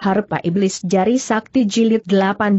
Harpa Iblis Jari Sakti Jilid 18.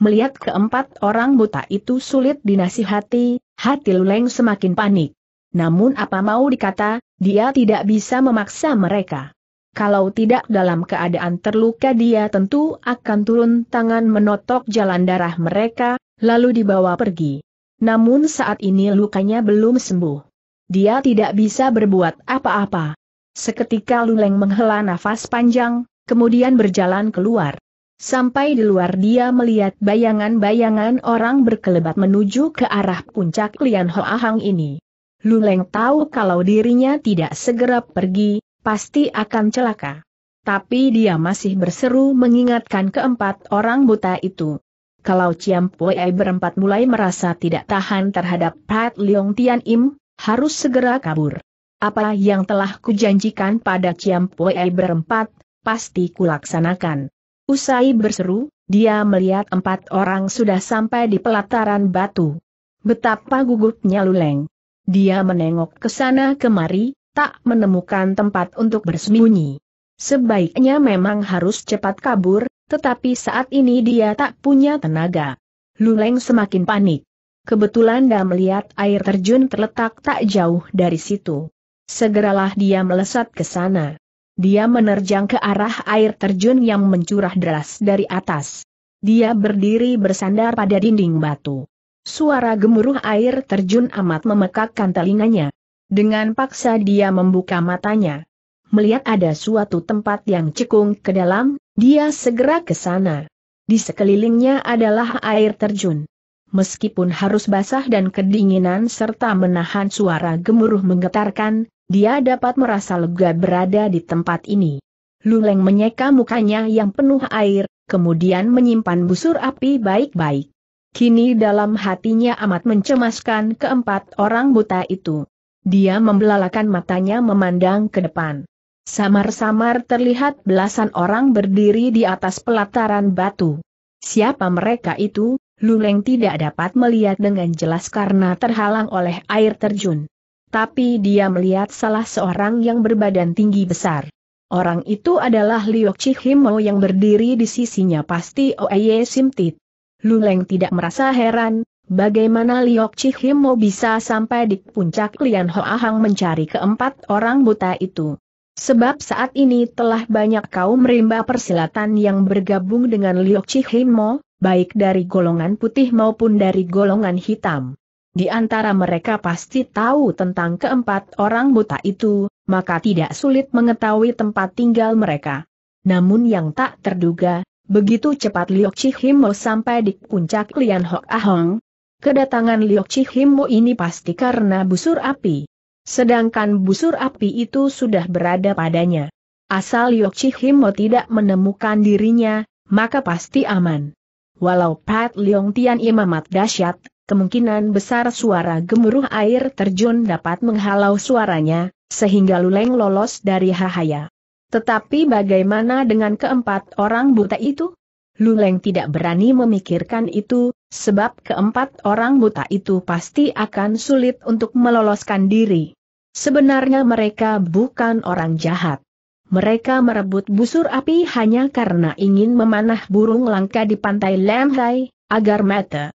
Melihat keempat orang buta itu sulit dinasihati, hati Luleng semakin panik. Namun apa mau dikata, dia tidak bisa memaksa mereka. Kalau tidak dalam keadaan terluka dia tentu akan turun tangan menotok jalan darah mereka, lalu dibawa pergi. Namun saat ini lukanya belum sembuh. Dia tidak bisa berbuat apa-apa. Seketika Luleng menghela nafas panjang, kemudian berjalan keluar. Sampai di luar dia melihat bayangan-bayangan orang berkelebat menuju ke arah puncak Lian Hoahang ini. Luleng tahu kalau dirinya tidak segera pergi, pasti akan celaka. Tapi dia masih berseru mengingatkan keempat orang buta itu. Kalau Ciam Puei berempat mulai merasa tidak tahan terhadap Pat Leong Tian Im, harus segera kabur. Apa yang telah kujanjikan pada Ciam Puei berempat, pasti kulaksanakan. Usai berseru, dia melihat empat orang sudah sampai di pelataran batu. Betapa gugupnya Luleng. Dia menengok ke sana kemari, tak menemukan tempat untuk bersembunyi. Sebaiknya memang harus cepat kabur, tetapi saat ini dia tak punya tenaga. Luleng semakin panik. Kebetulan dia melihat air terjun terletak tak jauh dari situ. Segeralah dia melesat ke sana. Dia menerjang ke arah air terjun yang mencurah deras dari atas. Dia berdiri bersandar pada dinding batu. Suara gemuruh air terjun amat memekakkan telinganya. Dengan paksa dia membuka matanya. Melihat ada suatu tempat yang cekung ke dalam, dia segera ke sana. Di sekelilingnya adalah air terjun. Meskipun harus basah dan kedinginan serta menahan suara gemuruh menggetarkan, dia dapat merasa lega berada di tempat ini. Luleng menyeka mukanya yang penuh air, kemudian menyimpan busur api baik-baik. Kini dalam hatinya amat mencemaskan keempat orang buta itu. Dia membelalakan matanya memandang ke depan. Samar-samar terlihat belasan orang berdiri di atas pelataran batu. Siapa mereka itu, Luleng tidak dapat melihat dengan jelas karena terhalang oleh air terjun. Tapi dia melihat salah seorang yang berbadan tinggi besar. Orang itu adalah Liok Chihimo yang berdiri di sisinya pasti Oeye Simtit. Luleng tidak merasa heran, bagaimana Liok Chihimo bisa sampai di puncak Lian Hoahang mencari keempat orang buta itu. Sebab saat ini telah banyak kaum rimba persilatan yang bergabung dengan Liok Chihimo, baik dari golongan putih maupun dari golongan hitam. Di antara mereka pasti tahu tentang keempat orang buta itu, maka tidak sulit mengetahui tempat tinggal mereka. Namun yang tak terduga, begitu cepat Liok Chihimo sampai di puncak Lian Hok Ahong, kedatangan Liok Chihimo ini pasti karena busur api. Sedangkan busur api itu sudah berada padanya. Asal Liok Chihimo tidak menemukan dirinya, maka pasti aman. Walau Pat Leong Tian imamat dahsyat, kemungkinan besar suara gemuruh air terjun dapat menghalau suaranya, sehingga Luleng lolos dari hahaya. Tetapi bagaimana dengan keempat orang buta itu? Luleng tidak berani memikirkan itu, sebab keempat orang buta itu pasti akan sulit untuk meloloskan diri. Sebenarnya mereka bukan orang jahat. Mereka merebut busur api hanya karena ingin memanah burung langka di pantai Lamhai, agar mata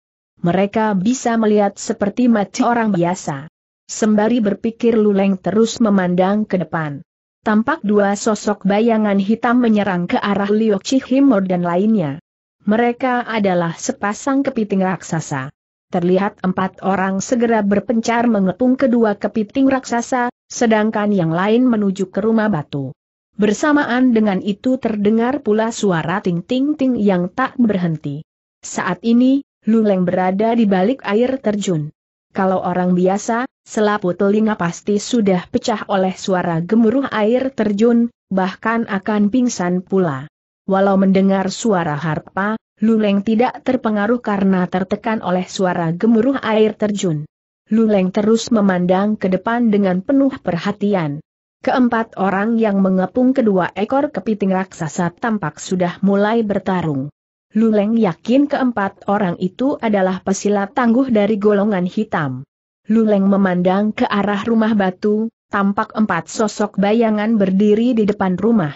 mereka bisa melihat seperti mati orang biasa. Sembari berpikir Luleng terus memandang ke depan. Tampak dua sosok bayangan hitam menyerang ke arah Liok Chihimor dan lainnya. Mereka adalah sepasang kepiting raksasa. Terlihat empat orang segera berpencar mengepung kedua kepiting raksasa, sedangkan yang lain menuju ke rumah batu. Bersamaan dengan itu terdengar pula suara ting-ting-ting yang tak berhenti. Saat ini, Luleng berada di balik air terjun. Kalau orang biasa, selaput telinga pasti sudah pecah oleh suara gemuruh air terjun, bahkan akan pingsan pula. Walau mendengar suara harpa, Luleng tidak terpengaruh karena tertekan oleh suara gemuruh air terjun. Luleng terus memandang ke depan dengan penuh perhatian. Keempat orang yang mengepung kedua ekor kepiting raksasa tampak sudah mulai bertarung. Luleng yakin keempat orang itu adalah pesilat tangguh dari golongan hitam. Luleng memandang ke arah rumah batu, tampak empat sosok bayangan berdiri di depan rumah.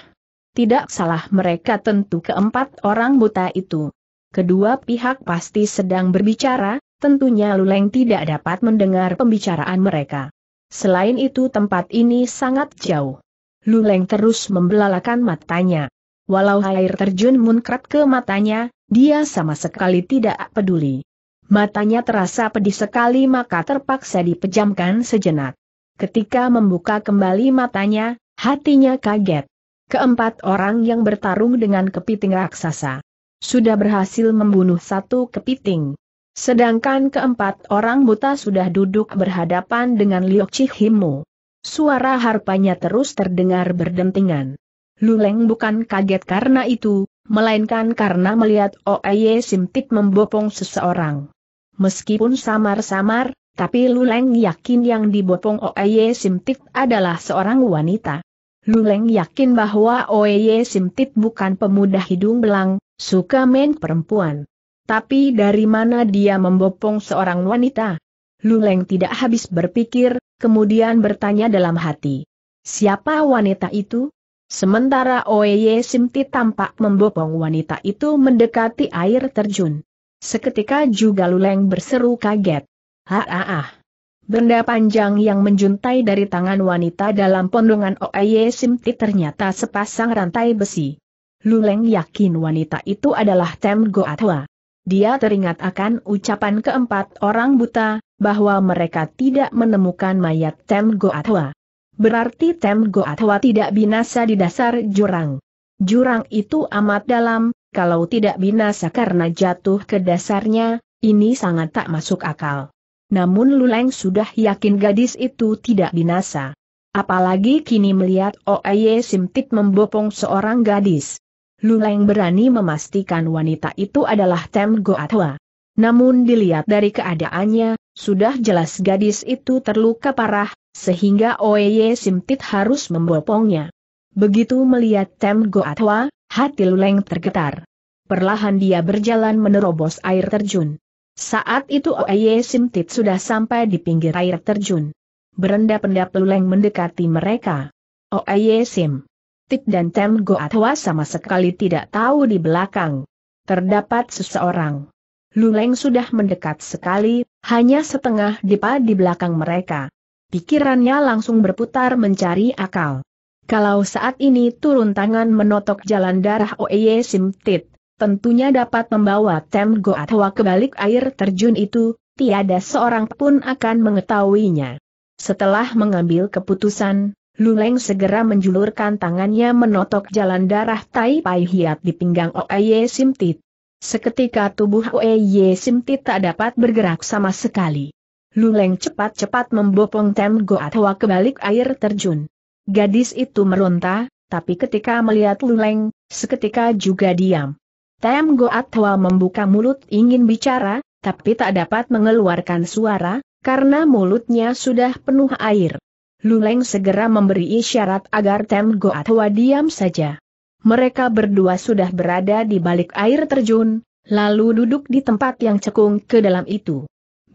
Tidak salah mereka tentu keempat orang buta itu. Kedua pihak pasti sedang berbicara, tentunya Luleng tidak dapat mendengar pembicaraan mereka. Selain itu tempat ini sangat jauh. Luleng terus membelalakan matanya. Walau air terjun munkrat ke matanya, dia sama sekali tidak peduli. Matanya terasa pedih sekali maka terpaksa dipejamkan sejenak. Ketika membuka kembali matanya, hatinya kaget. Keempat orang yang bertarung dengan kepiting raksasa. Sudah berhasil membunuh satu kepiting. Sedangkan keempat orang buta sudah duduk berhadapan dengan Liok Chihimu. Suara harpanya terus terdengar berdentingan. Luleng bukan kaget karena itu, melainkan karena melihat Oeye Simtik membopong seseorang. Meskipun samar-samar, tapi Luleng yakin yang dibopong Oeye Simtik adalah seorang wanita. Luleng yakin bahwa Oeye Simtik bukan pemuda hidung belang, suka main perempuan. Tapi dari mana dia membopong seorang wanita? Luleng tidak habis berpikir, kemudian bertanya dalam hati. Siapa wanita itu? Sementara Oeye Simti tampak membopong wanita itu mendekati air terjun. Seketika juga Luleng berseru kaget. Ha Benda panjang yang menjuntai dari tangan wanita dalam pondongan Oeye Simti ternyata sepasang rantai besi. Luleng yakin wanita itu adalah Tem Goatwa. Dia teringat akan ucapan keempat orang buta, bahwa mereka tidak menemukan mayat Tem Goatwa. Berarti Tem Goatwa tidak binasa di dasar jurang. Jurang itu amat dalam, kalau tidak binasa karena jatuh ke dasarnya, ini sangat tak masuk akal. Namun Luleng sudah yakin gadis itu tidak binasa. Apalagi kini melihat Oeye oh Simtit membopong seorang gadis. Luleng berani memastikan wanita itu adalah Tem Goatwa. Namun dilihat dari keadaannya, sudah jelas gadis itu terluka parah, sehingga Oye e Simtit harus membopongnya. Begitu melihat Tem Goatwa, hati Luleng tergetar. Perlahan dia berjalan menerobos air terjun. Saat itu Oye e Simtit sudah sampai di pinggir air terjun. Berendap-endap Luleng mendekati mereka. Oye Sim. Tit dan Tem Goatwa sama sekali tidak tahu di belakang. Terdapat seseorang. Luleng sudah mendekat sekali, hanya setengah dipa di belakang mereka. Pikirannya langsung berputar mencari akal. Kalau saat ini turun tangan menotok jalan darah Oeye Simtit, tentunya dapat membawa Tem Goatwa ke balik air terjun itu, tiada seorang pun akan mengetahuinya. Setelah mengambil keputusan, Luleng segera menjulurkan tangannya menotok jalan darah Tai Pai Hiat di pinggang Oeye Simtit. Seketika tubuh Oeye Simtit tak dapat bergerak sama sekali. Luleng cepat-cepat membopong Tem Goatwa ke balik air terjun. Gadis itu meronta, tapi ketika melihat Luleng, seketika juga diam. Tem Goatwa membuka mulut ingin bicara, tapi tak dapat mengeluarkan suara, karena mulutnya sudah penuh air. Luleng segera memberi isyarat agar Tem Goatwa diam saja. Mereka berdua sudah berada di balik air terjun, lalu duduk di tempat yang cekung ke dalam itu.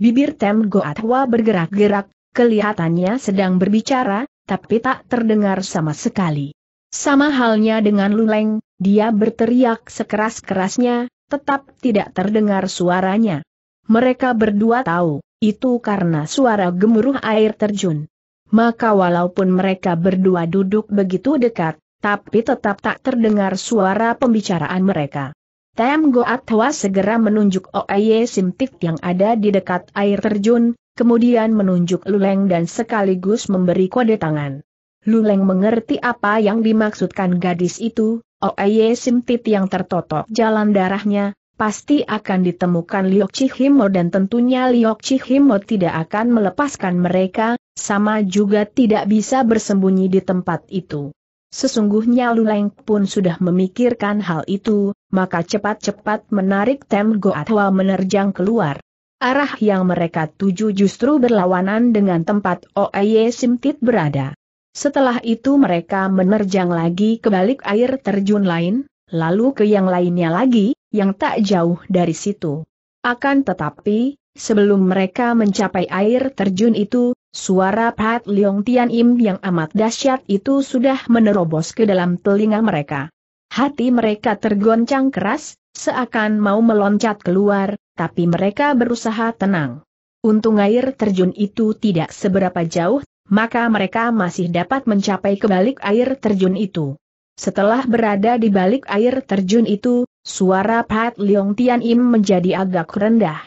Bibir Tem Goatwa bergerak-gerak, kelihatannya sedang berbicara, tapi tak terdengar sama sekali. Sama halnya dengan Luleng, dia berteriak sekeras-kerasnya, tetap tidak terdengar suaranya. Mereka berdua tahu, itu karena suara gemuruh air terjun. Maka walaupun mereka berdua duduk begitu dekat, tapi tetap tak terdengar suara pembicaraan mereka. Tem Goat Hwa segera menunjuk Oye Simtik yang ada di dekat air terjun, kemudian menunjuk Luleng dan sekaligus memberi kode tangan. Luleng mengerti apa yang dimaksudkan gadis itu, Oye Simtik yang tertotok jalan darahnya, pasti akan ditemukan Liok Chihimo dan tentunya Liok Chihimo tidak akan melepaskan mereka, sama juga tidak bisa bersembunyi di tempat itu. Sesungguhnya Luleng pun sudah memikirkan hal itu, maka cepat-cepat menarik Tem Atwa menerjang keluar. Arah yang mereka tuju justru berlawanan dengan tempat Oeye Simtit berada. Setelah itu mereka menerjang lagi ke balik air terjun lain, lalu ke yang lainnya lagi, yang tak jauh dari situ. Akan tetapi, sebelum mereka mencapai air terjun itu, Suara Pat Leong Tian Im yang amat dahsyat itu sudah menerobos ke dalam telinga mereka. Hati mereka tergoncang keras, seakan mau meloncat keluar, tapi mereka berusaha tenang. Untung air terjun itu tidak seberapa jauh, maka mereka masih dapat mencapai kebalik air terjun itu. Setelah berada di balik air terjun itu, suara Pat Leong Tian Im menjadi agak rendah.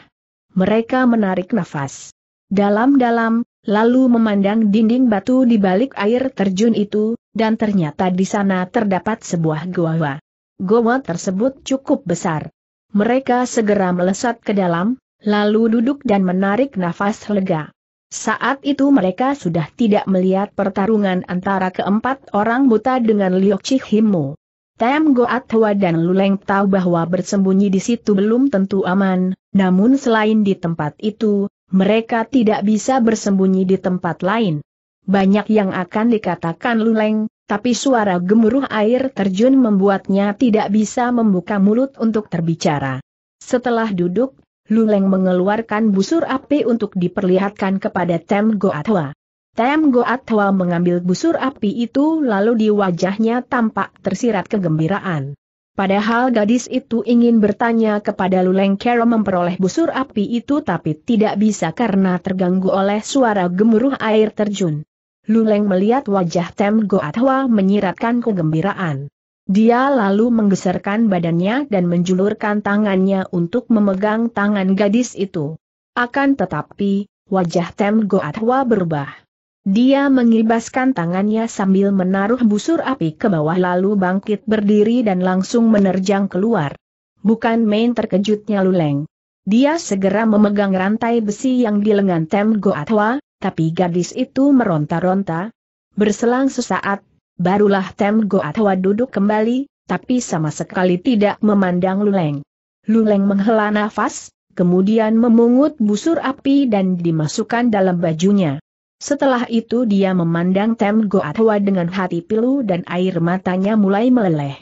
Mereka menarik nafas. Dalam-dalam, lalu memandang dinding batu di balik air terjun itu, dan ternyata di sana terdapat sebuah goa. Goa tersebut cukup besar. Mereka segera melesat ke dalam, lalu duduk dan menarik nafas lega. Saat itu mereka sudah tidak melihat pertarungan antara keempat orang buta dengan Liok Chihimu. Tem Goat Hwa dan Luleng tahu bahwa bersembunyi di situ belum tentu aman, namun selain di tempat itu, mereka tidak bisa bersembunyi di tempat lain. Banyak yang akan dikatakan luleng, tapi suara gemuruh air terjun membuatnya tidak bisa membuka mulut untuk terbicara. Setelah duduk, Luleng mengeluarkan busur api untuk diperlihatkan kepada Tem Goatwa. Tem Goatwa mengambil busur api itu lalu di wajahnya tampak tersirat kegembiraan. Padahal gadis itu ingin bertanya kepada Luleng Kero memperoleh busur api itu tapi tidak bisa karena terganggu oleh suara gemuruh air terjun. Luleng melihat wajah Tem Goatwa menyiratkan kegembiraan. Dia lalu menggeserkan badannya dan menjulurkan tangannya untuk memegang tangan gadis itu. Akan tetapi, wajah Tem Goatwa berubah. Dia mengibaskan tangannya sambil menaruh busur api ke bawah lalu bangkit berdiri dan langsung menerjang keluar. Bukan main terkejutnya Luleng. Dia segera memegang rantai besi yang di lengan Tem Goatwa, tapi gadis itu meronta-ronta. Berselang sesaat, barulah Tem Goatwa duduk kembali, tapi sama sekali tidak memandang Luleng. Luleng menghela nafas, kemudian memungut busur api dan dimasukkan dalam bajunya. Setelah itu dia memandang Tem Goatwa dengan hati pilu dan air matanya mulai meleleh.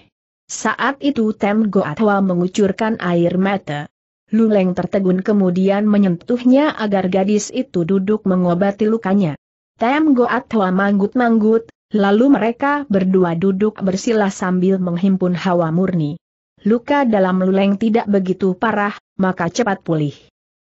Saat itu Tem Goatwa mengucurkan air mata. Luleng tertegun kemudian menyentuhnya agar gadis itu duduk mengobati lukanya. Tem Goatwa manggut-manggut, lalu mereka berdua duduk bersila sambil menghimpun hawa murni. Luka dalam Luleng tidak begitu parah, maka cepat pulih.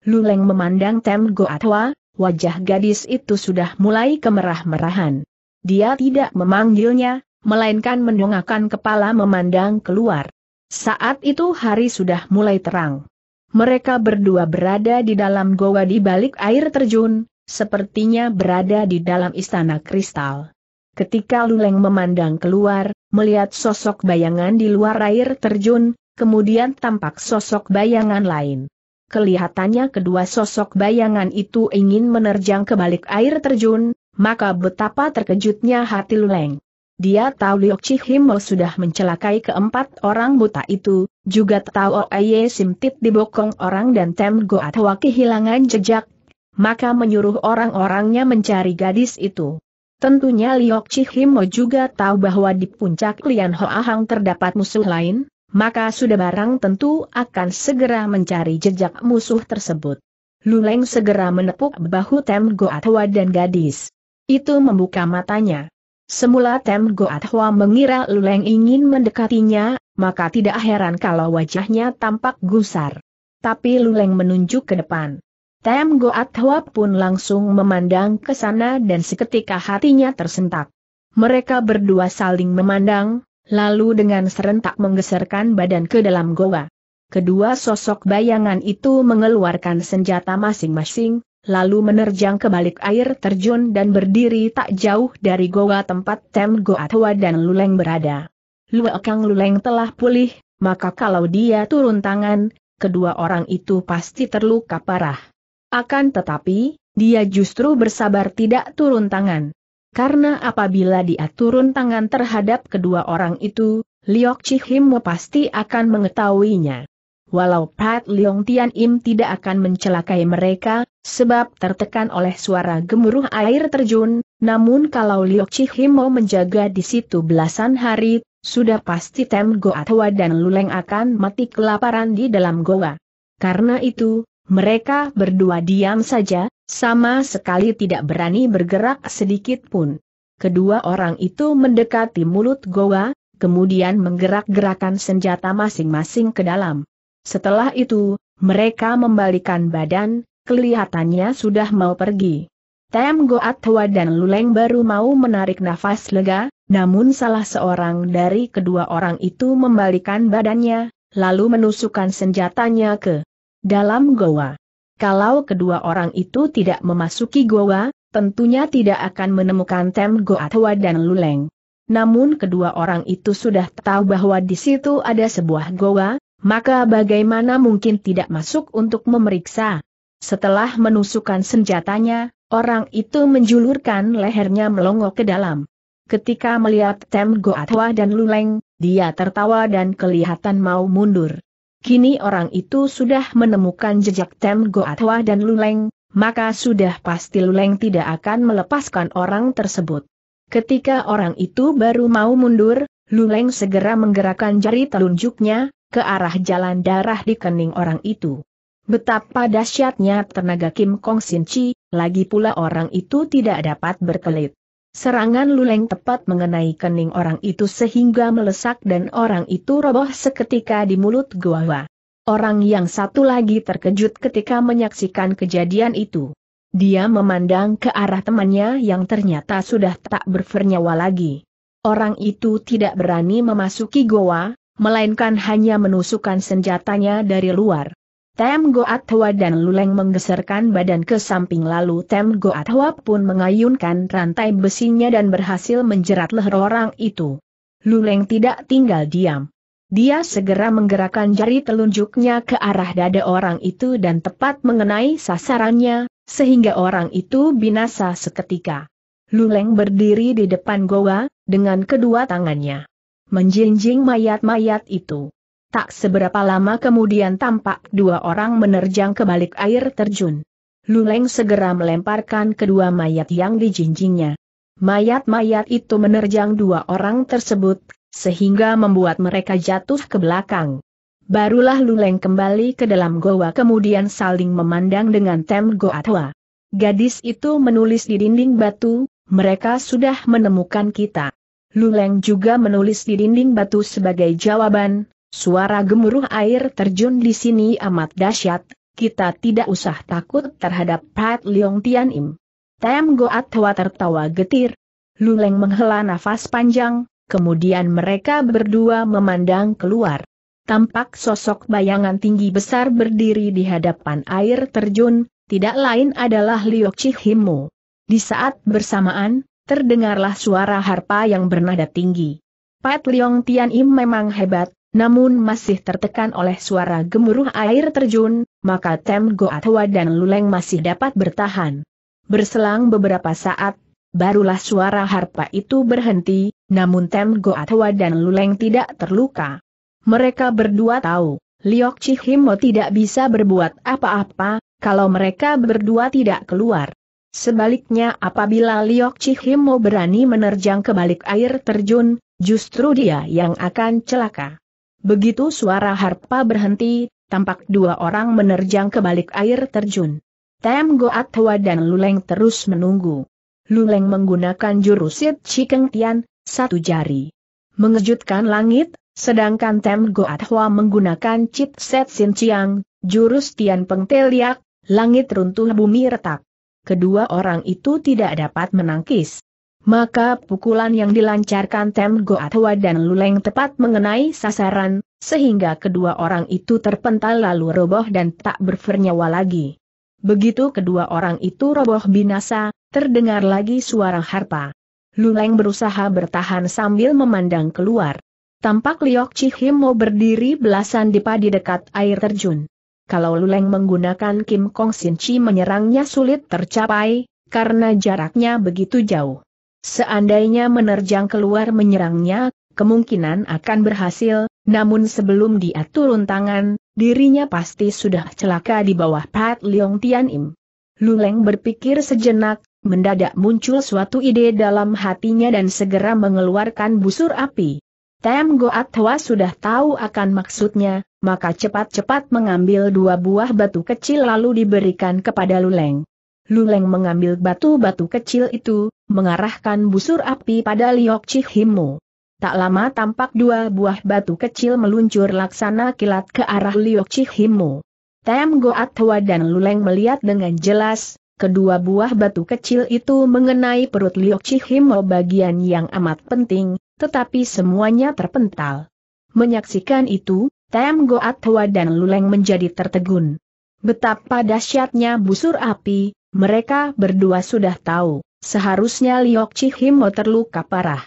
Luleng memandang Tem Goatwa, wajah gadis itu sudah mulai kemerah-merahan. Dia tidak memanggilnya, melainkan mendongakkan kepala memandang keluar. Saat itu hari sudah mulai terang. Mereka berdua berada di dalam goa di balik air terjun, sepertinya berada di dalam istana kristal. Ketika Luleng memandang keluar, melihat sosok bayangan di luar air terjun, kemudian tampak sosok bayangan lain. Kelihatannya kedua sosok bayangan itu ingin menerjang ke balik air terjun, maka betapa terkejutnya hati Luleng. Dia tahu Liok Chihimo sudah mencelakai keempat orang buta itu, juga tahu Oye Simtit dibokong orang dan Tem Hwa kehilangan jejak, maka menyuruh orang-orangnya mencari gadis itu. Tentunya Liok Chihimo juga tahu bahwa di puncak Lian Hoahang terdapat musuh lain, maka sudah barang tentu akan segera mencari jejak musuh tersebut. Luleng segera menepuk bahu Tem Goatwa dan gadis. Itu membuka matanya. Semula Tem Goatwa mengira Luleng ingin mendekatinya, maka tidak heran kalau wajahnya tampak gusar. Tapi Luleng menunjuk ke depan. Tem Goatwa pun langsung memandang ke sana dan seketika hatinya tersentak. Mereka berdua saling memandang, lalu dengan serentak menggeserkan badan ke dalam goa. Kedua sosok bayangan itu mengeluarkan senjata masing-masing, lalu menerjang ke balik air terjun dan berdiri tak jauh dari goa tempat Tem Goatwa dan Luleng berada. Luekang Luleng telah pulih, maka kalau dia turun tangan, kedua orang itu pasti terluka parah. Akan tetapi, dia justru bersabar tidak turun tangan. Karena apabila dia turun tangan terhadap kedua orang itu, Liok Chihimo pasti akan mengetahuinya. Walau Pat Leong Tian Im tidak akan mencelakai mereka, sebab tertekan oleh suara gemuruh air terjun, namun kalau Liok Chihimo menjaga di situ belasan hari, sudah pasti Tem Goa Tua dan Luleng akan mati kelaparan di dalam goa. Karena itu, mereka berdua diam saja, sama sekali tidak berani bergerak sedikit pun. Kedua orang itu mendekati mulut goa, kemudian menggerak-gerakan senjata masing-masing ke dalam. Setelah itu, mereka membalikan badan, kelihatannya sudah mau pergi. Tem Goat Hwa dan Luleng baru mau menarik nafas lega, namun salah seorang dari kedua orang itu membalikan badannya, lalu menusukkan senjatanya ke dalam goa. Kalau kedua orang itu tidak memasuki goa, tentunya tidak akan menemukan Tem Goa Tua dan Luleng. Namun kedua orang itu sudah tahu bahwa di situ ada sebuah goa, maka bagaimana mungkin tidak masuk untuk memeriksa. Setelah menusukkan senjatanya, orang itu menjulurkan lehernya melongo ke dalam. Ketika melihat Tem Goatwa dan Luleng, dia tertawa dan kelihatan mau mundur. Kini orang itu sudah menemukan jejak Tem Goatwa dan Luleng, maka sudah pasti Luleng tidak akan melepaskan orang tersebut. Ketika orang itu baru mau mundur, Luleng segera menggerakkan jari telunjuknya, ke arah jalan darah di kening orang itu. Betapa dahsyatnya tenaga Kim Kong Sin Chi, lagi pula orang itu tidak dapat berkelit. Serangan luleng tepat mengenai kening orang itu sehingga melesak dan orang itu roboh seketika di mulut gua. Orang yang satu lagi terkejut ketika menyaksikan kejadian itu. Dia memandang ke arah temannya yang ternyata sudah tak bernyawa lagi. Orang itu tidak berani memasuki goa, melainkan hanya menusukkan senjatanya dari luar. Tem Goat Hwa dan Luleng menggeserkan badan ke samping lalu Tem Goat Hwa pun mengayunkan rantai besinya dan berhasil menjerat leher orang itu. Luleng tidak tinggal diam. Dia segera menggerakkan jari telunjuknya ke arah dada orang itu dan tepat mengenai sasarannya, sehingga orang itu binasa seketika. Luleng berdiri di depan goa, dengan kedua tangannya. Menjinjing mayat-mayat itu. Tak seberapa lama kemudian tampak dua orang menerjang ke balik air terjun. Luleng segera melemparkan kedua mayat yang dijinjingnya. Mayat-mayat itu menerjang dua orang tersebut, sehingga membuat mereka jatuh ke belakang. Barulah Luleng kembali ke dalam goa kemudian saling memandang dengan Tem Goatwa. Gadis itu menulis di dinding batu, mereka sudah menemukan kita. Luleng juga menulis di dinding batu sebagai jawaban, Suara gemuruh air terjun di sini amat dahsyat, kita tidak usah takut terhadap Pat Leong Tian Im. Tem Goat Hwa tertawa getir. Luleng menghela nafas panjang, kemudian mereka berdua memandang keluar. Tampak sosok bayangan tinggi besar berdiri di hadapan air terjun, tidak lain adalah Liok Chihimu. Di saat bersamaan, terdengarlah suara harpa yang bernada tinggi. Pat Leong Tian Im memang hebat, namun masih tertekan oleh suara gemuruh air terjun, maka Tem Goatwa dan Luleng masih dapat bertahan. Berselang beberapa saat, barulah suara harpa itu berhenti, namun Tem Goatwa dan Luleng tidak terluka. Mereka berdua tahu, Liok Chihimo tidak bisa berbuat apa-apa, kalau mereka berdua tidak keluar. Sebaliknya apabila Liok Chihimo berani menerjang ke balik air terjun, justru dia yang akan celaka. Begitu suara harpa berhenti, tampak dua orang menerjang ke balik air terjun. Tem Goat Hwa dan Luleng terus menunggu. Luleng menggunakan jurusit Cikeng Tian, satu jari. Mengejutkan langit, sedangkan Tem Goat Hwa menggunakan Cit Set Sin Chiang, jurus Tian Peng Teliak, langit runtuh bumi retak. Kedua orang itu tidak dapat menangkis. Maka pukulan yang dilancarkan Tem Goatwa dan Luleng tepat mengenai sasaran, sehingga kedua orang itu terpental lalu roboh dan tak bernyawa lagi. Begitu kedua orang itu roboh binasa, terdengar lagi suara harpa. Luleng berusaha bertahan sambil memandang keluar. Tampak Liok Chihimo berdiri belasan dipa di dekat air terjun. Kalau Luleng menggunakan Kim Kong Sin Chi menyerangnya sulit tercapai, karena jaraknya begitu jauh. Seandainya menerjang keluar menyerangnya, kemungkinan akan berhasil, namun sebelum dia turun tangan, dirinya pasti sudah celaka di bawah Pat Leong Tian Im. Luleng berpikir sejenak, mendadak muncul suatu ide dalam hatinya dan segera mengeluarkan busur api. Tem Goat Hwa sudah tahu akan maksudnya, maka cepat-cepat mengambil dua buah batu kecil lalu diberikan kepada Luleng. Luleng mengambil batu-batu kecil itu, mengarahkan busur api pada Liok Cihimu. Tak lama tampak dua buah batu kecil meluncur laksana kilat ke arah Liok Cihimu. Tem Goat Hwa dan Luleng melihat dengan jelas, kedua buah batu kecil itu mengenai perut Liok Cihimu bagian yang amat penting, tetapi semuanya terpental. Menyaksikan itu, Tem Goat Hwa dan Luleng menjadi tertegun. Betapa dahsyatnya busur api, mereka berdua sudah tahu, seharusnya Liok Chihimo terluka parah.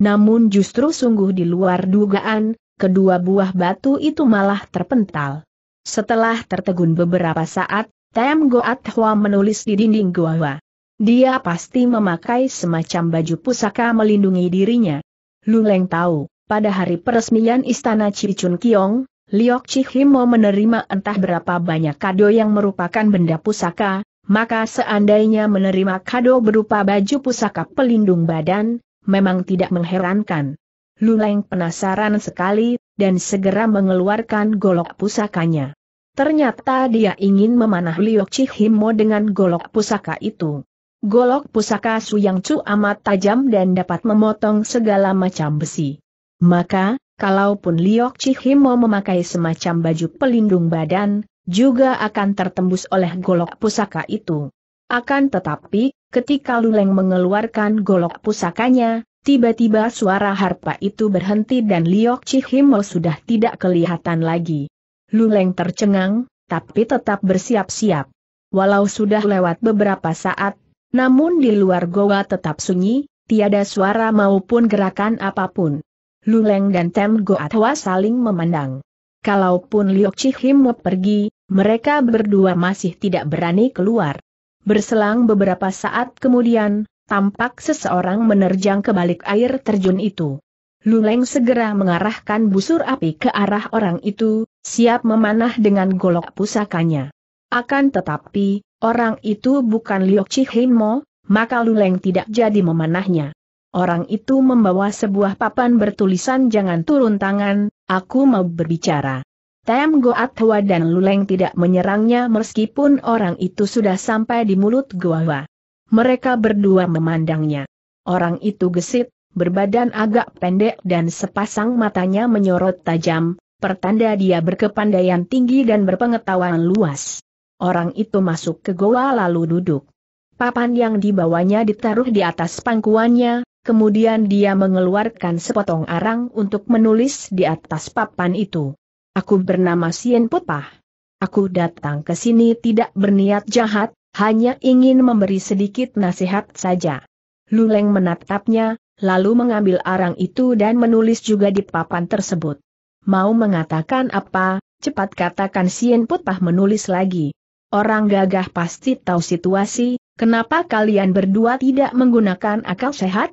Namun justru sungguh di luar dugaan, kedua buah batu itu malah terpental. Setelah tertegun beberapa saat, Tem Goat Hwa menulis di dinding Goa. Dia pasti memakai semacam baju pusaka melindungi dirinya. Luleng tahu, pada hari peresmian Istana Cicun Kiong, Liok Chihimo menerima entah berapa banyak kado yang merupakan benda pusaka, maka seandainya menerima kado berupa baju pusaka pelindung badan, memang tidak mengherankan. Luleng penasaran sekali, dan segera mengeluarkan golok pusakanya. Ternyata dia ingin memanah Liok Chihimo dengan golok pusaka itu. Golok pusaka Su Yang Chu amat tajam dan dapat memotong segala macam besi. Maka, kalaupun Liok Chihimo memakai semacam baju pelindung badan, juga akan tertembus oleh golok pusaka itu. Akan tetapi, ketika Luleng mengeluarkan golok pusakanya, tiba-tiba suara harpa itu berhenti dan Liok Chihimo sudah tidak kelihatan lagi. Luleng tercengang, tapi tetap bersiap-siap. Walau sudah lewat beberapa saat, namun di luar goa tetap sunyi, tiada suara maupun gerakan apapun. Luleng dan Tem Goatwa saling memandang. Kalaupun Liok mau pergi, mereka berdua masih tidak berani keluar. Berselang beberapa saat kemudian, tampak seseorang menerjang ke balik air terjun itu. Luleng segera mengarahkan busur api ke arah orang itu, siap memanah dengan golok pusakanya. Akan tetapi, orang itu bukan Liok mau, maka Luleng tidak jadi memanahnya. Orang itu membawa sebuah papan bertulisan jangan turun tangan, aku mau berbicara. Tem Goat Hwa dan Luleng tidak menyerangnya meskipun orang itu sudah sampai di mulut Goa. Mereka berdua memandangnya. Orang itu gesit, berbadan agak pendek dan sepasang matanya menyorot tajam, pertanda dia berkepandaian tinggi dan berpengetahuan luas. Orang itu masuk ke goa lalu duduk. Papan yang dibawanya ditaruh di atas pangkuannya, Kemudian dia mengeluarkan sepotong arang untuk menulis di atas papan itu. Aku bernama Sien Putpah. Aku datang ke sini tidak berniat jahat, hanya ingin memberi sedikit nasihat saja. Luleng menatapnya, lalu mengambil arang itu dan menulis juga di papan tersebut. Mau mengatakan apa, cepat katakan Sien Putpah menulis lagi. Orang gagah pasti tahu situasi, kenapa kalian berdua tidak menggunakan akal sehat?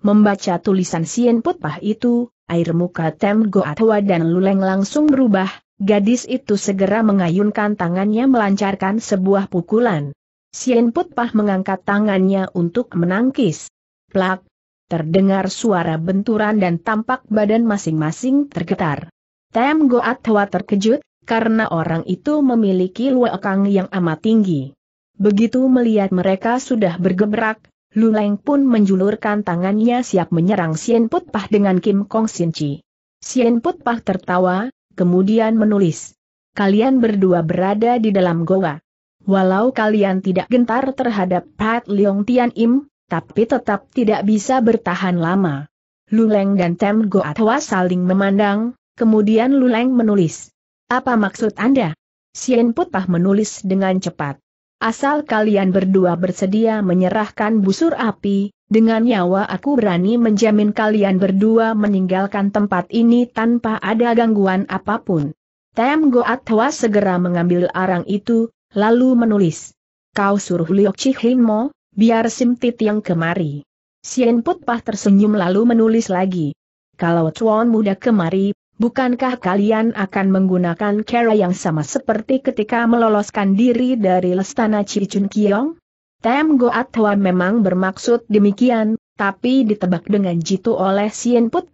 Membaca tulisan Sien Putpah itu, air muka Tem Goatwa dan Luleng langsung berubah, gadis itu segera mengayunkan tangannya melancarkan sebuah pukulan. Sien Putpah mengangkat tangannya untuk menangkis. Plak! Terdengar suara benturan dan tampak badan masing-masing tergetar. Tem Goatwa terkejut, karena orang itu memiliki luekang yang amat tinggi. Begitu melihat mereka sudah bergebrak, Luleng pun menjulurkan tangannya siap menyerang Sien Put Pah dengan Kim Kong Sin Chi. Sien Put Pah tertawa, kemudian menulis. Kalian berdua berada di dalam goa. Walau kalian tidak gentar terhadap Pat Leong Tian Im, tapi tetap tidak bisa bertahan lama. Luleng dan Tem Goa Tua saling memandang, kemudian Luleng menulis. Apa maksud Anda? Sien Pah menulis dengan cepat. Asal kalian berdua bersedia menyerahkan busur api, dengan nyawa aku berani menjamin kalian berdua meninggalkan tempat ini tanpa ada gangguan apapun. Tem Goat Hwa segera mengambil arang itu, lalu menulis. Kau suruh Liok Chihin Mo, biar Simtit yang kemari. Sien Putpah tersenyum lalu menulis lagi. Kalau tuan muda kemari, Bukankah kalian akan menggunakan cara yang sama seperti ketika meloloskan diri dari Lestana Cicun Kiong? Tem Goat memang bermaksud demikian, tapi ditebak dengan jitu oleh Sien Put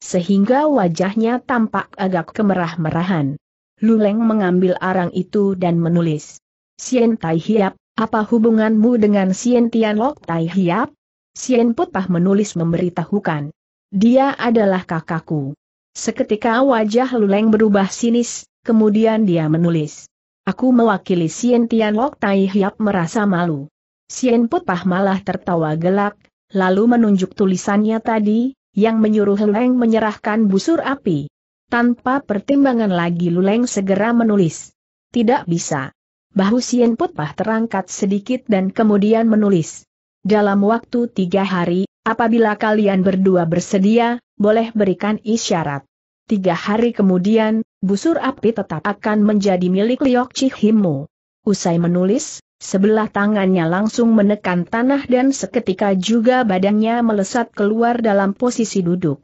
sehingga wajahnya tampak agak kemerah-merahan. Luleng mengambil arang itu dan menulis. Sien Tai Hiap, apa hubunganmu dengan Sien Tian Lok Tai Hiap? Sien Putpah menulis memberitahukan. Dia adalah kakakku. Seketika wajah Luleng berubah sinis, kemudian dia menulis. Aku mewakili Sien Tian Wok Tai Hiap merasa malu. Sien Pah malah tertawa gelak, lalu menunjuk tulisannya tadi, yang menyuruh Luleng menyerahkan busur api. Tanpa pertimbangan lagi Luleng segera menulis. Tidak bisa. Bahu Sien Pah terangkat sedikit dan kemudian menulis. Dalam waktu tiga hari, apabila kalian berdua bersedia, boleh berikan isyarat. Tiga hari kemudian, busur api tetap akan menjadi milik Liok Chihimu. Usai menulis, sebelah tangannya langsung menekan tanah dan seketika juga badannya melesat keluar dalam posisi duduk.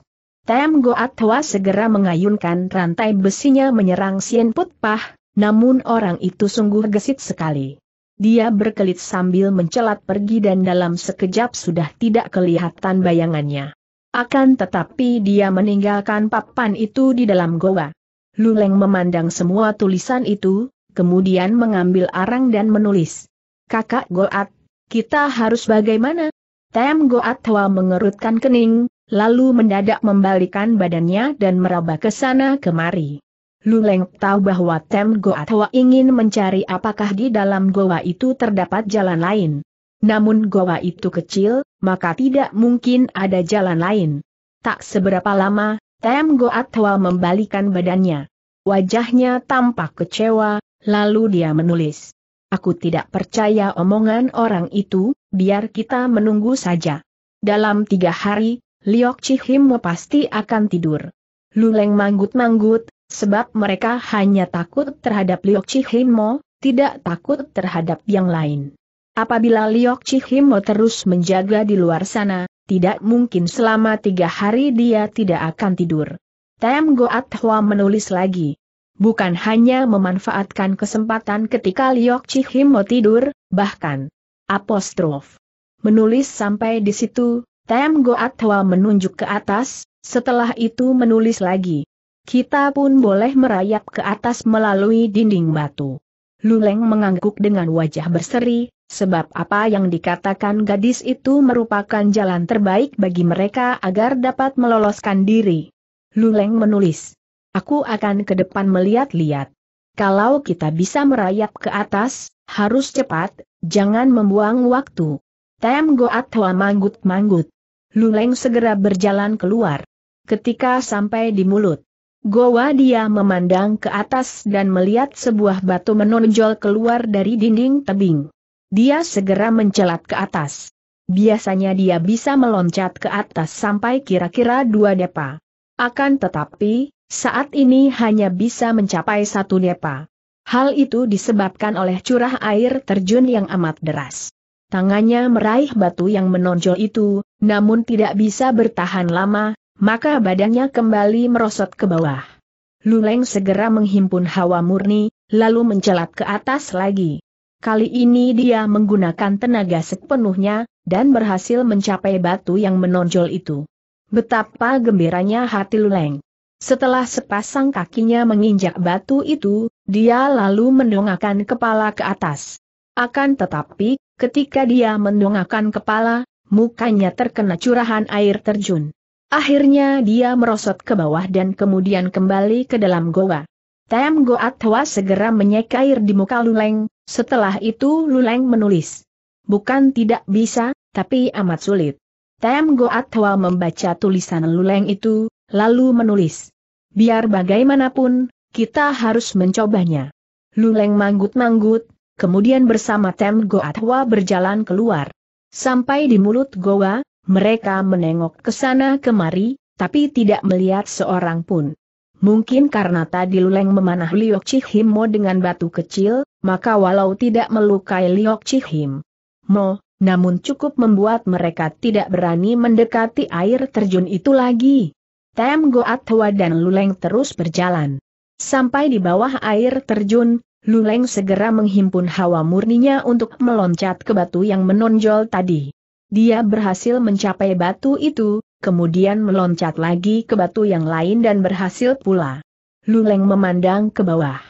Tem Goat Hwa segera mengayunkan rantai besinya menyerang Sien Put Pah, namun orang itu sungguh gesit sekali. Dia berkelit sambil mencelat pergi dan dalam sekejap sudah tidak kelihatan bayangannya. Akan tetapi dia meninggalkan papan itu di dalam goa. Luleng memandang semua tulisan itu, kemudian mengambil arang dan menulis. Kakak Goat, kita harus bagaimana? Tem Goat Hwa mengerutkan kening, lalu mendadak membalikan badannya dan meraba ke sana kemari. Luleng tahu bahwa Tem Goat Hwa ingin mencari apakah di dalam goa itu terdapat jalan lain. Namun goa itu kecil, maka tidak mungkin ada jalan lain. Tak seberapa lama, Tem Goa tua membalikan badannya. Wajahnya tampak kecewa, lalu dia menulis. Aku tidak percaya omongan orang itu, biar kita menunggu saja. Dalam tiga hari, Liok Chihim pasti akan tidur. Luleng manggut-manggut, sebab mereka hanya takut terhadap Liok Chihimo, tidak takut terhadap yang lain. Apabila Liok Chihimo terus menjaga di luar sana, tidak mungkin selama tiga hari dia tidak akan tidur. Tem Goat Hua menulis lagi. Bukan hanya memanfaatkan kesempatan ketika Liok Chihimo tidur, bahkan apostrof. Menulis sampai di situ, Tem Goat Hua menunjuk ke atas, setelah itu menulis lagi. Kita pun boleh merayap ke atas melalui dinding batu. Luleng mengangguk dengan wajah berseri, sebab apa yang dikatakan gadis itu merupakan jalan terbaik bagi mereka agar dapat meloloskan diri. Luleng menulis, Aku akan ke depan melihat-lihat. Kalau kita bisa merayap ke atas, harus cepat, jangan membuang waktu. Tem Goat Hoa manggut-manggut. Luleng segera berjalan keluar. Ketika sampai di mulut Gowa dia memandang ke atas dan melihat sebuah batu menonjol keluar dari dinding tebing. Dia segera mencelat ke atas. Biasanya dia bisa meloncat ke atas sampai kira-kira dua depa. Akan tetapi, saat ini hanya bisa mencapai satu depa. Hal itu disebabkan oleh curah air terjun yang amat deras. Tangannya meraih batu yang menonjol itu, namun tidak bisa bertahan lama, maka badannya kembali merosot ke bawah. Luleng segera menghimpun hawa murni, lalu mencelat ke atas lagi. Kali ini dia menggunakan tenaga sepenuhnya, dan berhasil mencapai batu yang menonjol itu. Betapa gembiranya hati Luleng. Setelah sepasang kakinya menginjak batu itu, dia lalu mendongakkan kepala ke atas. Akan tetapi, ketika dia mendongakkan kepala, mukanya terkena curahan air terjun. Akhirnya dia merosot ke bawah dan kemudian kembali ke dalam goa. Tem Goat segera menyekair air di muka Luleng, setelah itu Luleng menulis. Bukan tidak bisa, tapi amat sulit. Tem Goat membaca tulisan Luleng itu, lalu menulis. Biar bagaimanapun, kita harus mencobanya. Luleng manggut-manggut, kemudian bersama Tem Goat berjalan keluar. Sampai di mulut goa, mereka menengok ke sana kemari, tapi tidak melihat seorang pun. Mungkin karena tadi Luleng memanah Liok Cihim Mo dengan batu kecil, maka walau tidak melukai Liok Cihim. Mo, namun cukup membuat mereka tidak berani mendekati air terjun itu lagi. Tem Goat Hwa dan Luleng terus berjalan. Sampai di bawah air terjun, Luleng segera menghimpun hawa murninya untuk meloncat ke batu yang menonjol tadi dia berhasil mencapai batu itu, kemudian meloncat lagi ke batu yang lain dan berhasil pula. Luleng memandang ke bawah.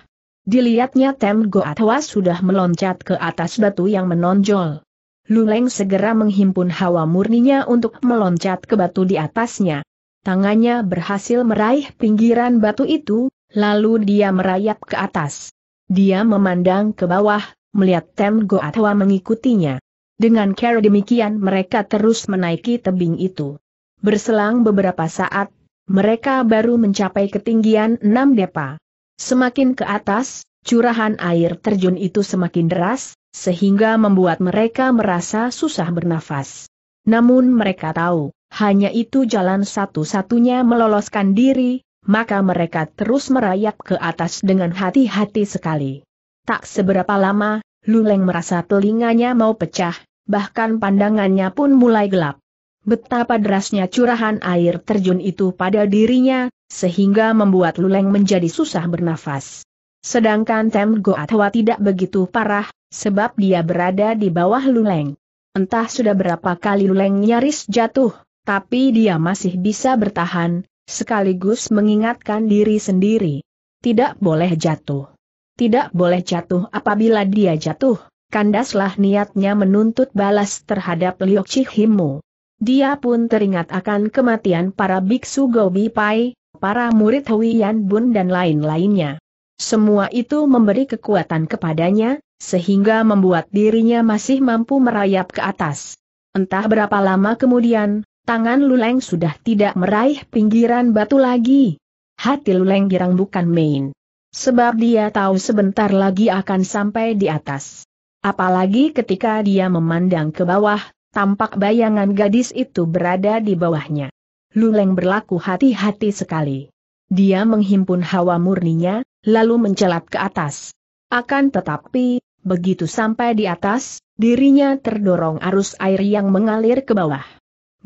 Dilihatnya Tem Goatwa sudah meloncat ke atas batu yang menonjol. Luleng segera menghimpun hawa murninya untuk meloncat ke batu di atasnya. Tangannya berhasil meraih pinggiran batu itu, lalu dia merayap ke atas. Dia memandang ke bawah, melihat Tem Goatwa mengikutinya. Dengan cara demikian mereka terus menaiki tebing itu. Berselang beberapa saat, mereka baru mencapai ketinggian enam depa. Semakin ke atas, curahan air terjun itu semakin deras, sehingga membuat mereka merasa susah bernafas. Namun mereka tahu, hanya itu jalan satu-satunya meloloskan diri, maka mereka terus merayap ke atas dengan hati-hati sekali. Tak seberapa lama, Luleng merasa telinganya mau pecah, bahkan pandangannya pun mulai gelap. Betapa derasnya curahan air terjun itu pada dirinya, sehingga membuat Luleng menjadi susah bernafas. Sedangkan Tem Goatwa tidak begitu parah, sebab dia berada di bawah Luleng. Entah sudah berapa kali Luleng nyaris jatuh, tapi dia masih bisa bertahan, sekaligus mengingatkan diri sendiri. Tidak boleh jatuh tidak boleh jatuh apabila dia jatuh, kandaslah niatnya menuntut balas terhadap Liu Chihimu. Dia pun teringat akan kematian para biksu Gobi Pai, para murid Huiyan Bun dan lain-lainnya. Semua itu memberi kekuatan kepadanya, sehingga membuat dirinya masih mampu merayap ke atas. Entah berapa lama kemudian, tangan Luleng sudah tidak meraih pinggiran batu lagi. Hati Luleng girang bukan main. Sebab dia tahu sebentar lagi akan sampai di atas. Apalagi ketika dia memandang ke bawah, tampak bayangan gadis itu berada di bawahnya. Luleng berlaku hati-hati sekali. Dia menghimpun hawa murninya, lalu mencelat ke atas. Akan tetapi, begitu sampai di atas, dirinya terdorong arus air yang mengalir ke bawah.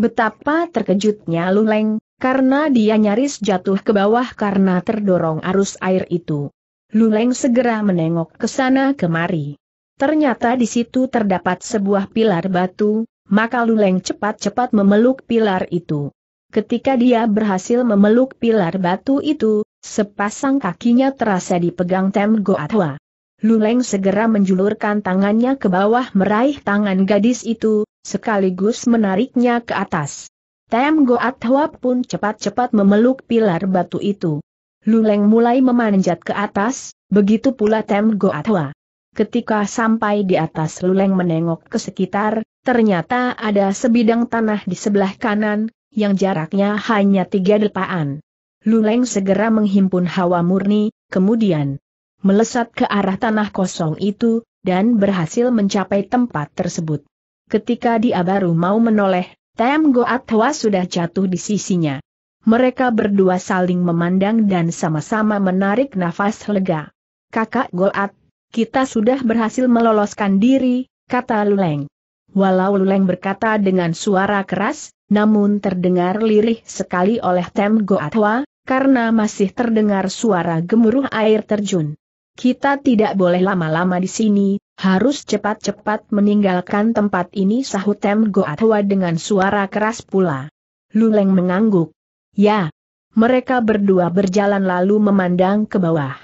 Betapa terkejutnya Luleng, karena dia nyaris jatuh ke bawah karena terdorong arus air itu. Luleng segera menengok ke sana kemari. Ternyata di situ terdapat sebuah pilar batu, maka Luleng cepat-cepat memeluk pilar itu. Ketika dia berhasil memeluk pilar batu itu, sepasang kakinya terasa dipegang Tem Goatwa. Luleng segera menjulurkan tangannya ke bawah meraih tangan gadis itu, sekaligus menariknya ke atas. Tem Goat Hwap pun cepat-cepat memeluk pilar batu itu. Luleng mulai memanjat ke atas, begitu pula Tem Goat Hua. Ketika sampai di atas Luleng menengok ke sekitar, ternyata ada sebidang tanah di sebelah kanan, yang jaraknya hanya tiga depaan. Luleng segera menghimpun hawa murni, kemudian melesat ke arah tanah kosong itu, dan berhasil mencapai tempat tersebut. Ketika dia baru mau menoleh, Tem Goatwa sudah jatuh di sisinya. Mereka berdua saling memandang dan sama-sama menarik nafas lega. Kakak Goat, kita sudah berhasil meloloskan diri, kata Luleng. Walau Luleng berkata dengan suara keras, namun terdengar lirih sekali oleh Tem Goatwa, karena masih terdengar suara gemuruh air terjun. Kita tidak boleh lama-lama di sini, harus cepat-cepat meninggalkan tempat ini sahut Tem Goatwa dengan suara keras pula. Luleng mengangguk. Ya. Mereka berdua berjalan lalu memandang ke bawah.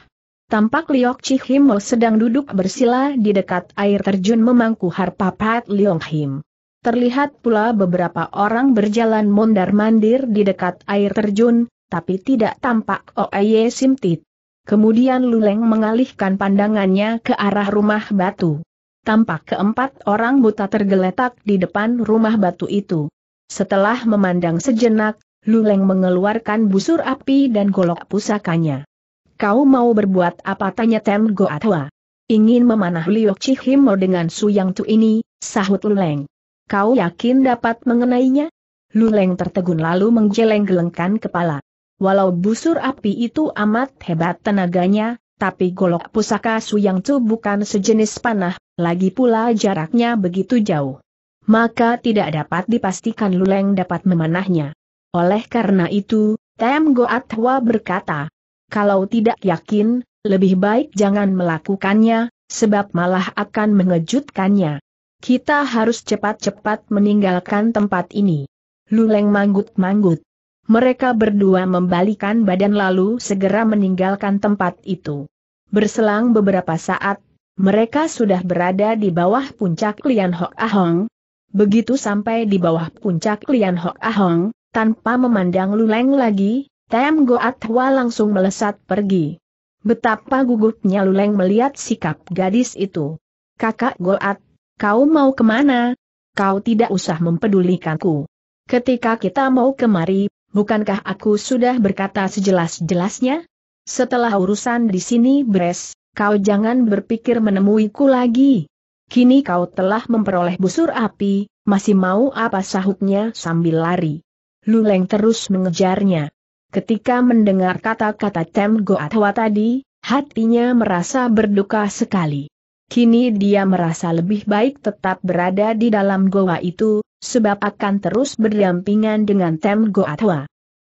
Tampak Liok Chihimo sedang duduk bersila di dekat air terjun memangku harpapat Liong Him. Terlihat pula beberapa orang berjalan mondar-mandir di dekat air terjun, tapi tidak tampak Oeye Simtit. Kemudian Luleng mengalihkan pandangannya ke arah rumah batu. Tampak keempat orang buta tergeletak di depan rumah batu itu. Setelah memandang sejenak, Luleng mengeluarkan busur api dan golok pusakanya. Kau mau berbuat apa tanya Tem Goatwa? Ingin memanah Liok Chihimo dengan Su Yang Tu ini, sahut Luleng. Kau yakin dapat mengenainya? Luleng tertegun lalu menggeleng-gelengkan kepala. Walau busur api itu amat hebat tenaganya, tapi golok pusaka Suyang Cu bukan sejenis panah, lagi pula jaraknya begitu jauh. Maka tidak dapat dipastikan Luleng dapat memanahnya. Oleh karena itu, Tem Goatwa berkata, kalau tidak yakin, lebih baik jangan melakukannya, sebab malah akan mengejutkannya. Kita harus cepat-cepat meninggalkan tempat ini. Luleng manggut-manggut. Mereka berdua membalikan badan lalu segera meninggalkan tempat itu. Berselang beberapa saat, mereka sudah berada di bawah puncak Lian Hok Ahong. Begitu sampai di bawah puncak Lian Hok Ahong, tanpa memandang Luleng lagi, Tem Goat Hwa langsung melesat pergi. Betapa gugupnya Luleng melihat sikap gadis itu. Kakak Goat, kau mau kemana? Kau tidak usah mempedulikanku. Ketika kita mau kemari, Bukankah aku sudah berkata sejelas-jelasnya? Setelah urusan di sini beres, kau jangan berpikir menemuiku lagi. Kini kau telah memperoleh busur api, masih mau apa sahutnya sambil lari. Luleng terus mengejarnya. Ketika mendengar kata-kata Tem Goatwa tadi, hatinya merasa berduka sekali. Kini dia merasa lebih baik tetap berada di dalam goa itu, sebab akan terus berdampingan dengan Tem Goa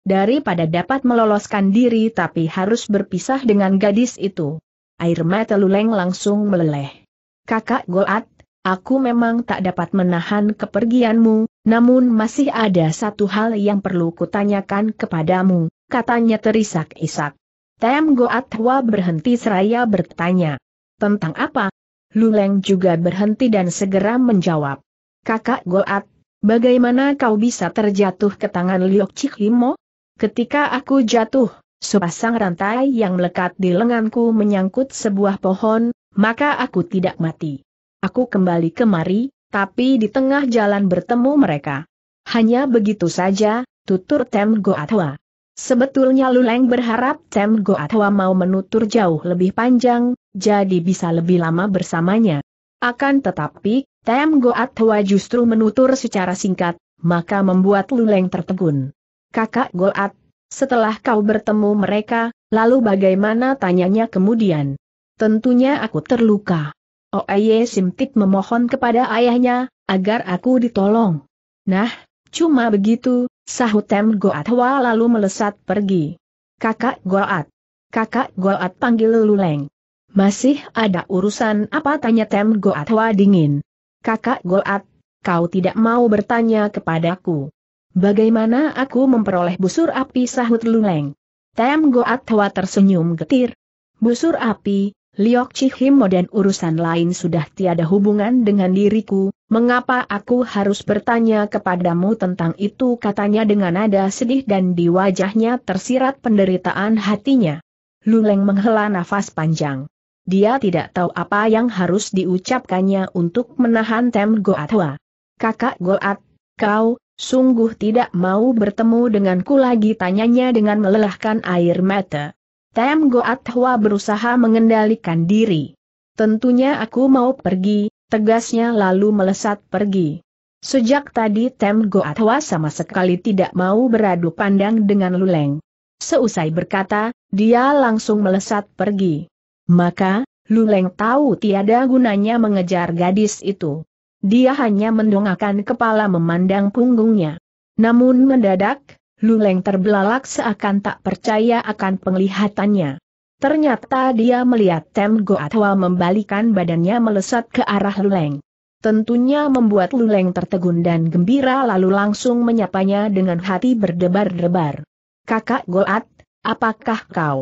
Daripada dapat meloloskan diri tapi harus berpisah dengan gadis itu. Air mata Luleng langsung meleleh. Kakak Goat, aku memang tak dapat menahan kepergianmu, namun masih ada satu hal yang perlu kutanyakan kepadamu, katanya terisak-isak. Tem Goat berhenti seraya bertanya. Tentang apa, Luleng juga berhenti dan segera menjawab. Kakak Goat, bagaimana kau bisa terjatuh ke tangan Liok Cikimo? Ketika aku jatuh, sepasang rantai yang melekat di lenganku menyangkut sebuah pohon, maka aku tidak mati. Aku kembali kemari, tapi di tengah jalan bertemu mereka. Hanya begitu saja, tutur Tem Goatwa. Sebetulnya Luleng berharap Tem Goatwa mau menutur jauh lebih panjang, jadi bisa lebih lama bersamanya. Akan tetapi, Tem Goat Hua justru menutur secara singkat, maka membuat Luleng tertegun. Kakak Goat, setelah kau bertemu mereka, lalu bagaimana tanyanya kemudian? Tentunya aku terluka. Oeye Simtik memohon kepada ayahnya, agar aku ditolong. Nah, cuma begitu, sahut Tem Goatwa lalu melesat pergi. Kakak Goat. Kakak Goat panggil Luleng. Masih ada urusan apa tanya Tem Goat Hwa dingin. Kakak Goat, kau tidak mau bertanya kepadaku. Bagaimana aku memperoleh busur api sahut Luleng? Tem Goat Hwa tersenyum getir. Busur api, Liok cihim dan urusan lain sudah tiada hubungan dengan diriku, mengapa aku harus bertanya kepadamu tentang itu katanya dengan nada sedih dan di wajahnya tersirat penderitaan hatinya. Luleng menghela nafas panjang. Dia tidak tahu apa yang harus diucapkannya untuk menahan Tem Goatwa. Kakak Goat, kau, sungguh tidak mau bertemu denganku lagi tanyanya dengan melelahkan air mata. Tem Goatwa berusaha mengendalikan diri. Tentunya aku mau pergi, tegasnya lalu melesat pergi. Sejak tadi Tem Goatwa sama sekali tidak mau beradu pandang dengan Luleng. Seusai berkata, dia langsung melesat pergi. Maka, Luleng tahu tiada gunanya mengejar gadis itu. Dia hanya mendongakkan kepala memandang punggungnya. Namun mendadak, Luleng terbelalak seakan tak percaya akan penglihatannya. Ternyata dia melihat Tem Goatwa membalikan badannya melesat ke arah Luleng. Tentunya membuat Luleng tertegun dan gembira lalu langsung menyapanya dengan hati berdebar-debar. Kakak Goat, apakah kau?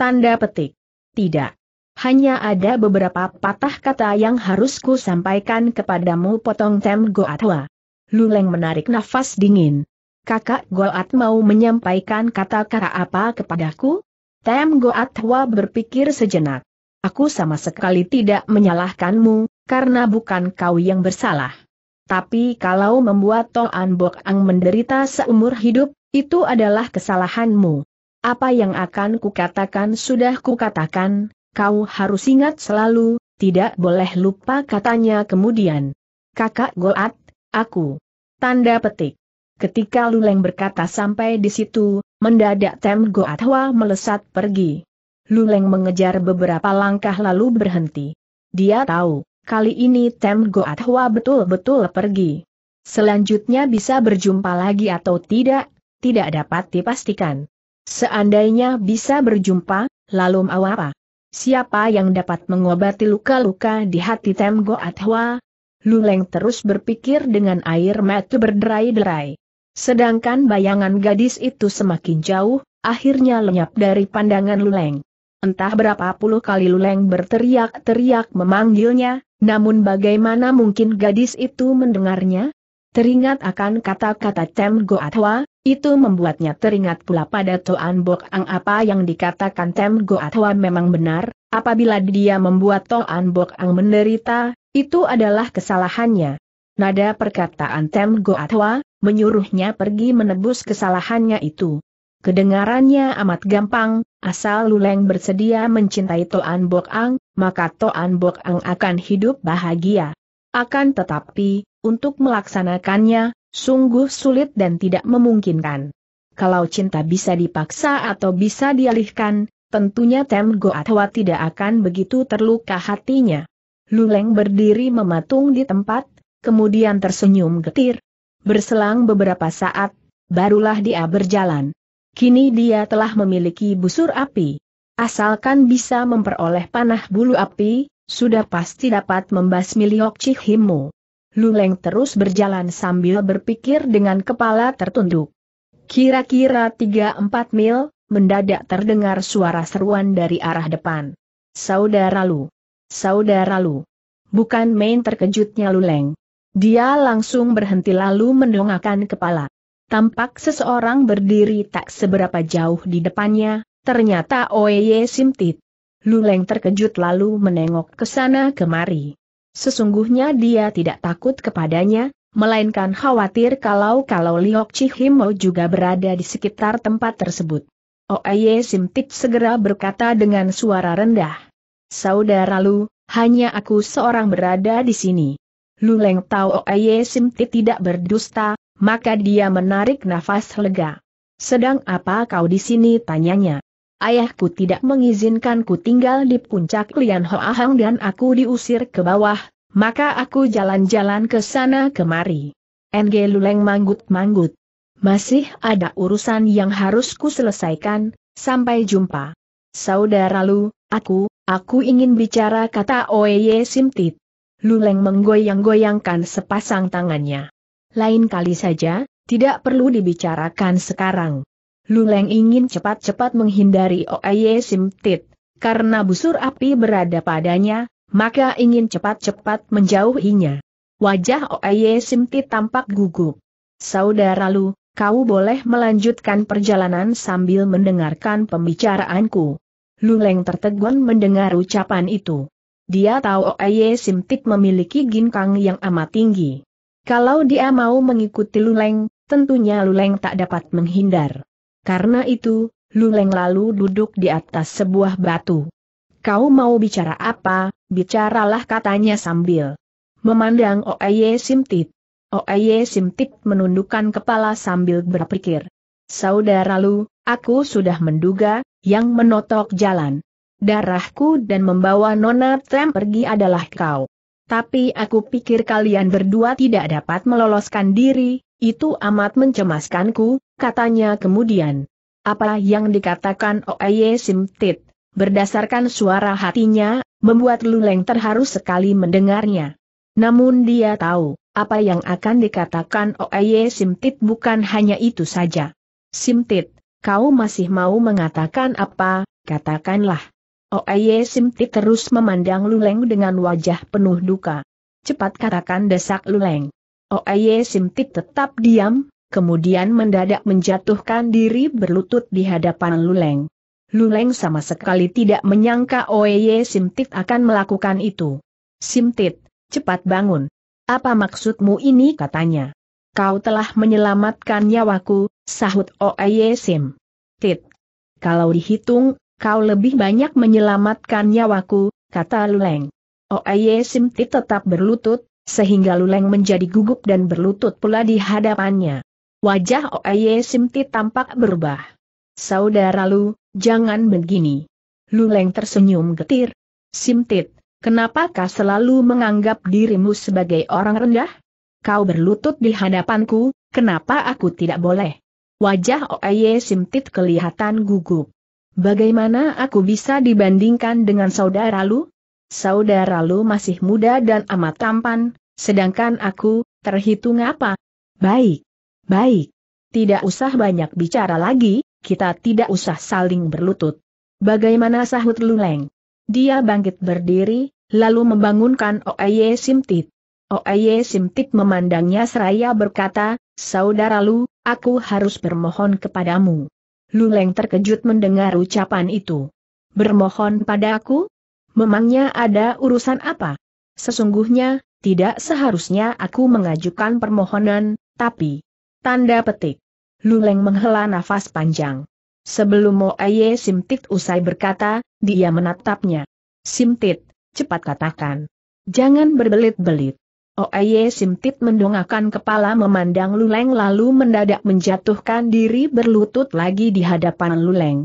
Tanda petik. Tidak. Hanya ada beberapa patah kata yang harus ku sampaikan kepadamu potong Tem Goatwa. Luleng menarik nafas dingin. Kakak Goat mau menyampaikan kata-kata apa kepadaku? Tem Goatwa berpikir sejenak. Aku sama sekali tidak menyalahkanmu, karena bukan kau yang bersalah. Tapi kalau membuat Toan Bok Ang menderita seumur hidup, itu adalah kesalahanmu. Apa yang akan kukatakan sudah kukatakan, Kau harus ingat selalu, tidak boleh lupa katanya kemudian. Kakak goat, aku. Tanda petik. Ketika Luleng berkata sampai di situ, mendadak Tem goat Goatwa melesat pergi. Luleng mengejar beberapa langkah lalu berhenti. Dia tahu, kali ini Tem goat Goatwa betul-betul pergi. Selanjutnya bisa berjumpa lagi atau tidak, tidak dapat dipastikan. Seandainya bisa berjumpa, lalu mau apa? Siapa yang dapat mengobati luka-luka di hati Temgo Go Luleng terus berpikir dengan air mata berderai-derai. Sedangkan bayangan gadis itu semakin jauh, akhirnya lenyap dari pandangan Luleng. Entah berapa puluh kali Luleng berteriak-teriak memanggilnya, namun bagaimana mungkin gadis itu mendengarnya? Teringat akan kata-kata Tem Goatwa, itu membuatnya teringat pula pada Toan Bok Ang apa yang dikatakan Tem Goatwa memang benar, apabila dia membuat Toan Bok Ang menderita, itu adalah kesalahannya. Nada perkataan Tem Goatwa, menyuruhnya pergi menebus kesalahannya itu. Kedengarannya amat gampang, asal Luleng bersedia mencintai Toan Bok Ang, maka Toan Bok Ang akan hidup bahagia. Akan tetapi, untuk melaksanakannya, sungguh sulit dan tidak memungkinkan. Kalau cinta bisa dipaksa atau bisa dialihkan, tentunya Tem Goatwa tidak akan begitu terluka hatinya. Luleng berdiri mematung di tempat, kemudian tersenyum getir. Berselang beberapa saat, barulah dia berjalan. Kini dia telah memiliki busur api. Asalkan bisa memperoleh panah bulu api, sudah pasti dapat membasmi Liok Cihimu. Luleng terus berjalan sambil berpikir dengan kepala tertunduk. Kira-kira 3-4 mil, mendadak terdengar suara seruan dari arah depan. Saudara Lu! Saudara Lu! Bukan main terkejutnya Luleng. Dia langsung berhenti lalu mendongakkan kepala. Tampak seseorang berdiri tak seberapa jauh di depannya, ternyata Oye Simtit. Luleng terkejut lalu menengok ke sana kemari. Sesungguhnya dia tidak takut kepadanya, melainkan khawatir kalau-kalau Liok Chihimo juga berada di sekitar tempat tersebut. Oeye oh, Simtik segera berkata dengan suara rendah. Saudara Lu, hanya aku seorang berada di sini. Luleng tahu Oeye oh, Simtik tidak berdusta, maka dia menarik nafas lega. Sedang apa kau di sini tanyanya? Ayahku tidak mengizinkanku tinggal di puncak Lian Hoa dan aku diusir ke bawah, maka aku jalan-jalan ke sana kemari. NG Luleng manggut-manggut. Masih ada urusan yang harus ku selesaikan, sampai jumpa. Saudara Lu, aku, aku ingin bicara kata Oeye Simtit. Luleng menggoyang-goyangkan sepasang tangannya. Lain kali saja, tidak perlu dibicarakan sekarang. Luleng ingin cepat-cepat menghindari Oye Simtit, karena busur api berada padanya, maka ingin cepat-cepat menjauhinya. Wajah Oye Simtit tampak gugup. Saudara Lu, kau boleh melanjutkan perjalanan sambil mendengarkan pembicaraanku. Luleng tertegun mendengar ucapan itu. Dia tahu Oye Simtit memiliki ginkang yang amat tinggi. Kalau dia mau mengikuti Luleng, tentunya Luleng tak dapat menghindar. Karena itu, Luleng lalu duduk di atas sebuah batu. Kau mau bicara apa, bicaralah katanya sambil memandang Oeye Simtit. Oeye Simtit menundukkan kepala sambil berpikir. Saudara Lu, aku sudah menduga, yang menotok jalan. Darahku dan membawa Nona Trem pergi adalah kau. Tapi aku pikir kalian berdua tidak dapat meloloskan diri, itu amat mencemaskanku, katanya kemudian. Apa yang dikatakan Oeye Simtit, berdasarkan suara hatinya, membuat Luleng terharu sekali mendengarnya. Namun dia tahu, apa yang akan dikatakan Oeye Simtit bukan hanya itu saja. Simtit, kau masih mau mengatakan apa, katakanlah. Oeye Simtit terus memandang Luleng dengan wajah penuh duka. Cepat katakan desak Luleng. Oye oh, Simtik tetap diam, kemudian mendadak menjatuhkan diri berlutut di hadapan Luleng. Luleng sama sekali tidak menyangka Oye oh, Simtik akan melakukan itu. Simtit, cepat bangun. Apa maksudmu ini katanya? Kau telah menyelamatkan nyawaku, sahut Oye oh, Sim. Tit. Kalau dihitung, kau lebih banyak menyelamatkan nyawaku, kata Luleng. Oye Simtit tetap berlutut, sehingga Luleng menjadi gugup dan berlutut pula di hadapannya. Wajah Oeye Simti tampak berubah. Saudara Lu, jangan begini. Luleng tersenyum getir. Simtit, kenapakah selalu menganggap dirimu sebagai orang rendah? Kau berlutut di hadapanku, kenapa aku tidak boleh? Wajah Oeye Simtit kelihatan gugup. Bagaimana aku bisa dibandingkan dengan saudara lu? saudara lu masih muda dan amat tampan, sedangkan aku, terhitung apa? Baik, baik. Tidak usah banyak bicara lagi, kita tidak usah saling berlutut. Bagaimana sahut Luleng? Dia bangkit berdiri, lalu membangunkan Oeye Simtit. Oeye Simtit memandangnya seraya berkata, Saudara Lu, aku harus bermohon kepadamu. Luleng terkejut mendengar ucapan itu. Bermohon padaku? memangnya ada urusan apa? Sesungguhnya, tidak seharusnya aku mengajukan permohonan, tapi... Tanda petik. Luleng menghela nafas panjang. Sebelum Moaye Simtit usai berkata, dia menatapnya. Simtit, cepat katakan. Jangan berbelit-belit. Oaye Simtit mendongakkan kepala memandang Luleng lalu mendadak menjatuhkan diri berlutut lagi di hadapan Luleng.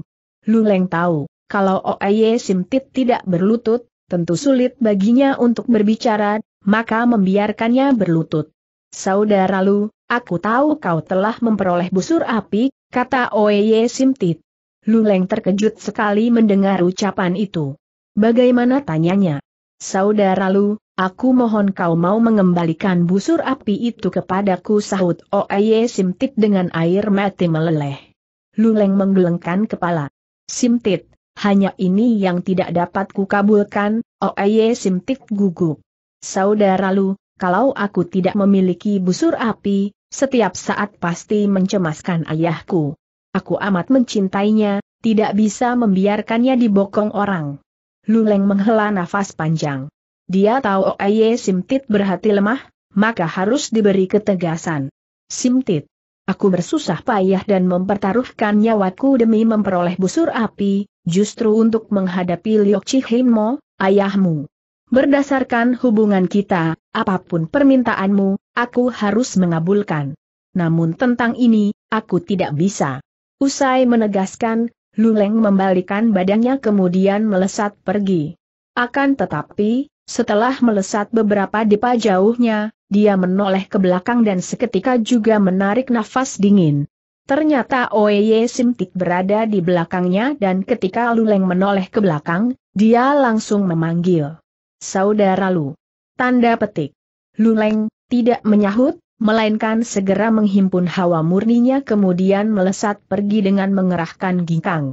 Luleng tahu kalau Oye Simtit tidak berlutut, tentu sulit baginya untuk berbicara, maka membiarkannya berlutut. Saudara Lu, aku tahu kau telah memperoleh busur api, kata Oye Simtit. Luleng terkejut sekali mendengar ucapan itu. Bagaimana tanyanya? Saudara Lu, Aku mohon kau mau mengembalikan busur api itu kepadaku sahut Oye Simtit dengan air mati meleleh. Luleng menggelengkan kepala. Simtit, hanya ini yang tidak dapat kukabulkan, Oeye Simtik gugup. Saudara lu, kalau aku tidak memiliki busur api, setiap saat pasti mencemaskan ayahku. Aku amat mencintainya, tidak bisa membiarkannya dibokong orang. Luleng menghela nafas panjang. Dia tahu Oeye Simtit berhati lemah, maka harus diberi ketegasan. Simtit, Aku bersusah payah dan mempertaruhkan nyawaku demi memperoleh busur api, justru untuk menghadapi Liok Chihinmo, ayahmu. Berdasarkan hubungan kita, apapun permintaanmu, aku harus mengabulkan. Namun tentang ini, aku tidak bisa. Usai menegaskan, Luleng membalikan badannya kemudian melesat pergi. Akan tetapi, setelah melesat beberapa depa jauhnya, dia menoleh ke belakang dan seketika juga menarik nafas dingin. Ternyata Oeye Simtik berada di belakangnya dan ketika Luleng menoleh ke belakang, dia langsung memanggil. Saudara Lu. Tanda petik. Luleng, tidak menyahut, melainkan segera menghimpun hawa murninya kemudian melesat pergi dengan mengerahkan ginkang.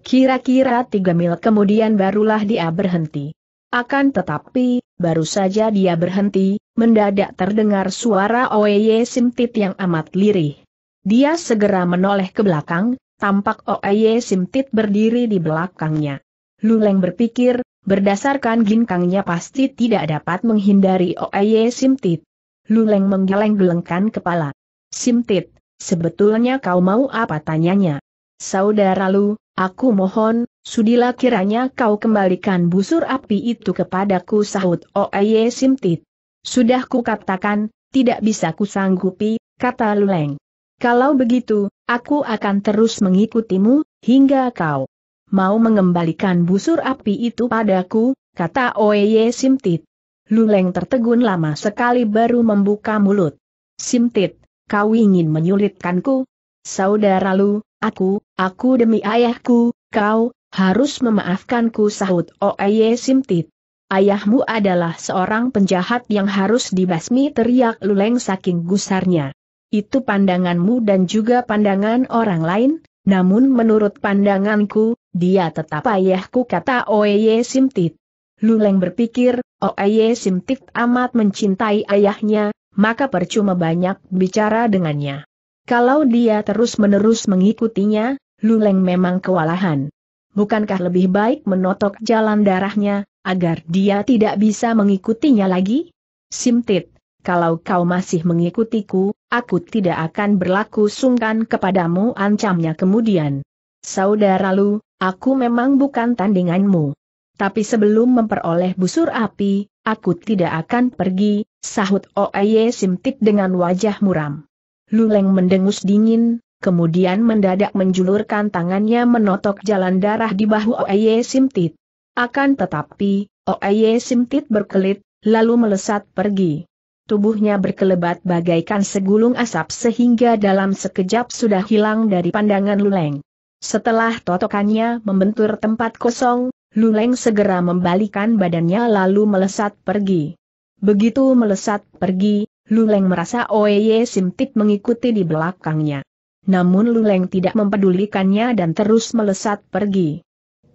Kira-kira tiga mil kemudian barulah dia berhenti. Akan tetapi, baru saja dia berhenti, mendadak terdengar suara Oeye Simtit yang amat lirih. Dia segera menoleh ke belakang, tampak Oeye Simtit berdiri di belakangnya. Luleng berpikir, berdasarkan ginkangnya pasti tidak dapat menghindari Oeye Simtit. Luleng menggeleng-gelengkan kepala. Simtit, sebetulnya kau mau apa tanyanya? Saudara Lu, Aku mohon, sudilah kiranya kau kembalikan busur api itu kepadaku sahut Oeye Simtit. Sudah kukatakan, tidak bisa kusanggupi, kata Luleng. Kalau begitu, aku akan terus mengikutimu, hingga kau mau mengembalikan busur api itu padaku, kata Oeye Simtit. Luleng tertegun lama sekali baru membuka mulut. Simtit, kau ingin menyulitkanku, Saudara lu, aku, aku demi ayahku, kau, harus memaafkanku sahut Oeye Simtit. Ayahmu adalah seorang penjahat yang harus dibasmi teriak Luleng saking gusarnya. Itu pandanganmu dan juga pandangan orang lain, namun menurut pandanganku, dia tetap ayahku kata Oeye Simtit. Luleng berpikir, Oeye Simtit amat mencintai ayahnya, maka percuma banyak bicara dengannya. Kalau dia terus-menerus mengikutinya, Luleng memang kewalahan. Bukankah lebih baik menotok jalan darahnya, agar dia tidak bisa mengikutinya lagi? Simtit, kalau kau masih mengikutiku, aku tidak akan berlaku sungkan kepadamu ancamnya kemudian. Saudara Lu, aku memang bukan tandinganmu. Tapi sebelum memperoleh busur api, aku tidak akan pergi, sahut Oeye Simtit dengan wajah muram. Luleng mendengus dingin, kemudian mendadak menjulurkan tangannya menotok jalan darah di bahu Oeye Simtit. Akan tetapi, Oeye Simtit berkelit, lalu melesat pergi. Tubuhnya berkelebat bagaikan segulung asap sehingga dalam sekejap sudah hilang dari pandangan Luleng. Setelah totokannya membentur tempat kosong, Luleng segera membalikan badannya lalu melesat pergi. Begitu melesat pergi, Luleng merasa Oeye Simtik mengikuti di belakangnya. Namun Luleng tidak mempedulikannya dan terus melesat pergi.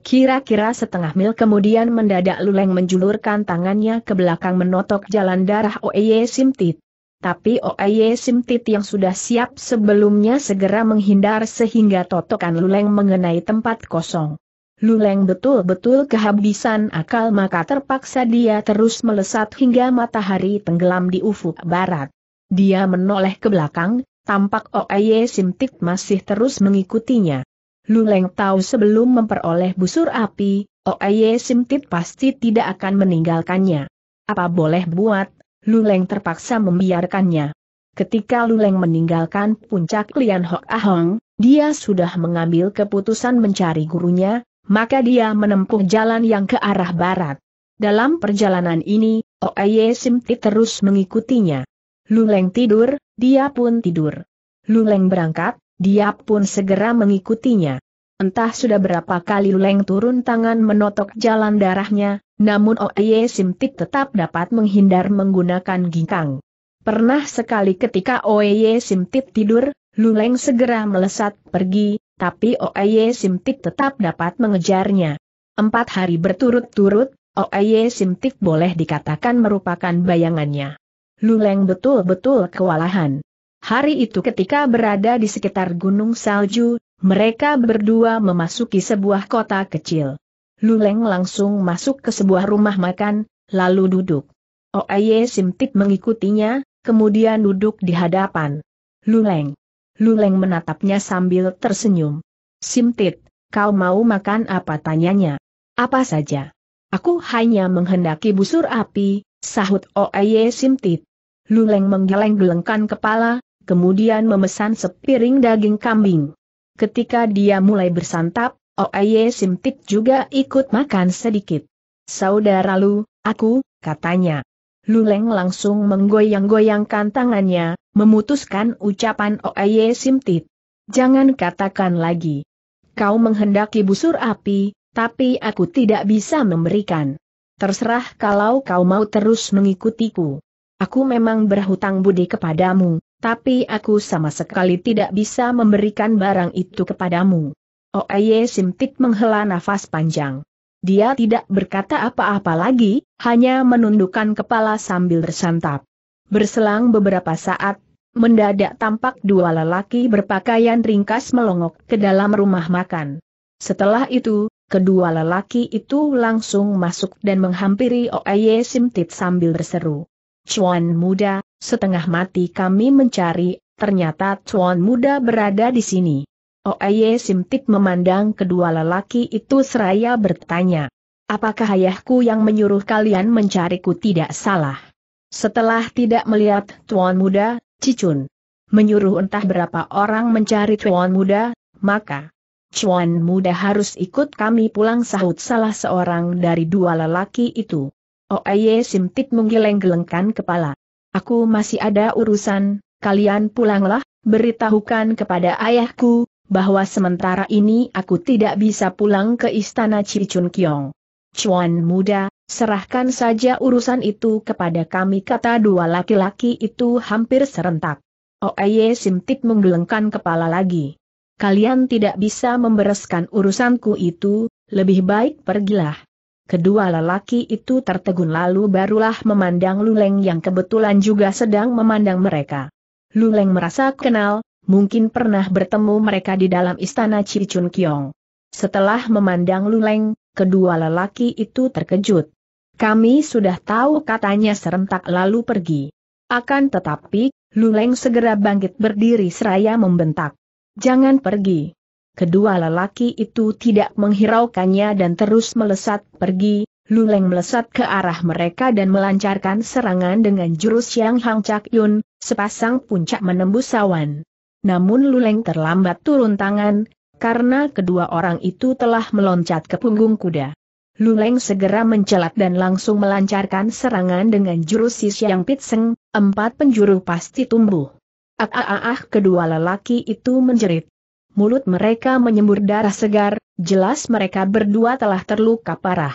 Kira-kira setengah mil kemudian mendadak Luleng menjulurkan tangannya ke belakang menotok jalan darah Oeye Simtit. Tapi Oeye Simtit yang sudah siap sebelumnya segera menghindar sehingga totokan Luleng mengenai tempat kosong. Luleng betul-betul kehabisan akal maka terpaksa dia terus melesat hingga matahari tenggelam di ufuk barat. Dia menoleh ke belakang, tampak Oeye Simtik masih terus mengikutinya. Luleng tahu sebelum memperoleh busur api, Oeye Simtik pasti tidak akan meninggalkannya. Apa boleh buat, Luleng terpaksa membiarkannya. Ketika Luleng meninggalkan puncak Lian Hok Ahong, dia sudah mengambil keputusan mencari gurunya, maka dia menempuh jalan yang ke arah barat. Dalam perjalanan ini, Oye Simti terus mengikutinya. Luleng tidur, dia pun tidur. Luleng berangkat, dia pun segera mengikutinya. Entah sudah berapa kali Luleng turun tangan menotok jalan darahnya, namun Oye Simti tetap dapat menghindar menggunakan ginkang. Pernah sekali ketika Oye Simti tidur, Luleng segera melesat pergi, tapi Oye Simtik tetap dapat mengejarnya. Empat hari berturut-turut, Oye Simtik boleh dikatakan merupakan bayangannya. Luleng betul-betul kewalahan. Hari itu ketika berada di sekitar Gunung Salju, mereka berdua memasuki sebuah kota kecil. Luleng langsung masuk ke sebuah rumah makan, lalu duduk. Oye Simtik mengikutinya, kemudian duduk di hadapan. Luleng, Luleng menatapnya sambil tersenyum. Simtit, kau mau makan apa tanyanya? Apa saja? Aku hanya menghendaki busur api, sahut Oeye Simtit. Luleng menggeleng-gelengkan kepala, kemudian memesan sepiring daging kambing. Ketika dia mulai bersantap, Oeye Simtit juga ikut makan sedikit. Saudara Lu, aku, katanya. Luleng langsung menggoyang-goyangkan tangannya, Memutuskan ucapan Oye Simtit. Jangan katakan lagi. Kau menghendaki busur api, tapi aku tidak bisa memberikan. Terserah kalau kau mau terus mengikutiku. Aku memang berhutang budi kepadamu, tapi aku sama sekali tidak bisa memberikan barang itu kepadamu. Oye Simtit menghela nafas panjang. Dia tidak berkata apa-apa lagi, hanya menundukkan kepala sambil bersantap. Berselang beberapa saat, mendadak tampak dua lelaki berpakaian ringkas melongok ke dalam rumah makan. Setelah itu, kedua lelaki itu langsung masuk dan menghampiri Oeye Simtit sambil berseru. Cuan muda, setengah mati kami mencari, ternyata cuan muda berada di sini. Oeye Simtit memandang kedua lelaki itu seraya bertanya. Apakah ayahku yang menyuruh kalian mencariku tidak salah? Setelah tidak melihat tuan muda, Cicun menyuruh entah berapa orang mencari tuan muda, maka Tuan muda harus ikut kami pulang sahut salah seorang dari dua lelaki itu. Oye Simtik menggeleng-gelengkan kepala. Aku masih ada urusan, kalian pulanglah, beritahukan kepada ayahku, bahwa sementara ini aku tidak bisa pulang ke istana Cicun Kiong. Cuan muda, Serahkan saja urusan itu kepada kami kata dua laki-laki itu hampir serentak. Oeye Simtik menggelengkan kepala lagi. Kalian tidak bisa membereskan urusanku itu, lebih baik pergilah. Kedua lelaki itu tertegun lalu barulah memandang Luleng yang kebetulan juga sedang memandang mereka. Luleng merasa kenal, mungkin pernah bertemu mereka di dalam istana Cicun Kiong. Setelah memandang Luleng, kedua lelaki itu terkejut. Kami sudah tahu katanya serentak lalu pergi. Akan tetapi, Luleng segera bangkit berdiri seraya membentak. Jangan pergi. Kedua lelaki itu tidak menghiraukannya dan terus melesat pergi, Luleng melesat ke arah mereka dan melancarkan serangan dengan jurus yang Hang Chak Yun, sepasang puncak menembus awan. Namun Luleng terlambat turun tangan, karena kedua orang itu telah meloncat ke punggung kuda. Luleng segera mencelat dan langsung melancarkan serangan dengan jurus si siang pitseng, empat penjuru pasti tumbuh. Ah, ah, ah, ah kedua lelaki itu menjerit. Mulut mereka menyembur darah segar, jelas mereka berdua telah terluka parah.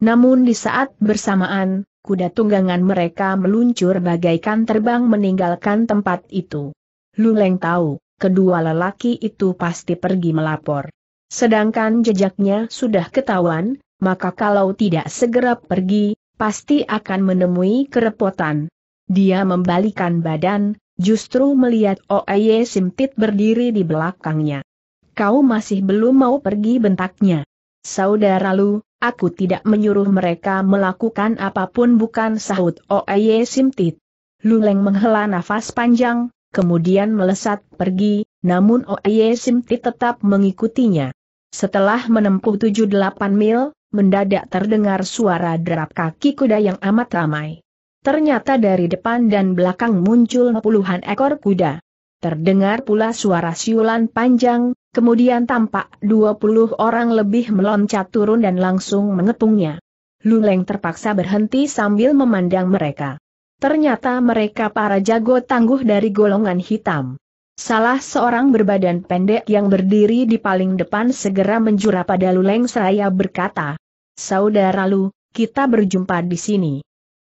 Namun di saat bersamaan, kuda tunggangan mereka meluncur bagaikan terbang meninggalkan tempat itu. Luleng tahu, kedua lelaki itu pasti pergi melapor. Sedangkan jejaknya sudah ketahuan, maka kalau tidak segera pergi, pasti akan menemui kerepotan. Dia membalikan badan, justru melihat Oeye Simtit berdiri di belakangnya. Kau masih belum mau pergi bentaknya. Saudara lu, aku tidak menyuruh mereka melakukan apapun bukan sahut Oeye Simtit. Luleng menghela nafas panjang, kemudian melesat pergi, namun Oeye Simtit tetap mengikutinya. Setelah menempuh 7-8 mil, mendadak terdengar suara derap kaki kuda yang amat ramai. Ternyata dari depan dan belakang muncul puluhan ekor kuda. Terdengar pula suara siulan panjang, kemudian tampak 20 orang lebih meloncat turun dan langsung mengepungnya. Luleng terpaksa berhenti sambil memandang mereka. Ternyata mereka para jago tangguh dari golongan hitam. Salah seorang berbadan pendek yang berdiri di paling depan segera menjura pada Luleng seraya berkata, Saudara Lu, kita berjumpa di sini.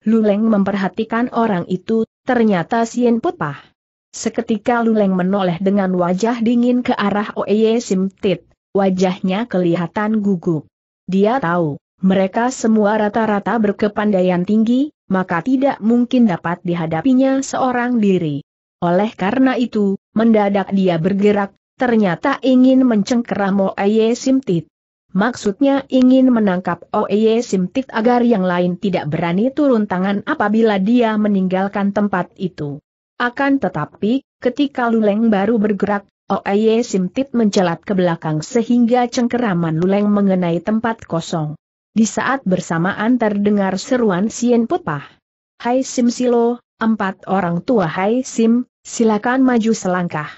Luleng memperhatikan orang itu, ternyata Sien Putpah. Seketika Luleng menoleh dengan wajah dingin ke arah Oye Simtit, wajahnya kelihatan gugup. Dia tahu, mereka semua rata-rata berkepandaian tinggi, maka tidak mungkin dapat dihadapinya seorang diri. Oleh karena itu, mendadak dia bergerak, ternyata ingin mencengkeram Oye Simtit. Maksudnya ingin menangkap Oeye Simtit agar yang lain tidak berani turun tangan apabila dia meninggalkan tempat itu. Akan tetapi, ketika Luleng baru bergerak, Oeye Simtit mencelat ke belakang sehingga cengkeraman Luleng mengenai tempat kosong. Di saat bersamaan terdengar seruan Sien Putpah. Hai Sim Silo, empat orang tua Hai Sim, silakan maju selangkah.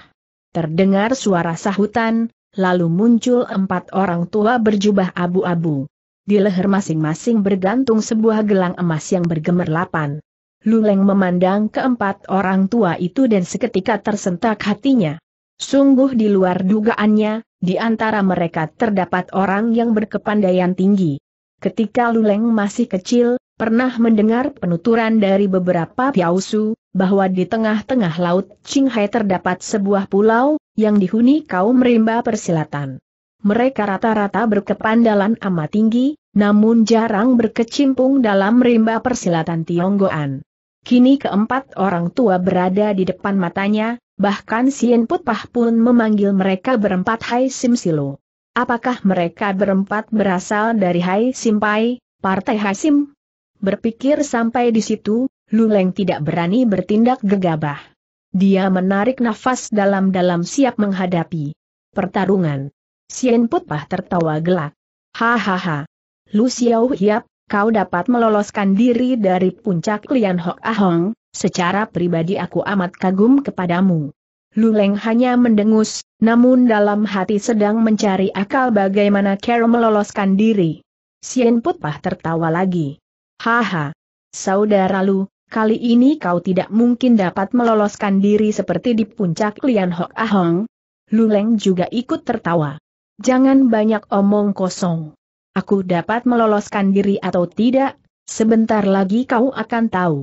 Terdengar suara sahutan, lalu muncul empat orang tua berjubah abu-abu. Di leher masing-masing bergantung sebuah gelang emas yang bergemerlapan. Luleng memandang keempat orang tua itu dan seketika tersentak hatinya. Sungguh di luar dugaannya, di antara mereka terdapat orang yang berkepandaian tinggi. Ketika Luleng masih kecil, pernah mendengar penuturan dari beberapa piausu, bahwa di tengah-tengah laut Qinghai terdapat sebuah pulau, yang dihuni kaum rimba persilatan. Mereka rata-rata berkepandalan amat tinggi, namun jarang berkecimpung dalam rimba persilatan Tionggoan. Kini keempat orang tua berada di depan matanya, bahkan Sien Putpah pun memanggil mereka berempat Hai Sim Silo. Apakah mereka berempat berasal dari Hai Sim Pai, Partai Hasim? Berpikir sampai di situ, Luleng tidak berani bertindak gegabah. Dia menarik nafas dalam-dalam siap menghadapi pertarungan. Sien Putpah tertawa gelak. Hahaha. Lu Xiao Hiap, kau dapat meloloskan diri dari puncak Lian Hok Ahong, secara pribadi aku amat kagum kepadamu. Lu Leng hanya mendengus, namun dalam hati sedang mencari akal bagaimana Carol meloloskan diri. Sien Putpah tertawa lagi. Haha. Saudara Lu, kali ini kau tidak mungkin dapat meloloskan diri seperti di puncak Lian Hok Ahong. Luleng juga ikut tertawa. Jangan banyak omong kosong. Aku dapat meloloskan diri atau tidak, sebentar lagi kau akan tahu.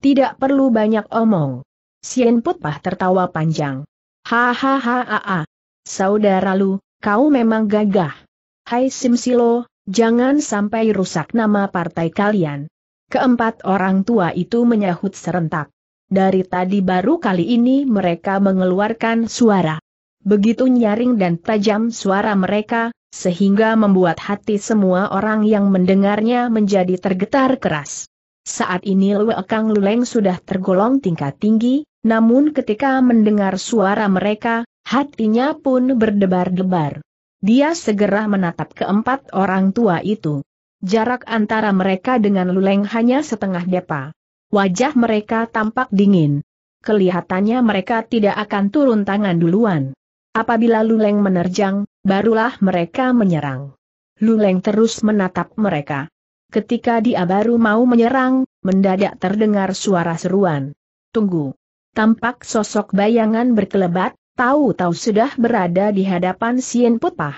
Tidak perlu banyak omong. Sien Putpah tertawa panjang. Hahaha, saudara lu, kau memang gagah. Hai Simsilo, jangan sampai rusak nama partai kalian. Keempat orang tua itu menyahut serentak. Dari tadi baru kali ini mereka mengeluarkan suara. Begitu nyaring dan tajam suara mereka, sehingga membuat hati semua orang yang mendengarnya menjadi tergetar keras. Saat ini Kang Luleng sudah tergolong tingkat tinggi, namun ketika mendengar suara mereka, hatinya pun berdebar-debar. Dia segera menatap keempat orang tua itu. Jarak antara mereka dengan Luleng hanya setengah depa. Wajah mereka tampak dingin. Kelihatannya mereka tidak akan turun tangan duluan. Apabila Luleng menerjang, barulah mereka menyerang. Luleng terus menatap mereka. Ketika dia baru mau menyerang, mendadak terdengar suara seruan. Tunggu. Tampak sosok bayangan berkelebat, tahu-tahu sudah berada di hadapan Sien Putpah.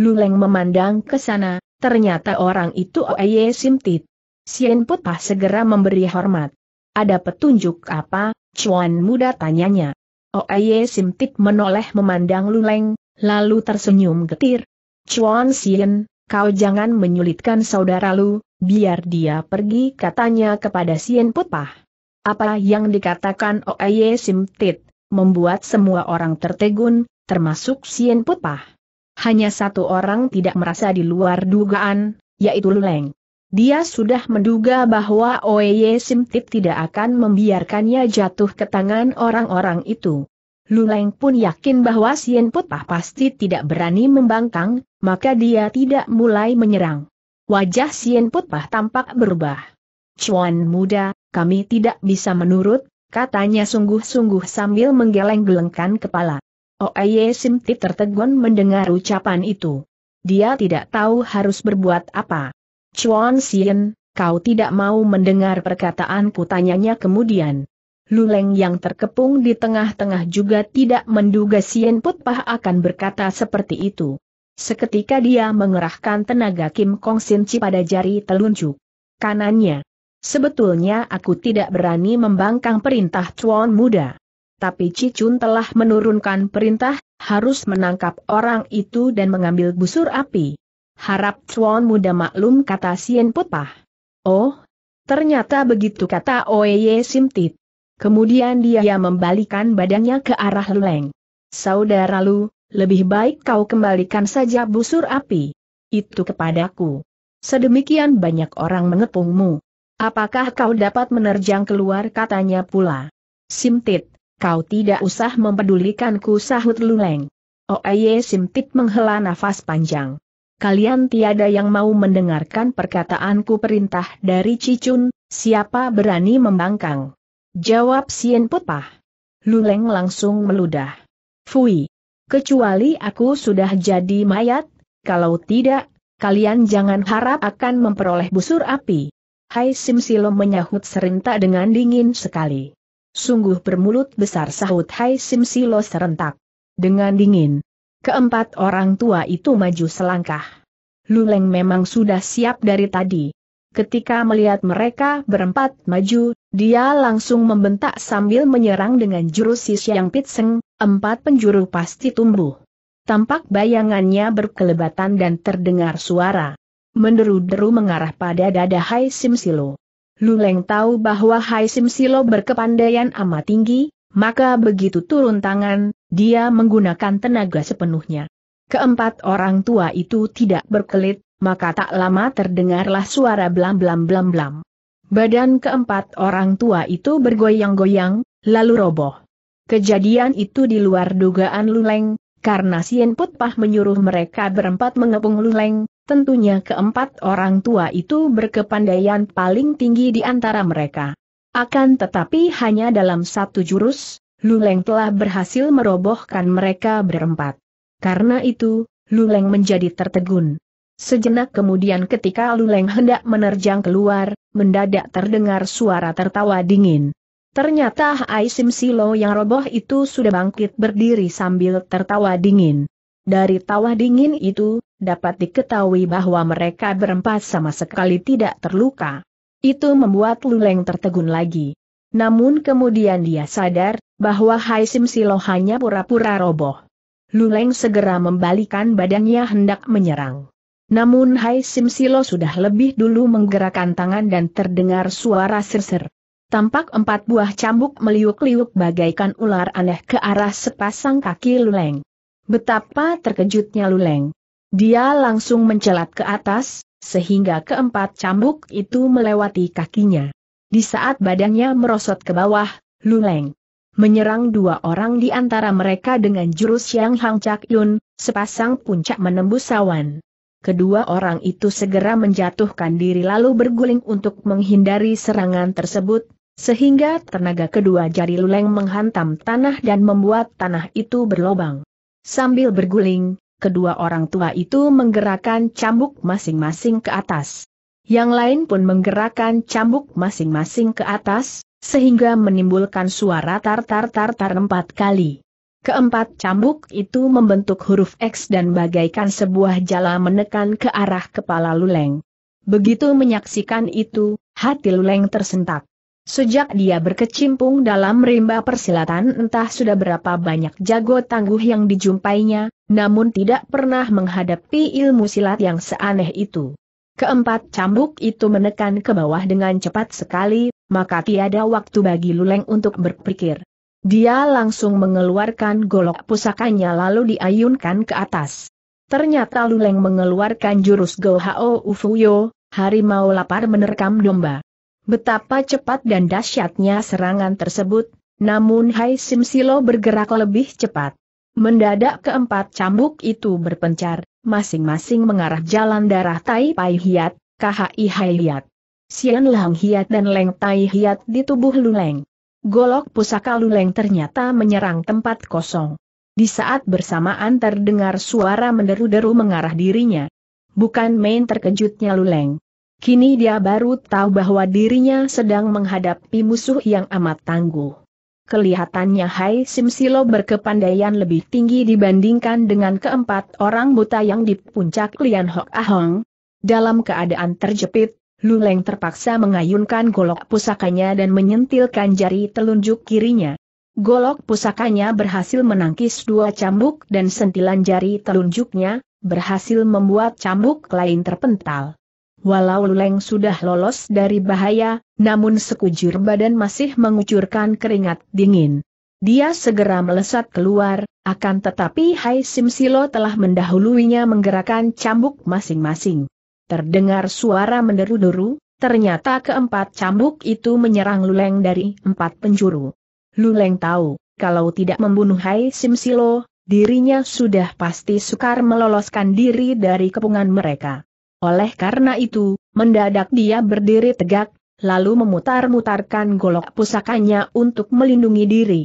Luleng memandang ke sana, Ternyata orang itu Oye Simtit. Sien Putpa segera memberi hormat. Ada petunjuk apa, Cuan muda tanyanya. Oye Simtit menoleh memandang Luleng, lalu tersenyum getir. Cuan Sien, kau jangan menyulitkan saudara lu, biar dia pergi katanya kepada Sien Putpa. Apa yang dikatakan Oye Simtit, membuat semua orang tertegun, termasuk Sien Putpa hanya satu orang tidak merasa di luar dugaan, yaitu Luleng. Dia sudah menduga bahwa Oye Simtip tidak akan membiarkannya jatuh ke tangan orang-orang itu. Luleng pun yakin bahwa Sien Putpah pasti tidak berani membangkang, maka dia tidak mulai menyerang. Wajah Sien Putpah tampak berubah. Cuan muda, kami tidak bisa menurut, katanya sungguh-sungguh sambil menggeleng-gelengkan kepala. Oye oh, Simti tertegun mendengar ucapan itu. Dia tidak tahu harus berbuat apa. Chuan Sien, kau tidak mau mendengar perkataanku tanyanya kemudian. Luleng yang terkepung di tengah-tengah juga tidak menduga Sien Putpa akan berkata seperti itu. Seketika dia mengerahkan tenaga Kim Kong Sin Chi pada jari telunjuk kanannya. Sebetulnya aku tidak berani membangkang perintah Chuan Muda tapi Cicun telah menurunkan perintah, harus menangkap orang itu dan mengambil busur api. Harap Chuan muda maklum kata Sien Putpah. Oh, ternyata begitu kata Oeye Simtit. Kemudian dia membalikan badannya ke arah Leng. Saudara Lu, lebih baik kau kembalikan saja busur api. Itu kepadaku. Sedemikian banyak orang mengepungmu. Apakah kau dapat menerjang keluar katanya pula. Simtit, Kau tidak usah mempedulikanku sahut Luleng. Oeye Simtip menghela nafas panjang. Kalian tiada yang mau mendengarkan perkataanku perintah dari Cicun, siapa berani membangkang? Jawab Sien Putpah. Luleng langsung meludah. Fui. Kecuali aku sudah jadi mayat, kalau tidak, kalian jangan harap akan memperoleh busur api. Hai Simsilo menyahut serentak dengan dingin sekali. Sungguh bermulut besar sahut Hai Sim Silo serentak. Dengan dingin. Keempat orang tua itu maju selangkah. Luleng memang sudah siap dari tadi. Ketika melihat mereka berempat maju, dia langsung membentak sambil menyerang dengan jurus sisi yang pitseng, empat penjuru pasti tumbuh. Tampak bayangannya berkelebatan dan terdengar suara. Menderu-deru mengarah pada dada Hai Simsilo. Luleng tahu bahwa Hai Sim Silo berkepandaian amat tinggi, maka begitu turun tangan, dia menggunakan tenaga sepenuhnya. Keempat orang tua itu tidak berkelit, maka tak lama terdengarlah suara blam-blam-blam-blam. Badan keempat orang tua itu bergoyang-goyang, lalu roboh. Kejadian itu di luar dugaan Luleng, karena Sien Putpah menyuruh mereka berempat mengepung Luleng, Tentunya keempat orang tua itu berkepandaian paling tinggi di antara mereka. Akan tetapi hanya dalam satu jurus, Luleng telah berhasil merobohkan mereka berempat. Karena itu, Luleng menjadi tertegun. Sejenak kemudian ketika Luleng hendak menerjang keluar, mendadak terdengar suara tertawa dingin. Ternyata Hai Sim Silo yang roboh itu sudah bangkit berdiri sambil tertawa dingin. Dari tawa dingin itu, dapat diketahui bahwa mereka berempat sama sekali tidak terluka. Itu membuat Luleng tertegun lagi. Namun kemudian dia sadar, bahwa Hai Sim Silo hanya pura-pura roboh. Luleng segera membalikan badannya hendak menyerang. Namun Hai Sim Silo sudah lebih dulu menggerakkan tangan dan terdengar suara sirser. Tampak empat buah cambuk meliuk-liuk bagaikan ular aneh ke arah sepasang kaki Luleng. Betapa terkejutnya Luleng. Dia langsung mencelat ke atas, sehingga keempat cambuk itu melewati kakinya. Di saat badannya merosot ke bawah, Luleng menyerang dua orang di antara mereka dengan jurus yang Hang Chak Yun, sepasang puncak menembus sawan. Kedua orang itu segera menjatuhkan diri lalu berguling untuk menghindari serangan tersebut, sehingga tenaga kedua jari luleng menghantam tanah dan membuat tanah itu berlobang. Sambil berguling, kedua orang tua itu menggerakkan cambuk masing-masing ke atas. Yang lain pun menggerakkan cambuk masing-masing ke atas, sehingga menimbulkan suara tar-tar-tar-tar empat kali. Keempat cambuk itu membentuk huruf X dan bagaikan sebuah jala menekan ke arah kepala Luleng. Begitu menyaksikan itu, hati Luleng tersentak. Sejak dia berkecimpung dalam rimba persilatan entah sudah berapa banyak jago tangguh yang dijumpainya, namun tidak pernah menghadapi ilmu silat yang seaneh itu. Keempat cambuk itu menekan ke bawah dengan cepat sekali, maka tiada waktu bagi Luleng untuk berpikir. Dia langsung mengeluarkan golok pusakanya lalu diayunkan ke atas. Ternyata Luleng mengeluarkan jurus Go Ufuyo, harimau lapar menerkam domba. Betapa cepat dan dahsyatnya serangan tersebut, namun Hai Sim Silo bergerak lebih cepat. Mendadak keempat cambuk itu berpencar, masing-masing mengarah jalan darah Tai Pai Hiat, KHI Hai Hiat. Sian Lang Hiat dan Leng Tai Hiat di tubuh Luleng. Golok pusaka Luleng ternyata menyerang tempat kosong. Di saat bersamaan terdengar suara menderu-deru mengarah dirinya. Bukan main terkejutnya Luleng. Kini dia baru tahu bahwa dirinya sedang menghadapi musuh yang amat tangguh. Kelihatannya Hai Simsilo berkepandaian lebih tinggi dibandingkan dengan keempat orang buta yang di puncak Lian Hok Ahong. Dalam keadaan terjepit, Luleng terpaksa mengayunkan golok pusakanya dan menyentilkan jari telunjuk kirinya. Golok pusakanya berhasil menangkis dua cambuk dan sentilan jari telunjuknya, berhasil membuat cambuk lain terpental. Walau Luleng sudah lolos dari bahaya, namun sekujur badan masih mengucurkan keringat dingin. Dia segera melesat keluar, akan tetapi Hai Simsilo telah mendahuluinya menggerakkan cambuk masing-masing. Terdengar suara menderu-deru, ternyata keempat cambuk itu menyerang Luleng dari empat penjuru. Luleng tahu, kalau tidak membunuh Hai Simsilo, dirinya sudah pasti sukar meloloskan diri dari kepungan mereka. Oleh karena itu, mendadak dia berdiri tegak, lalu memutar-mutarkan golok pusakanya untuk melindungi diri.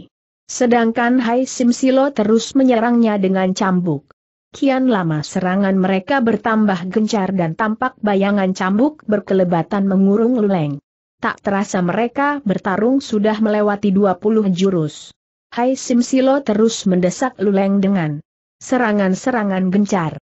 Sedangkan Hai Sim Silo terus menyerangnya dengan cambuk. Kian lama serangan mereka bertambah gencar dan tampak bayangan cambuk berkelebatan mengurung luleng. Tak terasa mereka bertarung sudah melewati 20 jurus. Hai Sim Silo terus mendesak Luleng dengan serangan-serangan gencar.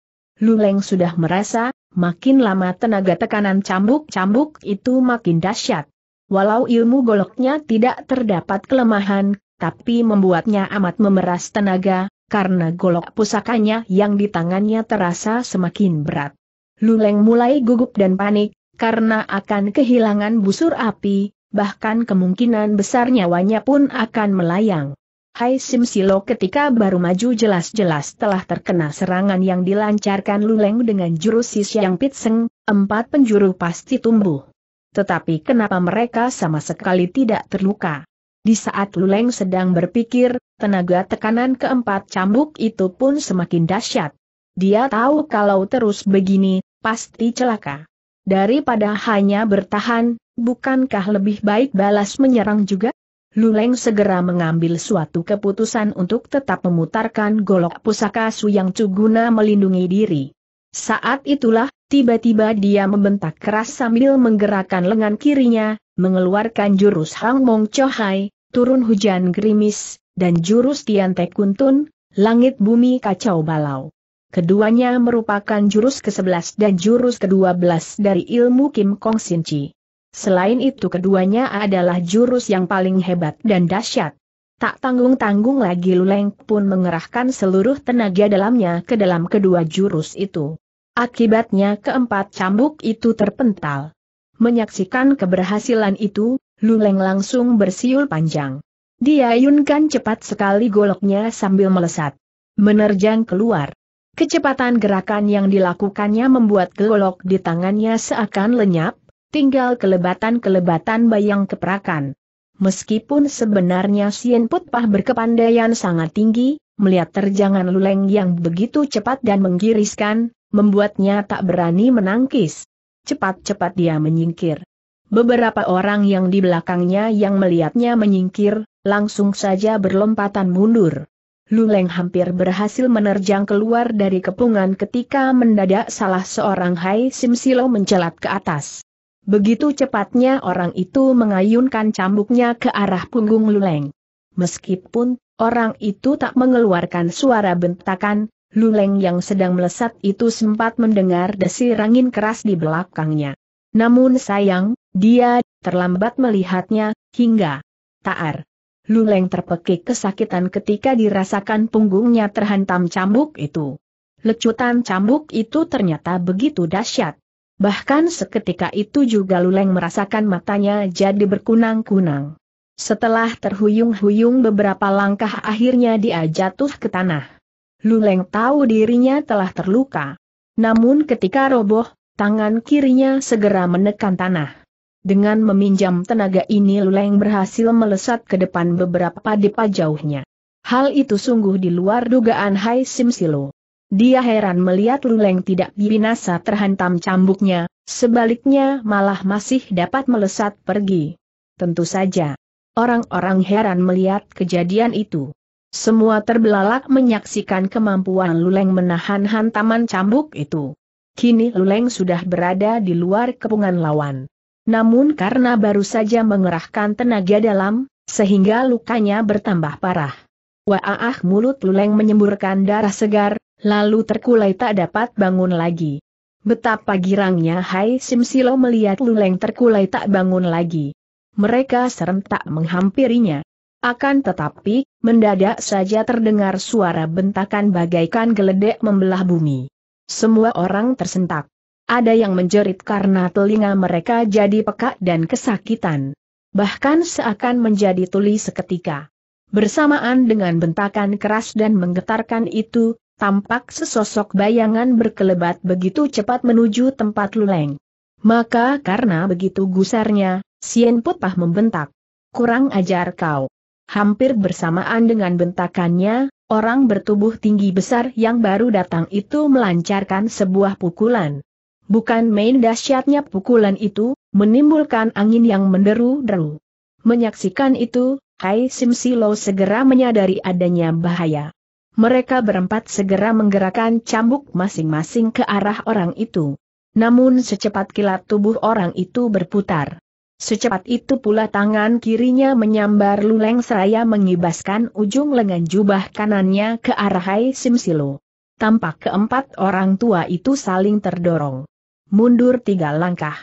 Luleng sudah merasa, makin lama tenaga tekanan cambuk-cambuk itu makin dahsyat. Walau ilmu goloknya tidak terdapat kelemahan, tapi membuatnya amat memeras tenaga, karena golok pusakanya yang di tangannya terasa semakin berat. Luleng mulai gugup dan panik, karena akan kehilangan busur api, bahkan kemungkinan besar nyawanya pun akan melayang. Hai Sim Silo ketika baru maju jelas-jelas telah terkena serangan yang dilancarkan Luleng dengan jurus Sis yang Pitseng, empat penjuru pasti tumbuh. Tetapi kenapa mereka sama sekali tidak terluka? Di saat Luleng sedang berpikir, tenaga tekanan keempat cambuk itu pun semakin dahsyat. Dia tahu kalau terus begini, pasti celaka. Daripada hanya bertahan, bukankah lebih baik balas menyerang juga? Luleng segera mengambil suatu keputusan untuk tetap memutarkan golok pusaka Suyang yang guna melindungi diri. Saat itulah, tiba-tiba dia membentak keras sambil menggerakkan lengan kirinya, mengeluarkan jurus Hang Mong Hai, turun hujan gerimis, dan jurus Tian Te Kuntun, langit bumi kacau balau. Keduanya merupakan jurus ke-11 dan jurus ke-12 dari ilmu Kim Kong Sin Chi. Selain itu keduanya adalah jurus yang paling hebat dan dahsyat. Tak tanggung-tanggung lagi Luleng pun mengerahkan seluruh tenaga dalamnya ke dalam kedua jurus itu. Akibatnya keempat cambuk itu terpental. Menyaksikan keberhasilan itu, Luleng langsung bersiul panjang. Diayunkan cepat sekali goloknya sambil melesat. Menerjang keluar. Kecepatan gerakan yang dilakukannya membuat golok di tangannya seakan lenyap, tinggal kelebatan-kelebatan bayang keperakan. Meskipun sebenarnya Sien Putpah berkepandaian sangat tinggi, melihat terjangan luleng yang begitu cepat dan menggiriskan, membuatnya tak berani menangkis. Cepat-cepat dia menyingkir. Beberapa orang yang di belakangnya yang melihatnya menyingkir, langsung saja berlompatan mundur. Luleng hampir berhasil menerjang keluar dari kepungan ketika mendadak salah seorang Hai Simsilo mencelat ke atas. Begitu cepatnya orang itu mengayunkan cambuknya ke arah punggung Luleng. Meskipun orang itu tak mengeluarkan suara bentakan, Luleng yang sedang melesat itu sempat mendengar desir angin keras di belakangnya. Namun sayang, dia terlambat melihatnya, hingga taar. Luleng terpekik kesakitan ketika dirasakan punggungnya terhantam cambuk itu. Lecutan cambuk itu ternyata begitu dahsyat. Bahkan seketika itu juga Luleng merasakan matanya jadi berkunang-kunang. Setelah terhuyung-huyung beberapa langkah akhirnya dia jatuh ke tanah. Luleng tahu dirinya telah terluka. Namun ketika roboh, tangan kirinya segera menekan tanah. Dengan meminjam tenaga ini Luleng berhasil melesat ke depan beberapa depa jauhnya. Hal itu sungguh di luar dugaan Hai Simsilu. Dia heran melihat Luleng tidak binasa terhantam cambuknya, sebaliknya malah masih dapat melesat pergi. Tentu saja. Orang-orang heran melihat kejadian itu. Semua terbelalak menyaksikan kemampuan Luleng menahan hantaman cambuk itu. Kini Luleng sudah berada di luar kepungan lawan. Namun karena baru saja mengerahkan tenaga dalam, sehingga lukanya bertambah parah. Waah mulut Luleng menyemburkan darah segar, lalu terkulai tak dapat bangun lagi. Betapa girangnya Hai Simsilo melihat Luleng terkulai tak bangun lagi. Mereka serentak menghampirinya. Akan tetapi, mendadak saja terdengar suara bentakan bagaikan geledek membelah bumi. Semua orang tersentak. Ada yang menjerit karena telinga mereka jadi pekak dan kesakitan. Bahkan seakan menjadi tuli seketika. Bersamaan dengan bentakan keras dan menggetarkan itu, tampak sesosok bayangan berkelebat begitu cepat menuju tempat Luleng. Maka karena begitu gusarnya, Sien Putpah membentak. Kurang ajar kau. Hampir bersamaan dengan bentakannya, orang bertubuh tinggi besar yang baru datang itu melancarkan sebuah pukulan. Bukan main dahsyatnya pukulan itu, menimbulkan angin yang menderu-deru. Menyaksikan itu, Hai Sim Silo segera menyadari adanya bahaya mereka berempat segera menggerakkan cambuk masing-masing ke arah orang itu. Namun secepat kilat tubuh orang itu berputar. Secepat itu pula tangan kirinya menyambar luleng seraya mengibaskan ujung lengan jubah kanannya ke arah Hai Simsilo. Tampak keempat orang tua itu saling terdorong. Mundur tiga langkah.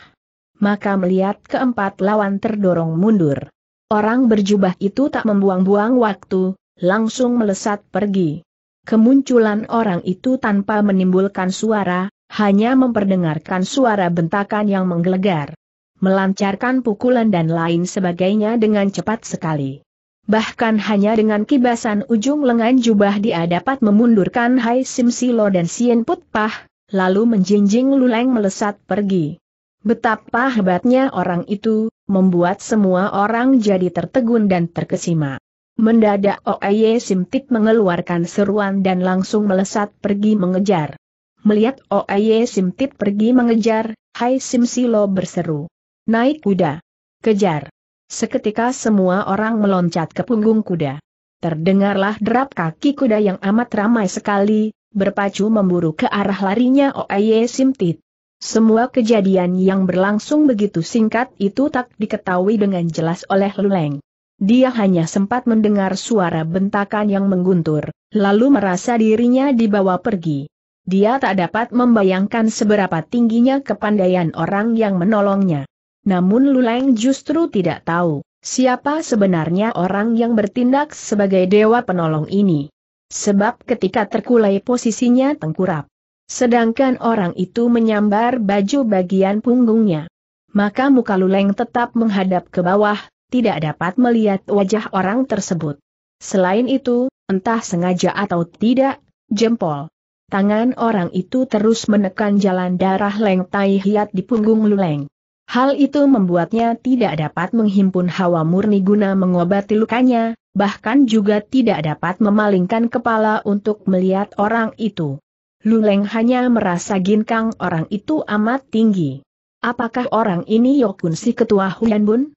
Maka melihat keempat lawan terdorong mundur. Orang berjubah itu tak membuang-buang waktu, langsung melesat pergi. Kemunculan orang itu tanpa menimbulkan suara, hanya memperdengarkan suara bentakan yang menggelegar. Melancarkan pukulan dan lain sebagainya dengan cepat sekali. Bahkan hanya dengan kibasan ujung lengan jubah dia dapat memundurkan Hai Sim Silo dan Sien Putpah, lalu menjinjing luleng melesat pergi. Betapa hebatnya orang itu, membuat semua orang jadi tertegun dan terkesima. Mendadak Oye Simtik mengeluarkan seruan dan langsung melesat pergi mengejar. Melihat Oye Simtik pergi mengejar, Hai Simsilo berseru. Naik kuda. Kejar. Seketika semua orang meloncat ke punggung kuda. Terdengarlah derap kaki kuda yang amat ramai sekali, berpacu memburu ke arah larinya Oye Simtit. Semua kejadian yang berlangsung begitu singkat itu tak diketahui dengan jelas oleh Luleng dia hanya sempat mendengar suara bentakan yang mengguntur, lalu merasa dirinya dibawa pergi. Dia tak dapat membayangkan seberapa tingginya kepandaian orang yang menolongnya. Namun Luleng justru tidak tahu, siapa sebenarnya orang yang bertindak sebagai dewa penolong ini. Sebab ketika terkulai posisinya tengkurap. Sedangkan orang itu menyambar baju bagian punggungnya. Maka muka Luleng tetap menghadap ke bawah, tidak dapat melihat wajah orang tersebut. Selain itu, entah sengaja atau tidak, jempol. Tangan orang itu terus menekan jalan darah Leng Tai Hiat di punggung Luleng. Hal itu membuatnya tidak dapat menghimpun hawa murni guna mengobati lukanya, bahkan juga tidak dapat memalingkan kepala untuk melihat orang itu. Luleng hanya merasa ginkang orang itu amat tinggi. Apakah orang ini Yokun si ketua Huyan Bun?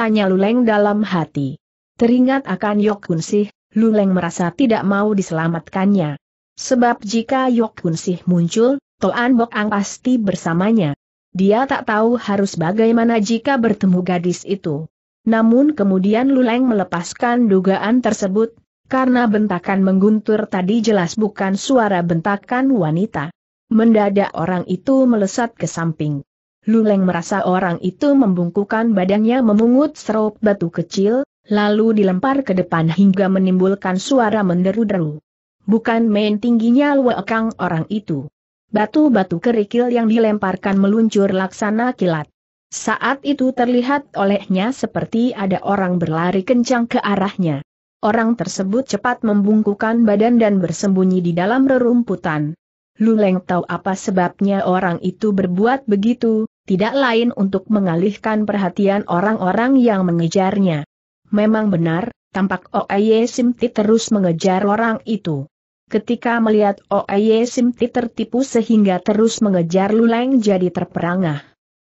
Tanya Luleng dalam hati. Teringat akan Yok Kunsih, Luleng merasa tidak mau diselamatkannya. Sebab jika Yok Kunsih muncul, Toan Bok Ang pasti bersamanya. Dia tak tahu harus bagaimana jika bertemu gadis itu. Namun kemudian Luleng melepaskan dugaan tersebut, karena bentakan mengguntur tadi jelas bukan suara bentakan wanita. Mendadak orang itu melesat ke samping. Luleng merasa orang itu membungkukan badannya memungut serup batu kecil, lalu dilempar ke depan hingga menimbulkan suara menderu-deru. Bukan main tingginya luekang orang itu. Batu-batu kerikil yang dilemparkan meluncur laksana kilat. Saat itu terlihat olehnya seperti ada orang berlari kencang ke arahnya. Orang tersebut cepat membungkukan badan dan bersembunyi di dalam rerumputan. Luleng tahu apa sebabnya orang itu berbuat begitu, tidak lain untuk mengalihkan perhatian orang-orang yang mengejarnya. Memang benar, tampak Oeye Simti terus mengejar orang itu. Ketika melihat Oeye Simti tertipu sehingga terus mengejar Luleng jadi terperangah.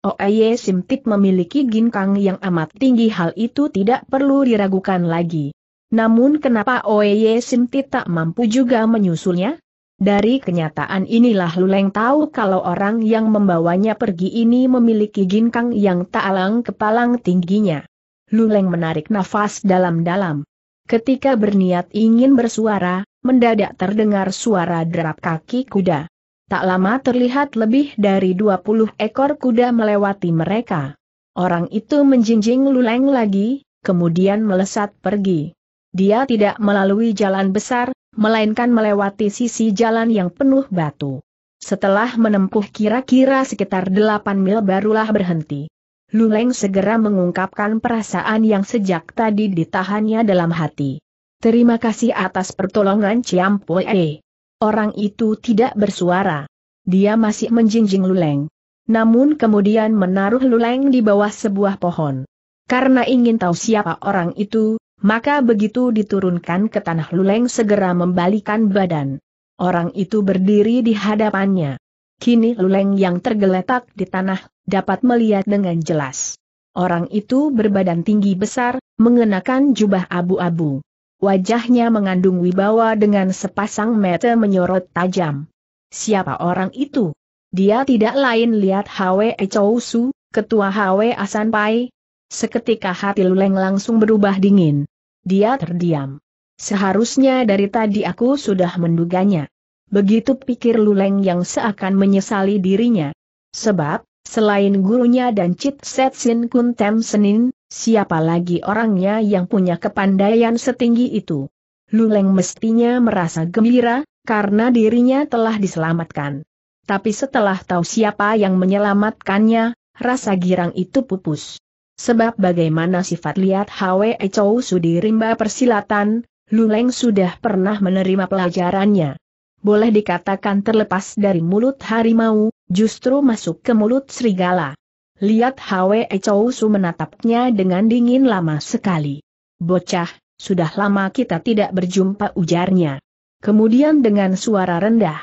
Oeye Simti memiliki ginkang yang amat tinggi hal itu tidak perlu diragukan lagi. Namun kenapa Oeye Simti tak mampu juga menyusulnya? Dari kenyataan inilah Luleng tahu kalau orang yang membawanya pergi ini memiliki ginkang yang tak alang kepalang tingginya. Luleng menarik nafas dalam-dalam. Ketika berniat ingin bersuara, mendadak terdengar suara derap kaki kuda. Tak lama terlihat lebih dari 20 ekor kuda melewati mereka. Orang itu menjinjing Luleng lagi, kemudian melesat pergi. Dia tidak melalui jalan besar, melainkan melewati sisi jalan yang penuh batu. Setelah menempuh kira-kira sekitar 8 mil barulah berhenti. Luleng segera mengungkapkan perasaan yang sejak tadi ditahannya dalam hati. Terima kasih atas pertolongan Ciampoe. Orang itu tidak bersuara. Dia masih menjinjing Luleng. Namun kemudian menaruh Luleng di bawah sebuah pohon. Karena ingin tahu siapa orang itu, maka begitu diturunkan ke tanah luleng segera membalikan badan. Orang itu berdiri di hadapannya. Kini luleng yang tergeletak di tanah, dapat melihat dengan jelas. Orang itu berbadan tinggi besar, mengenakan jubah abu-abu. Wajahnya mengandung wibawa dengan sepasang mata menyorot tajam. Siapa orang itu? Dia tidak lain lihat Hwe Chou Su, ketua Hwe Asan Pai. Seketika hati Luleng langsung berubah dingin. Dia terdiam. Seharusnya dari tadi aku sudah menduganya. Begitu pikir Luleng yang seakan menyesali dirinya. Sebab, selain gurunya dan Cit Setsin Kun Tem Senin, siapa lagi orangnya yang punya kepandaian setinggi itu? Luleng mestinya merasa gembira, karena dirinya telah diselamatkan. Tapi setelah tahu siapa yang menyelamatkannya, rasa girang itu pupus. Sebab bagaimana sifat lihat Hwe Chou Su di rimba persilatan, Luleng sudah pernah menerima pelajarannya. Boleh dikatakan terlepas dari mulut harimau, justru masuk ke mulut serigala. Lihat Hwe Chou Su menatapnya dengan dingin lama sekali. Bocah, sudah lama kita tidak berjumpa ujarnya. Kemudian dengan suara rendah,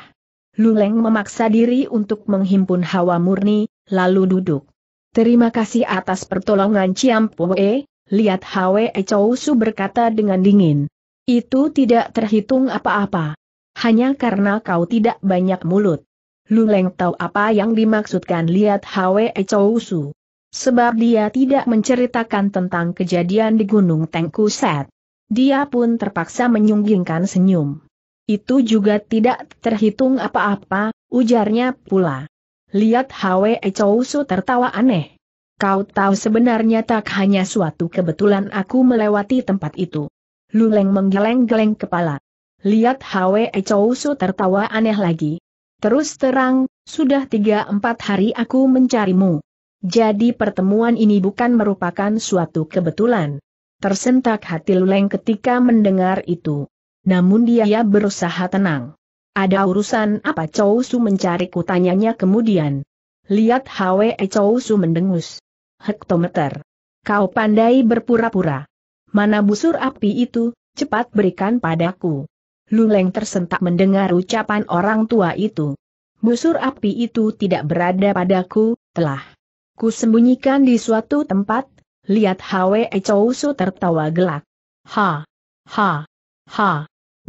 Luleng memaksa diri untuk menghimpun hawa murni, lalu duduk. Terima kasih atas pertolongan Ciam Poe, lihat Hwe Chow Su berkata dengan dingin. Itu tidak terhitung apa-apa. Hanya karena kau tidak banyak mulut. Lu Leng tahu apa yang dimaksudkan lihat Hwe Chow Su. Sebab dia tidak menceritakan tentang kejadian di Gunung Tengku Set. Dia pun terpaksa menyunggingkan senyum. Itu juga tidak terhitung apa-apa, ujarnya pula. Lihat Hwe Chow tertawa aneh. Kau tahu sebenarnya tak hanya suatu kebetulan aku melewati tempat itu. Luleng menggeleng-geleng kepala. Lihat Hwe Chow tertawa aneh lagi. Terus terang, sudah tiga empat hari aku mencarimu. Jadi pertemuan ini bukan merupakan suatu kebetulan. Tersentak hati Luleng ketika mendengar itu. Namun dia berusaha tenang. Ada urusan apa Chow Su mencariku kutanyanya kemudian. Lihat Hwe Chow Su mendengus. Hektometer. Kau pandai berpura-pura. Mana busur api itu, cepat berikan padaku. Luleng tersentak mendengar ucapan orang tua itu. Busur api itu tidak berada padaku, telah. Kusembunyikan di suatu tempat, lihat Hwe Chow Su tertawa gelak. Ha! Ha! Ha!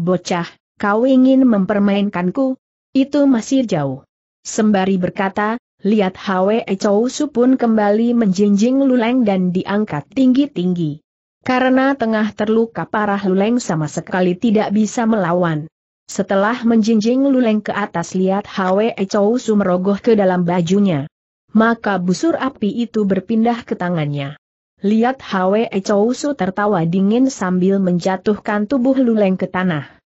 Bocah, kau ingin mempermainkanku? Itu masih jauh. Sembari berkata, lihat Hwe Chou Su pun kembali menjinjing Luleng dan diangkat tinggi-tinggi. Karena tengah terluka parah Luleng sama sekali tidak bisa melawan. Setelah menjinjing Luleng ke atas lihat Hwe Chou Su merogoh ke dalam bajunya. Maka busur api itu berpindah ke tangannya. Lihat Hwe Chou Su tertawa dingin sambil menjatuhkan tubuh Luleng ke tanah.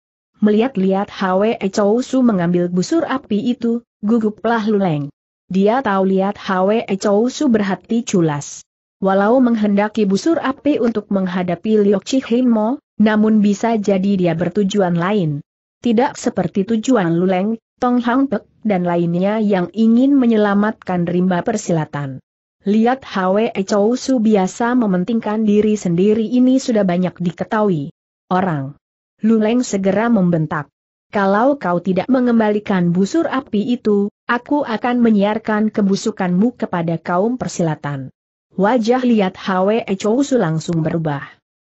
Melihat-lihat Hwe Chow Su mengambil busur api itu, guguplah Luleng. Dia tahu lihat Hwe Chow Su berhati culas. Walau menghendaki busur api untuk menghadapi Liok Chihimo, namun bisa jadi dia bertujuan lain. Tidak seperti tujuan Luleng, Tong Hang Pek, dan lainnya yang ingin menyelamatkan rimba persilatan. Lihat Hwe Chow Su biasa mementingkan diri sendiri ini sudah banyak diketahui. Orang Luleng segera membentak. Kalau kau tidak mengembalikan busur api itu, aku akan menyiarkan kebusukanmu kepada kaum persilatan. Wajah lihat Hwe Chousu langsung berubah.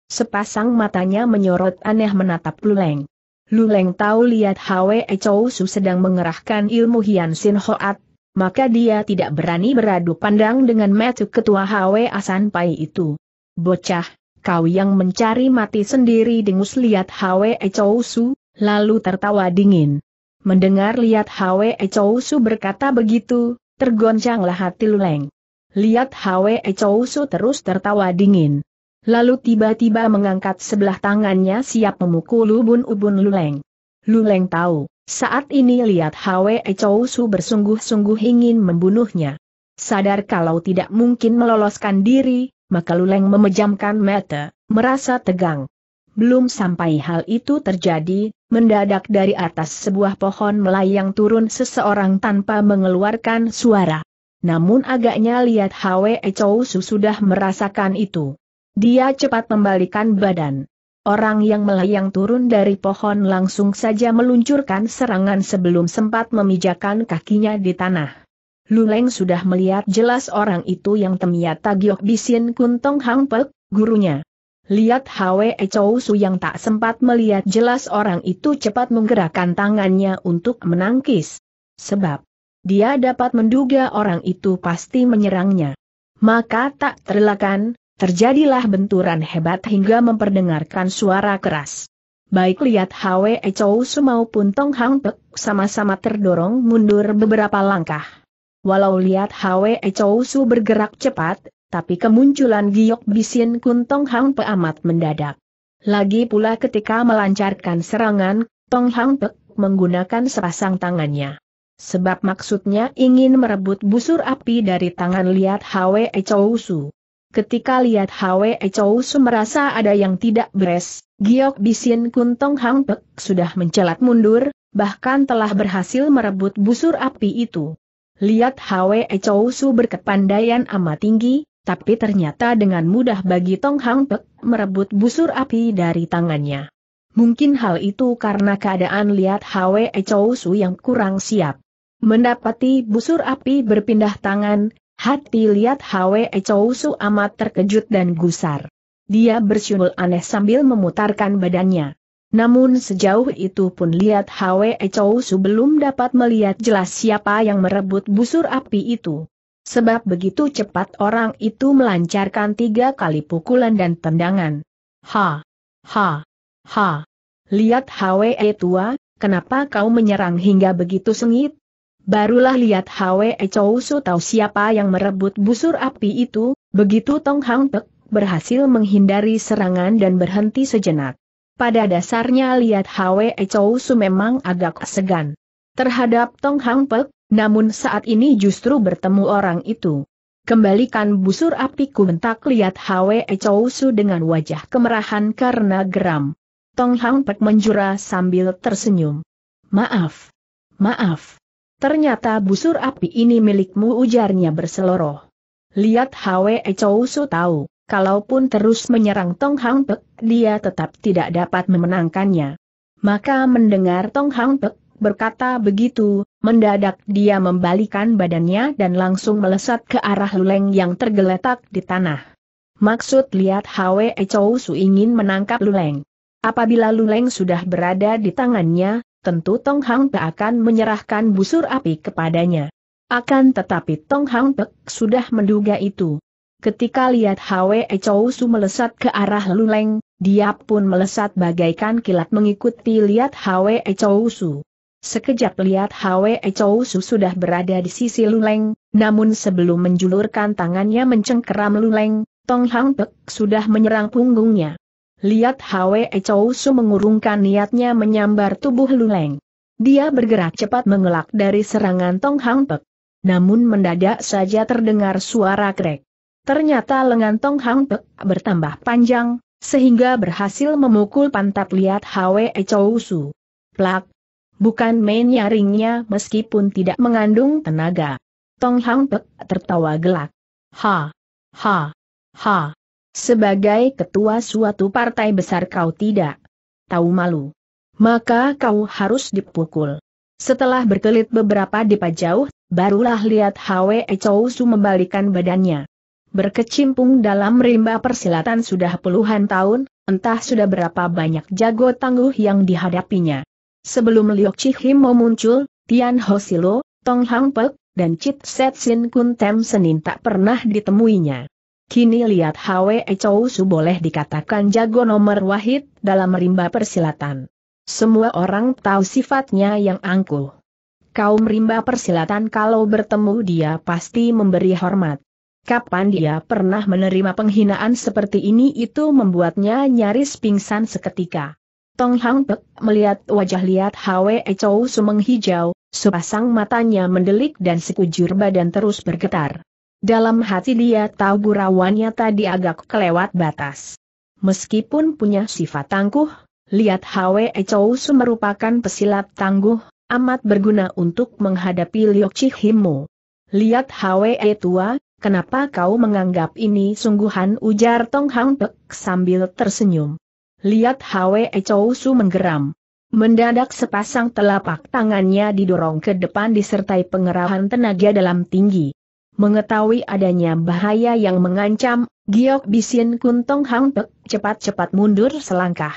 Sepasang matanya menyorot aneh menatap Luleng. Luleng tahu lihat Hwe Chousu sedang mengerahkan ilmu Hian Sin Hoat, maka dia tidak berani beradu pandang dengan metu ketua Hwe Asan Pai itu. Bocah, kau yang mencari mati sendiri dengus lihat Hwe Chou lalu tertawa dingin. Mendengar lihat Hwe Chou berkata begitu, tergoncanglah hati Luleng. Lihat Hwe Chou terus tertawa dingin. Lalu tiba-tiba mengangkat sebelah tangannya siap memukul ubun-ubun Luleng. Luleng tahu, saat ini lihat Hwe Chou bersungguh-sungguh ingin membunuhnya. Sadar kalau tidak mungkin meloloskan diri, maka Luleng memejamkan mata, merasa tegang. Belum sampai hal itu terjadi, mendadak dari atas sebuah pohon melayang turun seseorang tanpa mengeluarkan suara. Namun agaknya lihat Hwe Chou sudah merasakan itu. Dia cepat membalikan badan. Orang yang melayang turun dari pohon langsung saja meluncurkan serangan sebelum sempat memijakan kakinya di tanah. Luleng sudah melihat jelas orang itu yang temiata Giok Bisin Kuntong Hang Pek, gurunya. Lihat Hwe Chou Su yang tak sempat melihat jelas orang itu cepat menggerakkan tangannya untuk menangkis. Sebab, dia dapat menduga orang itu pasti menyerangnya. Maka tak terlakan, terjadilah benturan hebat hingga memperdengarkan suara keras. Baik lihat Hwe Chou Su maupun Tong Hang Pek sama-sama terdorong mundur beberapa langkah. Walau lihat Hwe Chow Su bergerak cepat, tapi kemunculan Giok Bisin Kuntong Hang Pe amat mendadak. Lagi pula ketika melancarkan serangan, Tong Hang Pe menggunakan sepasang tangannya. Sebab maksudnya ingin merebut busur api dari tangan lihat Hwe Chow Su. Ketika lihat Hwe Chow Su merasa ada yang tidak beres, Giok Bisin Kuntong Hang Pe sudah mencelat mundur, bahkan telah berhasil merebut busur api itu. Lihat Hwe Chow Su berkepandaian amat tinggi, tapi ternyata dengan mudah bagi Tong Hang Pek merebut busur api dari tangannya. Mungkin hal itu karena keadaan lihat Hwe Chow Su yang kurang siap. Mendapati busur api berpindah tangan, hati lihat Hwe Chow Su amat terkejut dan gusar. Dia bersyul aneh sambil memutarkan badannya. Namun sejauh itu pun lihat Hwe Chou Su belum dapat melihat jelas siapa yang merebut busur api itu. Sebab begitu cepat orang itu melancarkan tiga kali pukulan dan tendangan. Ha! Ha! Ha! Lihat Hwe tua, kenapa kau menyerang hingga begitu sengit? Barulah lihat Hwe Chou Su tahu siapa yang merebut busur api itu, begitu Tong Hang Pek berhasil menghindari serangan dan berhenti sejenak. Pada dasarnya lihat Hwe Chou Su memang agak segan terhadap Tong Hang Pek, namun saat ini justru bertemu orang itu. Kembalikan busur apiku bentak lihat Hwe Chou Su dengan wajah kemerahan karena geram. Tong Hang Pek menjura sambil tersenyum. Maaf. Maaf. Ternyata busur api ini milikmu ujarnya berseloroh. Lihat Hwe Chou Su tahu kalaupun terus menyerang Tong Hang Pek, dia tetap tidak dapat memenangkannya. Maka mendengar Tong Hang Pek berkata begitu, mendadak dia membalikan badannya dan langsung melesat ke arah luleng yang tergeletak di tanah. Maksud lihat Hwe Chou Su ingin menangkap luleng. Apabila luleng sudah berada di tangannya, tentu Tong Hang Pek akan menyerahkan busur api kepadanya. Akan tetapi Tong Hang Pek sudah menduga itu. Ketika lihat Hwe Chou Su melesat ke arah Luleng, dia pun melesat bagaikan kilat mengikuti lihat Hwe Chou Su. Sekejap lihat Hwe Chou Su sudah berada di sisi Luleng, namun sebelum menjulurkan tangannya mencengkeram Luleng, Tong Hang Pek sudah menyerang punggungnya. Lihat Hwe Chou Su mengurungkan niatnya menyambar tubuh Luleng. Dia bergerak cepat mengelak dari serangan Tong Hang Pek. Namun mendadak saja terdengar suara krek. Ternyata lengan Tong Hang Pek bertambah panjang, sehingga berhasil memukul pantat liat Hwe Chou Su. Plak! Bukan main nyaringnya meskipun tidak mengandung tenaga. Tong Hang Pek tertawa gelak. Ha! Ha! Ha! Sebagai ketua suatu partai besar kau tidak tahu malu. Maka kau harus dipukul. Setelah berkelit beberapa depa jauh, barulah lihat Hwe Chou Su membalikan badannya berkecimpung dalam rimba persilatan sudah puluhan tahun, entah sudah berapa banyak jago tangguh yang dihadapinya. Sebelum Liok Chihimo muncul, Tian Hosilo, Tong Hang Pek, dan Chit Set Sin Kun Tem Senin tak pernah ditemuinya. Kini lihat Hwe Chou Su boleh dikatakan jago nomor wahid dalam rimba persilatan. Semua orang tahu sifatnya yang angkuh. Kaum rimba persilatan kalau bertemu dia pasti memberi hormat. Kapan dia pernah menerima penghinaan seperti ini itu membuatnya nyaris pingsan seketika. Tong Hang Pek melihat wajah lihat Hwe Chou Su menghijau, sepasang matanya mendelik dan sekujur badan terus bergetar. Dalam hati dia tahu gurauannya tadi agak kelewat batas. Meskipun punya sifat tangguh, lihat Hwe Chou Su merupakan pesilat tangguh, amat berguna untuk menghadapi Liok Chi Himu. Lihat Hwe tua, Kenapa kau menganggap ini sungguhan ujar Tong Hang Pek sambil tersenyum. Lihat Hwe Chow Su menggeram. Mendadak sepasang telapak tangannya didorong ke depan disertai pengerahan tenaga dalam tinggi. Mengetahui adanya bahaya yang mengancam, Giok Bisin Kuntong Hang Pek cepat-cepat mundur selangkah.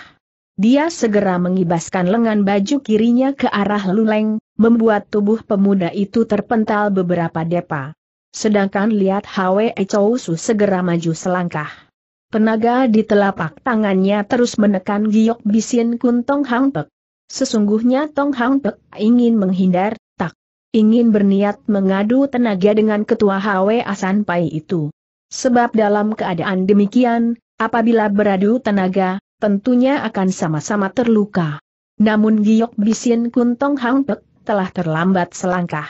Dia segera mengibaskan lengan baju kirinya ke arah Luleng, membuat tubuh pemuda itu terpental beberapa depa. Sedangkan lihat Hwe Chou Su segera maju selangkah. Penaga di telapak tangannya terus menekan giok bisin kun Tong Hang Pek. Sesungguhnya Tong Hang Pek ingin menghindar, tak ingin berniat mengadu tenaga dengan ketua Hwe Asan Pai itu. Sebab dalam keadaan demikian, apabila beradu tenaga, tentunya akan sama-sama terluka. Namun Giok Bisin Kuntong Hang Pek telah terlambat selangkah.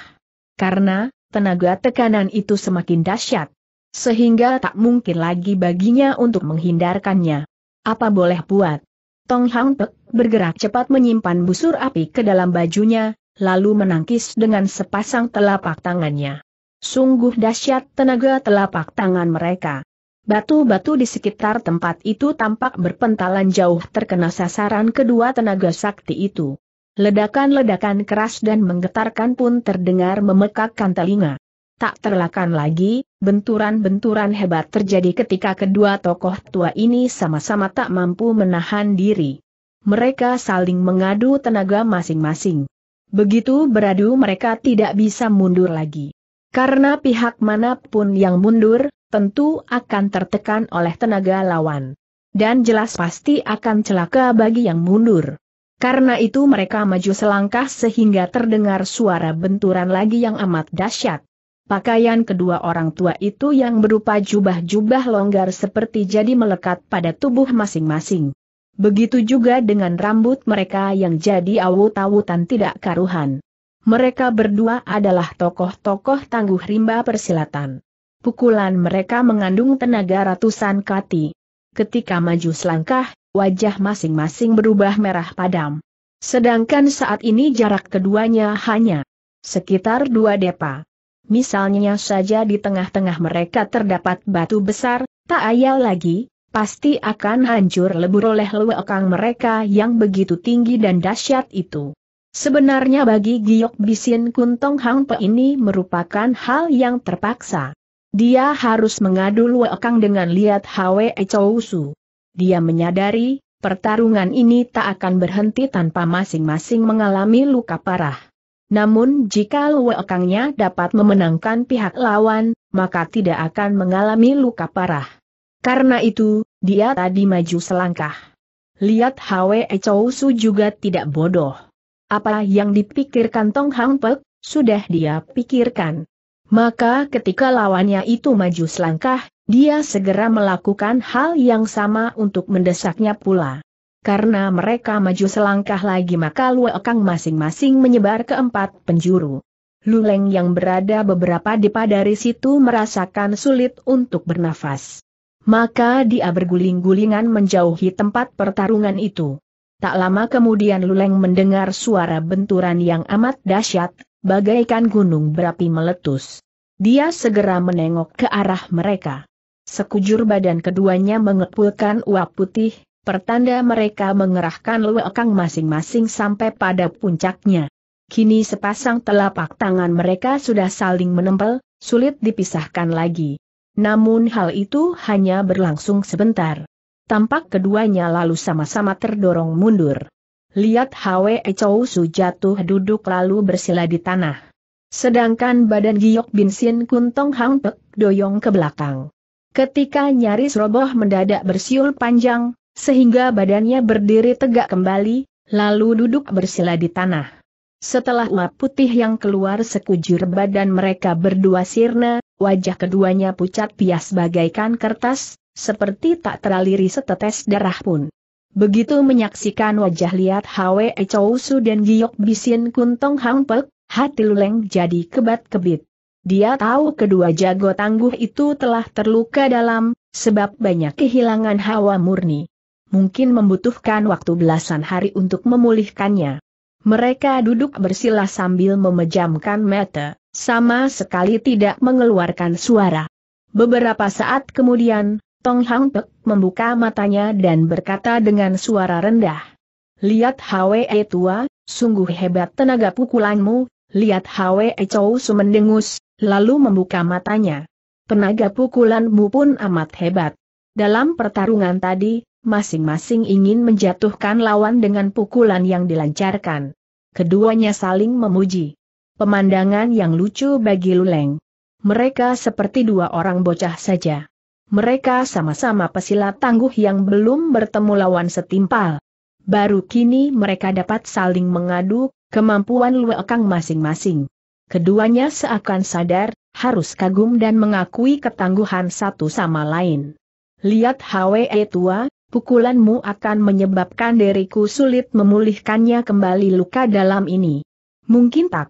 Karena, tenaga tekanan itu semakin dahsyat. Sehingga tak mungkin lagi baginya untuk menghindarkannya. Apa boleh buat? Tong Hang Pek bergerak cepat menyimpan busur api ke dalam bajunya, lalu menangkis dengan sepasang telapak tangannya. Sungguh dahsyat tenaga telapak tangan mereka. Batu-batu di sekitar tempat itu tampak berpentalan jauh terkena sasaran kedua tenaga sakti itu. Ledakan-ledakan keras dan menggetarkan pun terdengar memekakkan telinga. Tak terlakan lagi, benturan-benturan hebat terjadi ketika kedua tokoh tua ini sama-sama tak mampu menahan diri. Mereka saling mengadu tenaga masing-masing. Begitu beradu mereka tidak bisa mundur lagi. Karena pihak manapun yang mundur, tentu akan tertekan oleh tenaga lawan. Dan jelas pasti akan celaka bagi yang mundur. Karena itu mereka maju selangkah sehingga terdengar suara benturan lagi yang amat dahsyat. Pakaian kedua orang tua itu yang berupa jubah-jubah longgar seperti jadi melekat pada tubuh masing-masing. Begitu juga dengan rambut mereka yang jadi awut-awutan tidak karuhan. Mereka berdua adalah tokoh-tokoh tangguh rimba persilatan. Pukulan mereka mengandung tenaga ratusan kati. Ketika maju selangkah, wajah masing-masing berubah merah padam. Sedangkan saat ini jarak keduanya hanya sekitar dua depa. Misalnya saja di tengah-tengah mereka terdapat batu besar, tak ayal lagi, pasti akan hancur lebur oleh lewekang mereka yang begitu tinggi dan dahsyat itu. Sebenarnya bagi Giok Bisin Kuntong Hang Pe ini merupakan hal yang terpaksa. Dia harus mengadu lewekang dengan lihat Hwe Chou Su. Dia menyadari, pertarungan ini tak akan berhenti tanpa masing-masing mengalami luka parah. Namun jika Luekangnya dapat memenangkan pihak lawan, maka tidak akan mengalami luka parah. Karena itu, dia tadi maju selangkah. Lihat Hwe Chou Su juga tidak bodoh. Apa yang dipikirkan Tong Hang Pek, sudah dia pikirkan. Maka ketika lawannya itu maju selangkah, dia segera melakukan hal yang sama untuk mendesaknya pula. Karena mereka maju selangkah lagi maka Luekang masing-masing menyebar ke empat penjuru. Luleng yang berada beberapa depa dari situ merasakan sulit untuk bernafas. Maka dia berguling-gulingan menjauhi tempat pertarungan itu. Tak lama kemudian Luleng mendengar suara benturan yang amat dahsyat, bagaikan gunung berapi meletus. Dia segera menengok ke arah mereka. Sekujur badan keduanya mengepulkan uap putih, pertanda mereka mengerahkan lewekang masing-masing sampai pada puncaknya. Kini sepasang telapak tangan mereka sudah saling menempel, sulit dipisahkan lagi. Namun hal itu hanya berlangsung sebentar. Tampak keduanya lalu sama-sama terdorong mundur. Lihat Hwe Chou Su jatuh duduk lalu bersila di tanah. Sedangkan badan Giok Bin Sin Kun Tong Hang Pek doyong ke belakang. Ketika nyaris roboh mendadak bersiul panjang, sehingga badannya berdiri tegak kembali, lalu duduk bersila di tanah. Setelah uap putih yang keluar sekujur badan mereka berdua sirna, wajah keduanya pucat pias bagaikan kertas, seperti tak teraliri setetes darah pun. Begitu menyaksikan wajah lihat Hwe Chousu dan Giok Bisin Kuntong Hang hati Luleng jadi kebat-kebit. Dia tahu kedua jago tangguh itu telah terluka dalam, sebab banyak kehilangan hawa murni. Mungkin membutuhkan waktu belasan hari untuk memulihkannya. Mereka duduk bersila sambil memejamkan mata, sama sekali tidak mengeluarkan suara. Beberapa saat kemudian, Tong Hang Pek membuka matanya dan berkata dengan suara rendah. Lihat Hwe tua, sungguh hebat tenaga pukulanmu, Lihat Hwe Chou Su mendengus, lalu membuka matanya. Penaga pukulanmu pun amat hebat. Dalam pertarungan tadi, masing-masing ingin menjatuhkan lawan dengan pukulan yang dilancarkan. Keduanya saling memuji. Pemandangan yang lucu bagi Luleng. Mereka seperti dua orang bocah saja. Mereka sama-sama pesilat tangguh yang belum bertemu lawan setimpal. Baru kini mereka dapat saling mengadu, kemampuan Luekang masing-masing. Keduanya seakan sadar, harus kagum dan mengakui ketangguhan satu sama lain. Lihat Hwe tua, pukulanmu akan menyebabkan diriku sulit memulihkannya kembali luka dalam ini. Mungkin tak.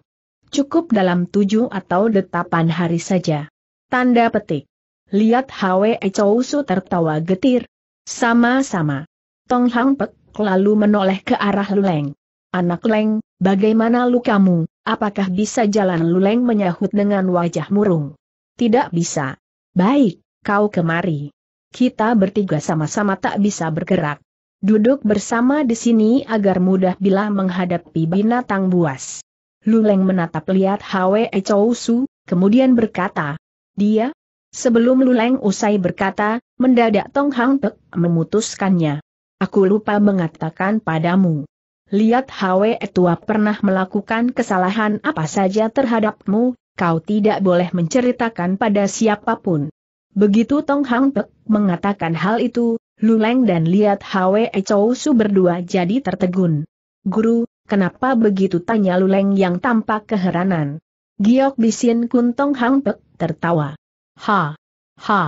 Cukup dalam tujuh atau detapan hari saja. Tanda petik. Lihat Hwe Chousu tertawa getir. Sama-sama. Tong Hang Pek lalu menoleh ke arah Luleng. Anak Leng, bagaimana lukamu, apakah bisa jalan Luleng menyahut dengan wajah murung? Tidak bisa. Baik, kau kemari. Kita bertiga sama-sama tak bisa bergerak. Duduk bersama di sini agar mudah bila menghadapi binatang buas. Luleng menatap lihat Hwe Chou Su, kemudian berkata, dia? Sebelum Luleng usai berkata, mendadak Tong Hang Pek memutuskannya. Aku lupa mengatakan padamu lihat Hwe Tua pernah melakukan kesalahan apa saja terhadapmu, kau tidak boleh menceritakan pada siapapun. Begitu Tong Hang Pek mengatakan hal itu, Luleng dan lihat Hwe Chou Su berdua jadi tertegun. Guru, kenapa begitu tanya Luleng yang tampak keheranan. Giok Bisin Kun Tong Hang Pek tertawa. Ha! Ha!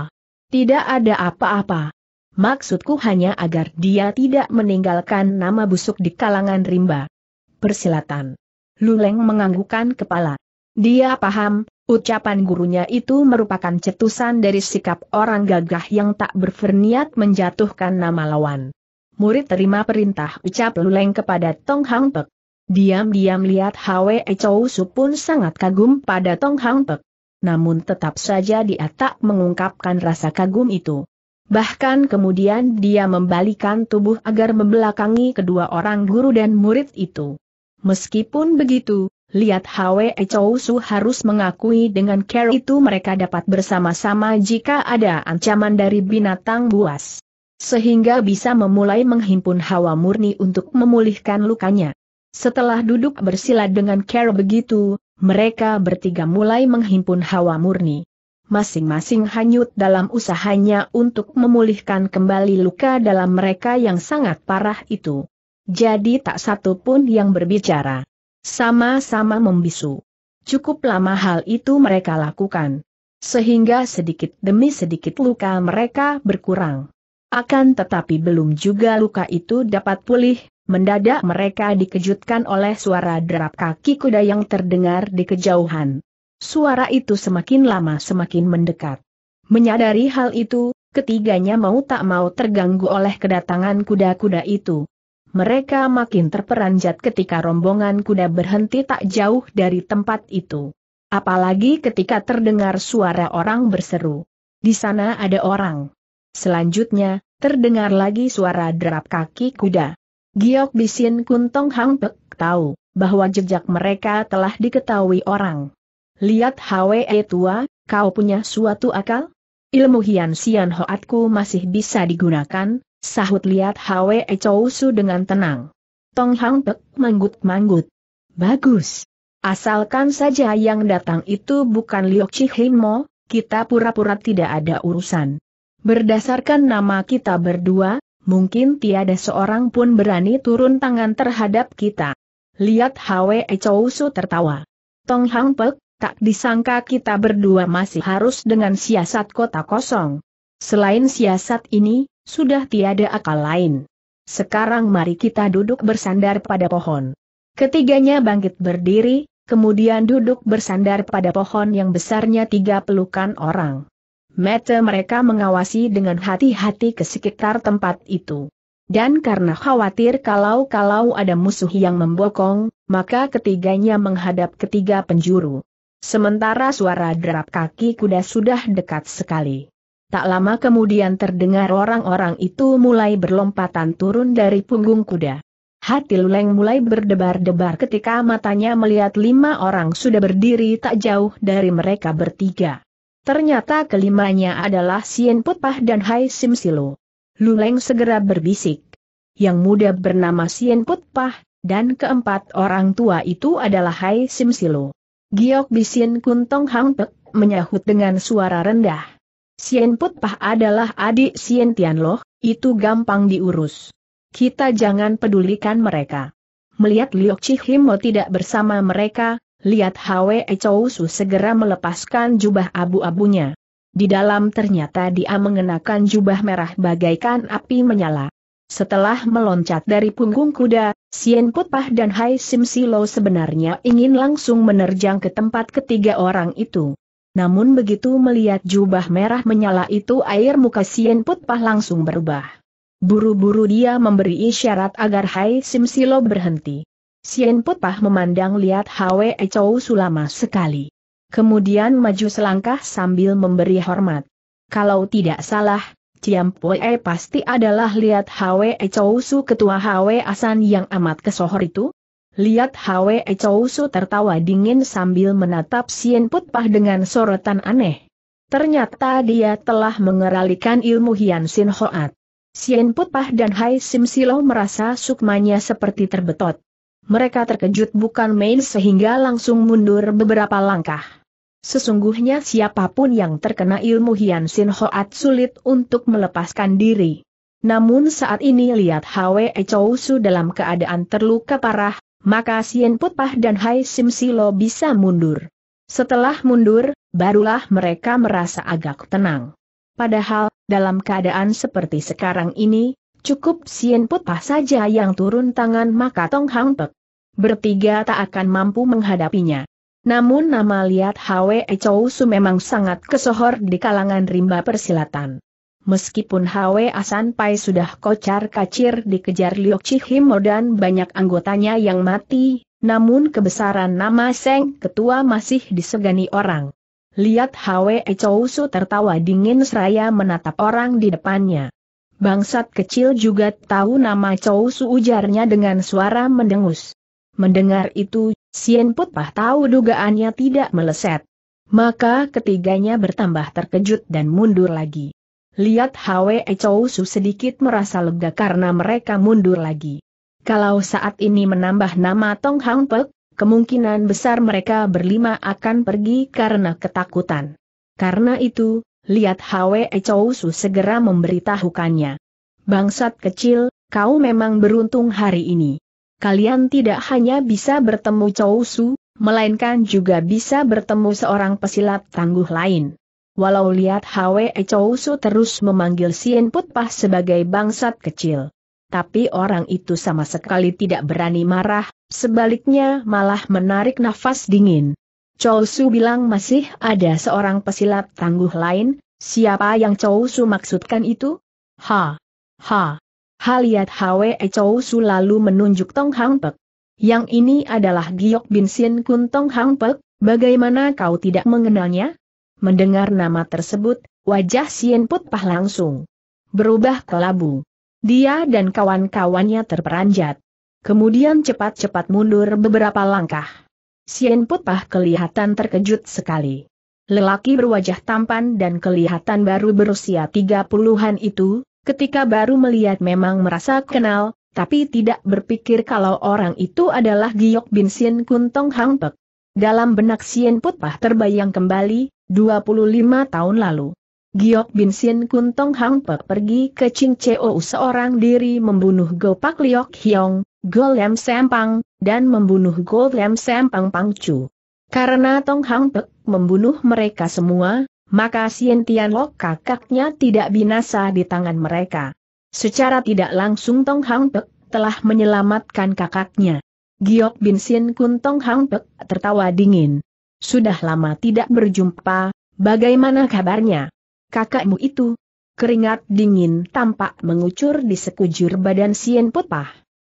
Tidak ada apa-apa. Maksudku hanya agar dia tidak meninggalkan nama busuk di kalangan rimba. Persilatan. Luleng menganggukkan kepala. Dia paham, ucapan gurunya itu merupakan cetusan dari sikap orang gagah yang tak berferniat menjatuhkan nama lawan. Murid terima perintah ucap Luleng kepada Tong Hang Pek. Diam-diam lihat Hwe Chow Su pun sangat kagum pada Tong Hang Pek. Namun tetap saja dia tak mengungkapkan rasa kagum itu. Bahkan kemudian dia membalikan tubuh agar membelakangi kedua orang guru dan murid itu. Meskipun begitu, lihat Hwe Chou Su harus mengakui dengan care itu mereka dapat bersama-sama jika ada ancaman dari binatang buas. Sehingga bisa memulai menghimpun hawa murni untuk memulihkan lukanya. Setelah duduk bersila dengan care begitu, mereka bertiga mulai menghimpun hawa murni masing-masing hanyut dalam usahanya untuk memulihkan kembali luka dalam mereka yang sangat parah itu. Jadi tak satu pun yang berbicara. Sama-sama membisu. Cukup lama hal itu mereka lakukan. Sehingga sedikit demi sedikit luka mereka berkurang. Akan tetapi belum juga luka itu dapat pulih, mendadak mereka dikejutkan oleh suara derap kaki kuda yang terdengar di kejauhan. Suara itu semakin lama semakin mendekat. Menyadari hal itu, ketiganya mau tak mau terganggu oleh kedatangan kuda-kuda itu. Mereka makin terperanjat ketika rombongan kuda berhenti tak jauh dari tempat itu. Apalagi ketika terdengar suara orang berseru. Di sana ada orang. Selanjutnya, terdengar lagi suara derap kaki kuda. Giok Bisin Kuntong Hang Pek tahu bahwa jejak mereka telah diketahui orang. Lihat Hwe e tua, kau punya suatu akal? Ilmu Hian Sian Hoatku masih bisa digunakan, sahut lihat Hwe e Chou dengan tenang. Tong Hang Pek manggut-manggut. Bagus. Asalkan saja yang datang itu bukan Liok Mo, kita pura-pura tidak ada urusan. Berdasarkan nama kita berdua, mungkin tiada seorang pun berani turun tangan terhadap kita. Lihat Hwe e Chou tertawa. Tong Hang Pek, tak disangka kita berdua masih harus dengan siasat kota kosong. Selain siasat ini, sudah tiada akal lain. Sekarang mari kita duduk bersandar pada pohon. Ketiganya bangkit berdiri, kemudian duduk bersandar pada pohon yang besarnya tiga pelukan orang. Mata mereka mengawasi dengan hati-hati ke sekitar tempat itu. Dan karena khawatir kalau-kalau ada musuh yang membokong, maka ketiganya menghadap ketiga penjuru. Sementara suara derap kaki kuda sudah dekat sekali. Tak lama kemudian terdengar orang-orang itu mulai berlompatan turun dari punggung kuda. Hati Luleng mulai berdebar-debar ketika matanya melihat lima orang sudah berdiri tak jauh dari mereka bertiga. Ternyata kelimanya adalah Sien Putpah dan Hai Sim Silo. Luleng segera berbisik. Yang muda bernama Sien Putpah, dan keempat orang tua itu adalah Hai Sim Silo. Giok Bisin Kuntong Hang Pek, menyahut dengan suara rendah. Sien Put Pah adalah adik Sien Tian Loh, itu gampang diurus. Kita jangan pedulikan mereka. Melihat Liu Chihimo tidak bersama mereka, lihat Hwe Chou Su segera melepaskan jubah abu-abunya. Di dalam ternyata dia mengenakan jubah merah bagaikan api menyala. Setelah meloncat dari punggung kuda, Sien Putpah dan Hai Sim Silo sebenarnya ingin langsung menerjang ke tempat ketiga orang itu. Namun begitu melihat jubah merah menyala itu air muka Sien Putpah langsung berubah. Buru-buru dia memberi isyarat agar Hai Sim Silo berhenti. Sien Putpah memandang lihat Hwe Chow Sulama sekali. Kemudian maju selangkah sambil memberi hormat. Kalau tidak salah, Ciam Poe eh, pasti adalah lihat Hwe Chousu ketua Hwe Asan yang amat kesohor itu? Lihat Hwe Chousu tertawa dingin sambil menatap Sien Putpah dengan sorotan aneh. Ternyata dia telah mengeralikan ilmu Hian Sin Hoat. Sien Putpah dan Hai Sim Silo merasa sukmanya seperti terbetot. Mereka terkejut bukan main sehingga langsung mundur beberapa langkah. Sesungguhnya siapapun yang terkena ilmu Hian Sin Hoat sulit untuk melepaskan diri. Namun saat ini lihat Hwe Chou Su dalam keadaan terluka parah, maka Sien Putpah dan Hai Sim Silo bisa mundur. Setelah mundur, barulah mereka merasa agak tenang. Padahal, dalam keadaan seperti sekarang ini, cukup Sien Putpah saja yang turun tangan maka Tong Hang Pek bertiga tak akan mampu menghadapinya. Namun nama liat Hwe Chou Su memang sangat kesohor di kalangan rimba persilatan. Meskipun Hwe Asan Pai sudah kocar kacir dikejar Liu Chihimo dan banyak anggotanya yang mati, namun kebesaran nama Seng Ketua masih disegani orang. liat Hwe Chou Su tertawa dingin seraya menatap orang di depannya. Bangsat kecil juga tahu nama Chou Su ujarnya dengan suara mendengus. Mendengar itu, Sien Putpah tahu dugaannya tidak meleset. Maka ketiganya bertambah terkejut dan mundur lagi. Lihat Hwe Su sedikit merasa lega karena mereka mundur lagi. Kalau saat ini menambah nama Tong Hang Pek, kemungkinan besar mereka berlima akan pergi karena ketakutan. Karena itu, lihat Hwe Su segera memberitahukannya. Bangsat kecil, kau memang beruntung hari ini kalian tidak hanya bisa bertemu Chou Su, melainkan juga bisa bertemu seorang pesilat tangguh lain. Walau lihat Hwe Chou Su terus memanggil Sien Put sebagai bangsat kecil. Tapi orang itu sama sekali tidak berani marah, sebaliknya malah menarik nafas dingin. Chou Su bilang masih ada seorang pesilat tangguh lain, siapa yang Chou Su maksudkan itu? Ha! Ha! Haliat Hwe Chou Su lalu menunjuk Tong Hang Pek. Yang ini adalah Giok Bin Sin Kun Tong Hang Pek, bagaimana kau tidak mengenalnya? Mendengar nama tersebut, wajah Sien Put Pah langsung berubah ke labu. Dia dan kawan-kawannya terperanjat. Kemudian cepat-cepat mundur beberapa langkah. Sien Put Pah kelihatan terkejut sekali. Lelaki berwajah tampan dan kelihatan baru berusia tiga puluhan itu, Ketika baru melihat memang merasa kenal, tapi tidak berpikir kalau orang itu adalah Giok Bin Kuntong Hang Pek. Dalam benak Sien Putpah terbayang kembali, 25 tahun lalu. Giok Bin Kuntong Hang Pek pergi ke Ching Cheo seorang diri membunuh Gopak Liok Hyong, Go Lem Sempang, dan membunuh Go Lem Sempang Pangcu. Karena Tong Hang Pek membunuh mereka semua, maka Sien Tian Lok kakaknya tidak binasa di tangan mereka. Secara tidak langsung Tong Hang Pek telah menyelamatkan kakaknya. Giok Bin Sien Kun Tong Hang Pek tertawa dingin. Sudah lama tidak berjumpa, bagaimana kabarnya? Kakakmu itu? Keringat dingin tampak mengucur di sekujur badan Sien Putpah.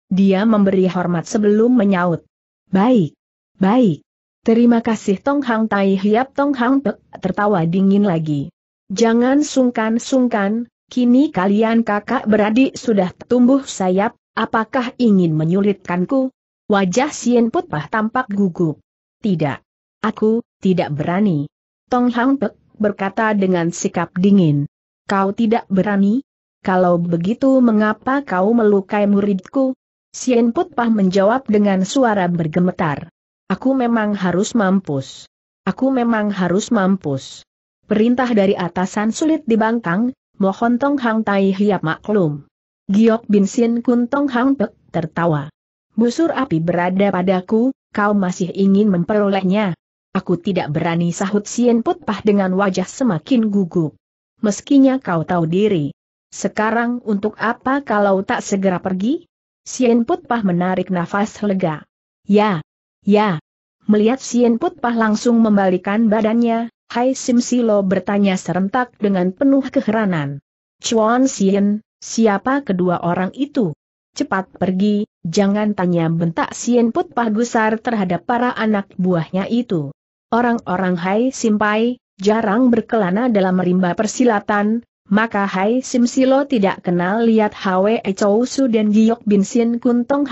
Dia memberi hormat sebelum menyaut. Baik, baik. Terima kasih Tong Hang Tai Hiap Tong Hang Pek, tertawa dingin lagi. Jangan sungkan-sungkan, kini kalian kakak beradik sudah tumbuh sayap, apakah ingin menyulitkanku? Wajah Sien Putpah tampak gugup. Tidak. Aku, tidak berani. Tong Hang Pek berkata dengan sikap dingin. Kau tidak berani? Kalau begitu mengapa kau melukai muridku? Sien Putpah menjawab dengan suara bergemetar. Aku memang harus mampus. Aku memang harus mampus. Perintah dari atasan sulit dibangkang, mohon Tong Hang Tai Hiap maklum. Giok Bin Sin Kun Tong Hang Pek tertawa. Busur api berada padaku, kau masih ingin memperolehnya. Aku tidak berani sahut Sien Put Pah dengan wajah semakin gugup. Meskinya kau tahu diri. Sekarang untuk apa kalau tak segera pergi? Sien Put Pah menarik nafas lega. Ya, Ya. Melihat Sien Putpah langsung membalikan badannya, Hai Sim Silo bertanya serentak dengan penuh keheranan. Chuan Sien, siapa kedua orang itu? Cepat pergi, jangan tanya bentak Sien Putpah gusar terhadap para anak buahnya itu. Orang-orang Hai Simpai, jarang berkelana dalam rimba persilatan, maka Hai Sim Silo tidak kenal lihat Hwe Chou Su dan Giok Bin Sien Kuntong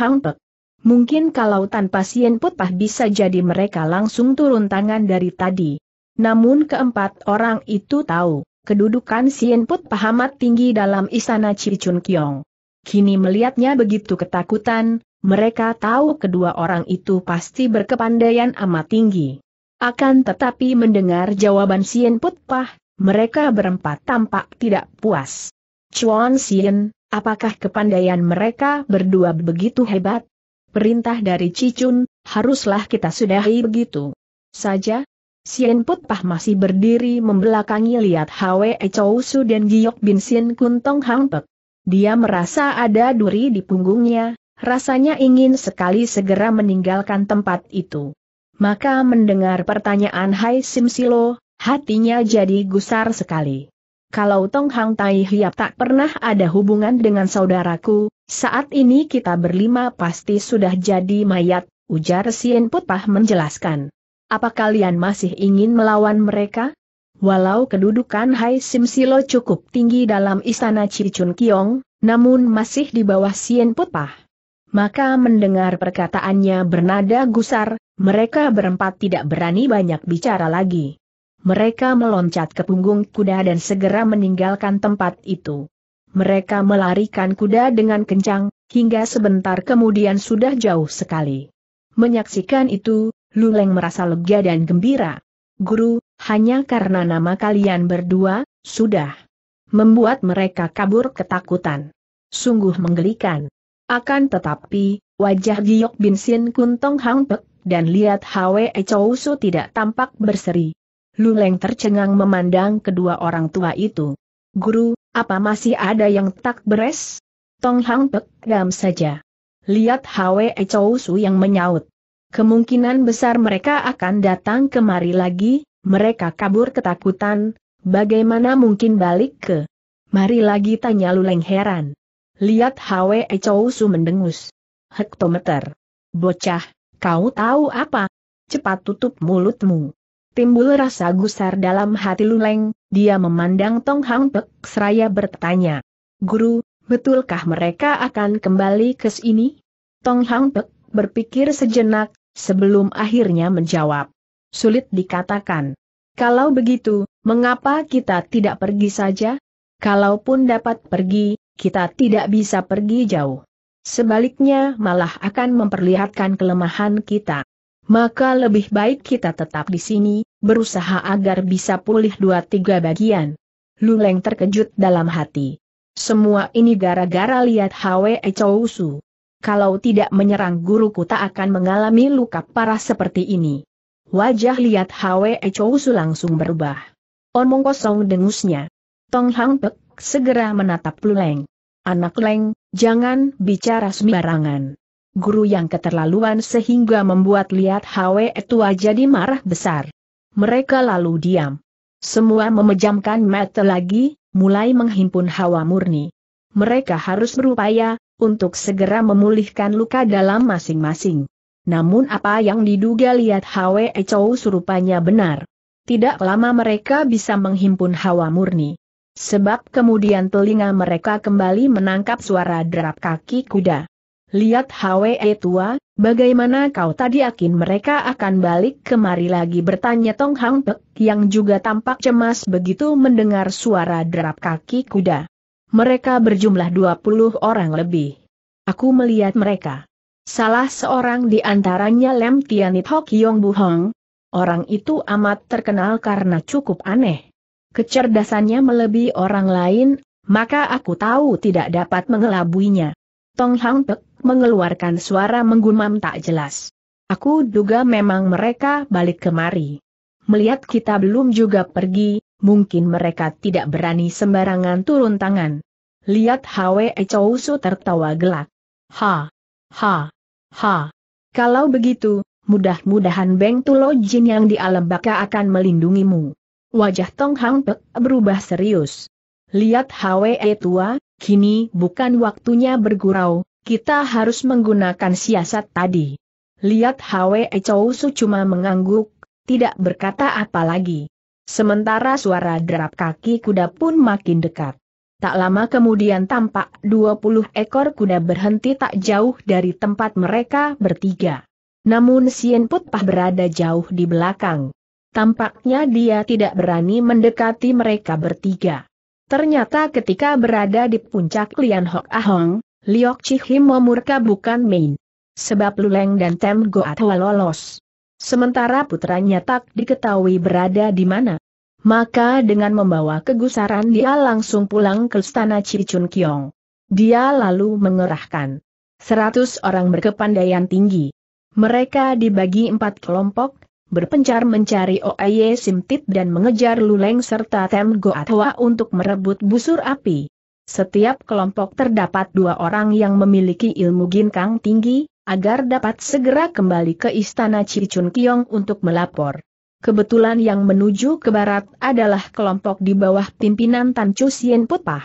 Mungkin kalau tanpa Sien Putpah bisa jadi mereka langsung turun tangan dari tadi. Namun keempat orang itu tahu, kedudukan Sien Putpah amat tinggi dalam istana Cicun Kiong. Kini melihatnya begitu ketakutan, mereka tahu kedua orang itu pasti berkepandaian amat tinggi. Akan tetapi mendengar jawaban Sien Putpah, mereka berempat tampak tidak puas. Chuan Sien, apakah kepandaian mereka berdua begitu hebat? Perintah dari Cicun, haruslah kita sudahi begitu. Saja, Sien Putpah masih berdiri membelakangi lihat Hwe Chou Su dan Giok Bin Sien Kun Tong Dia merasa ada duri di punggungnya, rasanya ingin sekali segera meninggalkan tempat itu. Maka mendengar pertanyaan Hai Sim Silo, hatinya jadi gusar sekali kalau Tong Hang Tai Hiap tak pernah ada hubungan dengan saudaraku, saat ini kita berlima pasti sudah jadi mayat, ujar Sien Putpah menjelaskan. Apa kalian masih ingin melawan mereka? Walau kedudukan Hai Sim Silo cukup tinggi dalam istana Cicun Kiong, namun masih di bawah Sien Putpah. Maka mendengar perkataannya bernada gusar, mereka berempat tidak berani banyak bicara lagi. Mereka meloncat ke punggung kuda dan segera meninggalkan tempat itu. Mereka melarikan kuda dengan kencang, hingga sebentar kemudian sudah jauh sekali. Menyaksikan itu, Luleng merasa lega dan gembira. Guru, hanya karena nama kalian berdua, sudah membuat mereka kabur ketakutan. Sungguh menggelikan. Akan tetapi, wajah Giok Bin Kuntong Kun dan lihat Hwe Chow Su tidak tampak berseri, Luleng tercengang memandang kedua orang tua itu. Guru, apa masih ada yang tak beres? Tong Hang Pek gam saja. Lihat Hwe Chow yang menyaut. Kemungkinan besar mereka akan datang kemari lagi, mereka kabur ketakutan, bagaimana mungkin balik ke? Mari lagi tanya Luleng heran. Lihat Hwe Chow mendengus. Hektometer. Bocah, kau tahu apa? Cepat tutup mulutmu timbul rasa gusar dalam hati Luleng, dia memandang Tong Hang Pek seraya bertanya. Guru, betulkah mereka akan kembali ke sini? Tong Hang Pek berpikir sejenak, sebelum akhirnya menjawab. Sulit dikatakan. Kalau begitu, mengapa kita tidak pergi saja? Kalaupun dapat pergi, kita tidak bisa pergi jauh. Sebaliknya malah akan memperlihatkan kelemahan kita maka lebih baik kita tetap di sini, berusaha agar bisa pulih dua-tiga bagian. Luleng terkejut dalam hati. Semua ini gara-gara lihat Hwe Chousu. Kalau tidak menyerang guruku tak akan mengalami luka parah seperti ini. Wajah lihat Hwe Chousu langsung berubah. Omong kosong dengusnya. Tong Hang Pek segera menatap Luleng. Anak Leng, jangan bicara sembarangan guru yang keterlaluan sehingga membuat lihat Hwe tua jadi marah besar. Mereka lalu diam. Semua memejamkan mata lagi, mulai menghimpun hawa murni. Mereka harus berupaya, untuk segera memulihkan luka dalam masing-masing. Namun apa yang diduga lihat Hwe Chou surupanya benar. Tidak lama mereka bisa menghimpun hawa murni. Sebab kemudian telinga mereka kembali menangkap suara derap kaki kuda. Lihat HWE tua, bagaimana kau tadi yakin mereka akan balik kemari lagi bertanya Tong Hang Pek yang juga tampak cemas begitu mendengar suara derap kaki kuda. Mereka berjumlah 20 orang lebih. Aku melihat mereka. Salah seorang di antaranya Lem Tianit Hok Yong Bu Hong. Orang itu amat terkenal karena cukup aneh. Kecerdasannya melebihi orang lain, maka aku tahu tidak dapat mengelabuinya. Tong Hang Pek mengeluarkan suara menggumam tak jelas. Aku duga memang mereka balik kemari. Melihat kita belum juga pergi, mungkin mereka tidak berani sembarangan turun tangan. Lihat Hwe Chousu tertawa gelak. Ha! Ha! Ha! Kalau begitu, mudah-mudahan Beng Tulo Jin yang di alam baka akan melindungimu. Wajah Tong Hang Pek berubah serius. Lihat Hwe tua, kini bukan waktunya bergurau, kita harus menggunakan siasat tadi. Lihat Hwe Chou Su cuma mengangguk, tidak berkata apa lagi. Sementara suara derap kaki kuda pun makin dekat. Tak lama kemudian tampak 20 ekor kuda berhenti tak jauh dari tempat mereka bertiga. Namun Sien Put Pah berada jauh di belakang. Tampaknya dia tidak berani mendekati mereka bertiga. Ternyata ketika berada di puncak Lian Hok Ahong, Liok Chihim memurka bukan main. Sebab Luleng dan Tem Goat lolos. Sementara putranya tak diketahui berada di mana. Maka dengan membawa kegusaran dia langsung pulang ke istana Cicun Kiong. Dia lalu mengerahkan 100 orang berkepandaian tinggi. Mereka dibagi empat kelompok, berpencar mencari Oaye Simtit dan mengejar Luleng serta Tem Goatwa untuk merebut busur api. Setiap kelompok terdapat dua orang yang memiliki ilmu ginkang tinggi, agar dapat segera kembali ke istana Cicun Kiong untuk melapor. Kebetulan yang menuju ke barat adalah kelompok di bawah pimpinan Tan Chu Sien Putpah.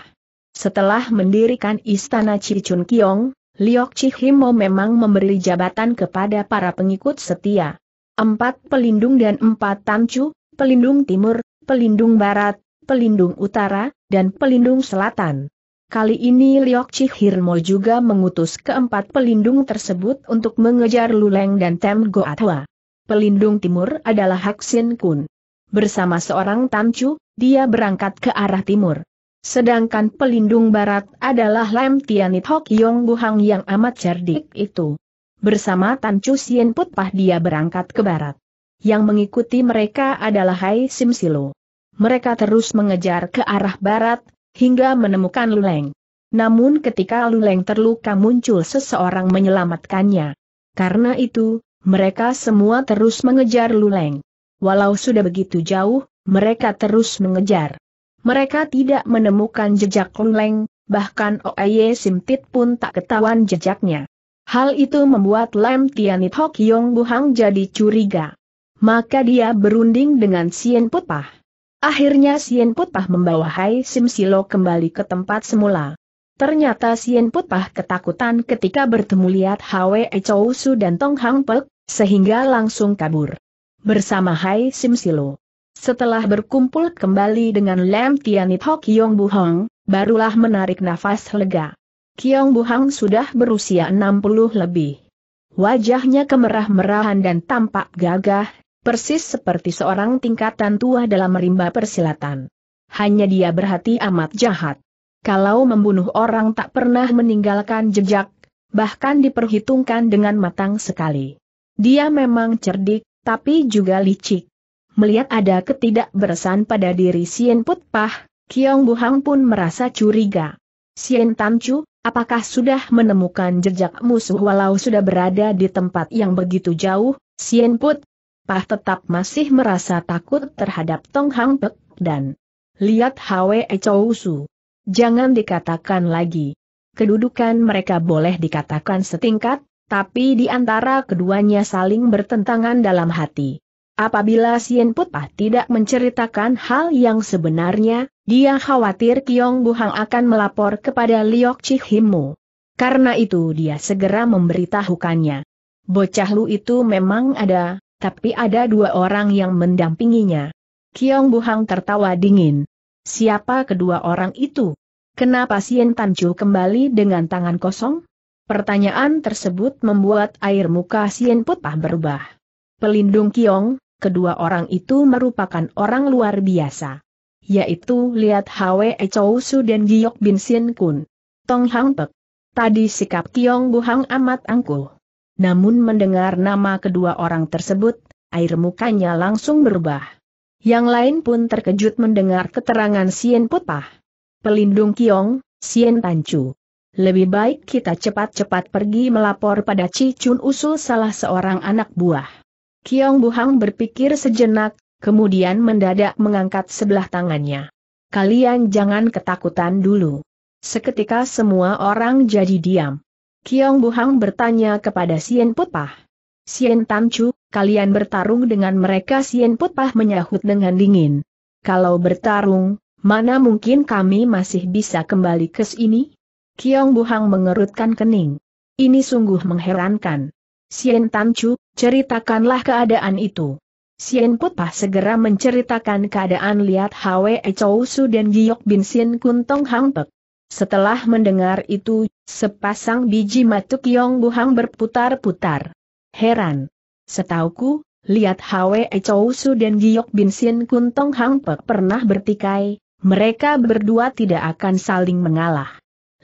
Setelah mendirikan istana Cicun Kiong, Liok Chihimo memang memberi jabatan kepada para pengikut setia. Empat pelindung dan empat Chu, pelindung timur, pelindung barat, pelindung utara, dan pelindung selatan. Kali ini Liok Hirmo juga mengutus keempat pelindung tersebut untuk mengejar Luleng dan Tem Goatwa. Pelindung timur adalah Haksin Kun. Bersama seorang Tamcu, dia berangkat ke arah timur. Sedangkan pelindung barat adalah Lem Tianit Hok Yong Buhang yang amat cerdik itu. Bersama Tamcu Sien Putpah dia berangkat ke barat. Yang mengikuti mereka adalah Hai Sim Silo mereka terus mengejar ke arah barat, hingga menemukan Luleng. Namun ketika Luleng terluka muncul seseorang menyelamatkannya. Karena itu, mereka semua terus mengejar Luleng. Walau sudah begitu jauh, mereka terus mengejar. Mereka tidak menemukan jejak Luleng, bahkan Oeye Simtit pun tak ketahuan jejaknya. Hal itu membuat Lam Tianit Hok Yong Buhang jadi curiga. Maka dia berunding dengan Sien Putpah. Akhirnya Sien Putpah membawa Hai Sim Silo kembali ke tempat semula. Ternyata Sien Putpah ketakutan ketika bertemu lihat Hwe Chou Su dan Tong Hang Pek, sehingga langsung kabur. Bersama Hai Sim Silo. Setelah berkumpul kembali dengan Lam Tianit Hok Yong Buhong, barulah menarik nafas lega. Kiong Buhang sudah berusia 60 lebih. Wajahnya kemerah-merahan dan tampak gagah, persis seperti seorang tingkatan tua dalam rimba persilatan. Hanya dia berhati amat jahat. Kalau membunuh orang tak pernah meninggalkan jejak, bahkan diperhitungkan dengan matang sekali. Dia memang cerdik, tapi juga licik. Melihat ada ketidakberesan pada diri Sien Put Kiong Buhang pun merasa curiga. Sien Tan apakah sudah menemukan jejak musuh walau sudah berada di tempat yang begitu jauh? Sien Put Pah tetap masih merasa takut terhadap Tong Hang Pek dan lihat Hwe Chou Su. Jangan dikatakan lagi. Kedudukan mereka boleh dikatakan setingkat, tapi di antara keduanya saling bertentangan dalam hati. Apabila Sien Put Pah tidak menceritakan hal yang sebenarnya, dia khawatir Kiong Buhang akan melapor kepada Liok Chihimu. Karena itu dia segera memberitahukannya. Bocah lu itu memang ada, tapi ada dua orang yang mendampinginya. Kiong Buhang tertawa dingin. Siapa kedua orang itu? Kenapa Sien Tancu kembali dengan tangan kosong? Pertanyaan tersebut membuat air muka Sien Putah berubah. Pelindung Kiong, kedua orang itu merupakan orang luar biasa. Yaitu Liat Hwe Chou Su dan Giok Bin Sien Kun. Tong Hang Pek. Tadi sikap Kiong Buhang amat angkuh namun mendengar nama kedua orang tersebut, air mukanya langsung berubah. Yang lain pun terkejut mendengar keterangan Sien Putpah. Pelindung Kiong, Sien Tancu. Lebih baik kita cepat-cepat pergi melapor pada Cicun usul salah seorang anak buah. Kiong Buhang berpikir sejenak, kemudian mendadak mengangkat sebelah tangannya. Kalian jangan ketakutan dulu. Seketika semua orang jadi diam. Kiong Buhang bertanya kepada Sien Putpah. Sien Tamcu, kalian bertarung dengan mereka Sien Putpah menyahut dengan dingin. Kalau bertarung, mana mungkin kami masih bisa kembali ke sini? Kiong Buhang mengerutkan kening. Ini sungguh mengherankan. Sien Tamcu, ceritakanlah keadaan itu. Sien Putpah segera menceritakan keadaan lihat Hwe Chou Su dan Giok Bin Sien Kuntong Hang Pek. Setelah mendengar itu, sepasang biji mata Kiong Buhang berputar-putar. Heran. Setauku, lihat Hwe Chou Su dan Giok Bin Sin Kun Hang Pek pernah bertikai, mereka berdua tidak akan saling mengalah.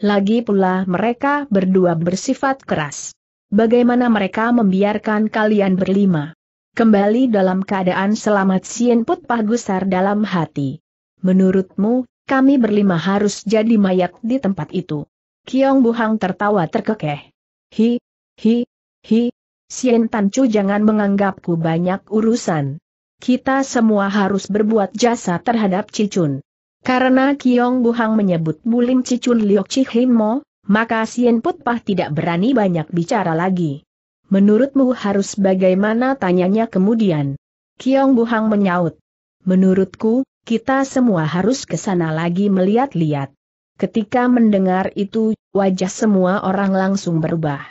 Lagi pula mereka berdua bersifat keras. Bagaimana mereka membiarkan kalian berlima? Kembali dalam keadaan selamat Sien Put pah gusar dalam hati. Menurutmu, kami berlima harus jadi mayat di tempat itu. Kiong Buhang tertawa terkekeh. Hi, hi, hi, Sien Chu jangan menganggapku banyak urusan. Kita semua harus berbuat jasa terhadap Cicun. Karena Kiong Buhang menyebut Bulim Cicun Liok Mo, maka Sien Putpah tidak berani banyak bicara lagi. Menurutmu harus bagaimana tanyanya kemudian? Kiong Buhang menyaut. Menurutku, kita semua harus ke sana lagi melihat-lihat. Ketika mendengar itu, wajah semua orang langsung berubah.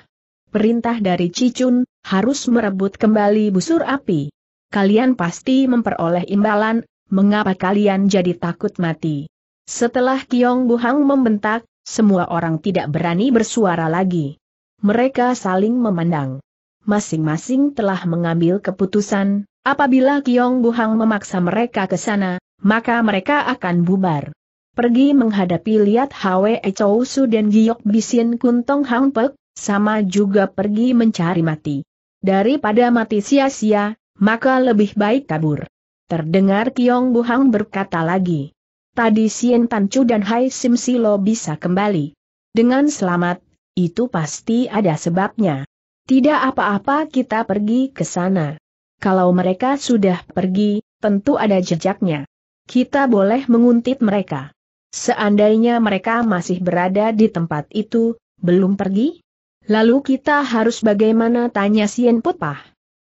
Perintah dari Cicun, harus merebut kembali busur api. Kalian pasti memperoleh imbalan, mengapa kalian jadi takut mati? Setelah Kiong Buhang membentak, semua orang tidak berani bersuara lagi. Mereka saling memandang. Masing-masing telah mengambil keputusan, apabila Kiong Buhang memaksa mereka ke sana, maka mereka akan bubar. Pergi menghadapi lihat Hwe Chow Su dan Giok Bisin Kuntong Hang Pek, sama juga pergi mencari mati. Daripada mati sia-sia, maka lebih baik kabur. Terdengar Kiong Buhang berkata lagi. Tadi Sien Tan Chu dan Hai Sim Silo bisa kembali. Dengan selamat, itu pasti ada sebabnya. Tidak apa-apa kita pergi ke sana. Kalau mereka sudah pergi, tentu ada jejaknya. Kita boleh menguntit mereka. Seandainya mereka masih berada di tempat itu, belum pergi? Lalu kita harus bagaimana tanya Sien Putpah?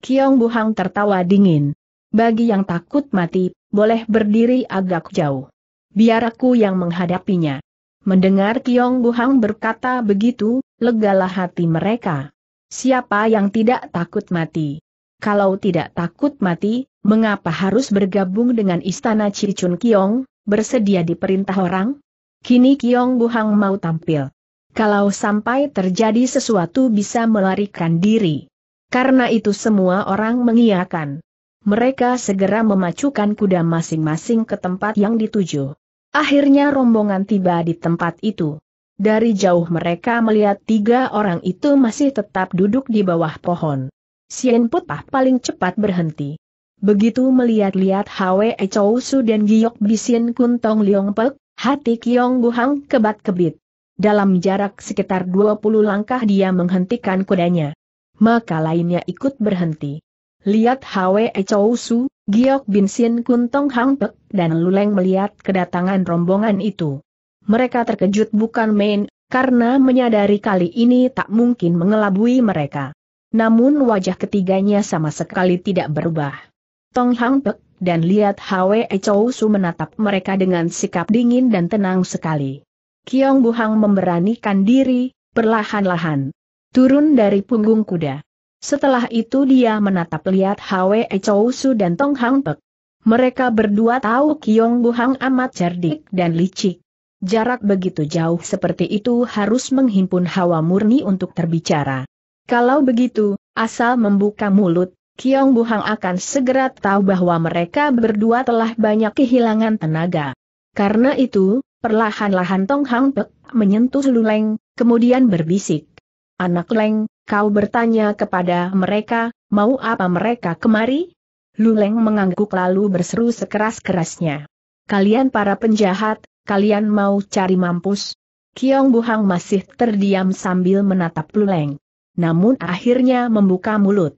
Kiong Buhang tertawa dingin. Bagi yang takut mati, boleh berdiri agak jauh. Biar aku yang menghadapinya. Mendengar Kiong Buhang berkata begitu, legalah hati mereka. Siapa yang tidak takut mati? Kalau tidak takut mati, Mengapa harus bergabung dengan istana Cicun Kiong, bersedia diperintah orang? Kini Kiong Buhang mau tampil. Kalau sampai terjadi sesuatu bisa melarikan diri. Karena itu semua orang mengiakan. Mereka segera memacukan kuda masing-masing ke tempat yang dituju. Akhirnya rombongan tiba di tempat itu. Dari jauh mereka melihat tiga orang itu masih tetap duduk di bawah pohon. Sien Putah paling cepat berhenti. Begitu melihat-lihat Hwe Chow Su dan Giok Bisin Kun Tong Leong Pek, hati Kiong Buhang kebat-kebit. Dalam jarak sekitar 20 langkah dia menghentikan kudanya. Maka lainnya ikut berhenti. Lihat Hwe Chow Su, Giok Bisin Kun Tong Hang Pek dan Luleng melihat kedatangan rombongan itu. Mereka terkejut bukan main, karena menyadari kali ini tak mungkin mengelabui mereka. Namun wajah ketiganya sama sekali tidak berubah. Tong Hang Pek, dan lihat Hwe Chow Su menatap mereka dengan sikap dingin dan tenang sekali. Kiong Buhang memberanikan diri, perlahan-lahan. Turun dari punggung kuda. Setelah itu dia menatap lihat Hwe Chow Su dan Tong Hang Pek. Mereka berdua tahu Kiong Buhang amat cerdik dan licik. Jarak begitu jauh seperti itu harus menghimpun hawa murni untuk terbicara. Kalau begitu, asal membuka mulut, Kiong Buhang akan segera tahu bahwa mereka berdua telah banyak kehilangan tenaga. Karena itu, perlahan-lahan Tong Hang Pek menyentuh Luleng, kemudian berbisik. Anak Leng, kau bertanya kepada mereka, mau apa mereka kemari? Luleng mengangguk lalu berseru sekeras-kerasnya. Kalian para penjahat, kalian mau cari mampus? Kiong Buhang masih terdiam sambil menatap Luleng. Namun akhirnya membuka mulut.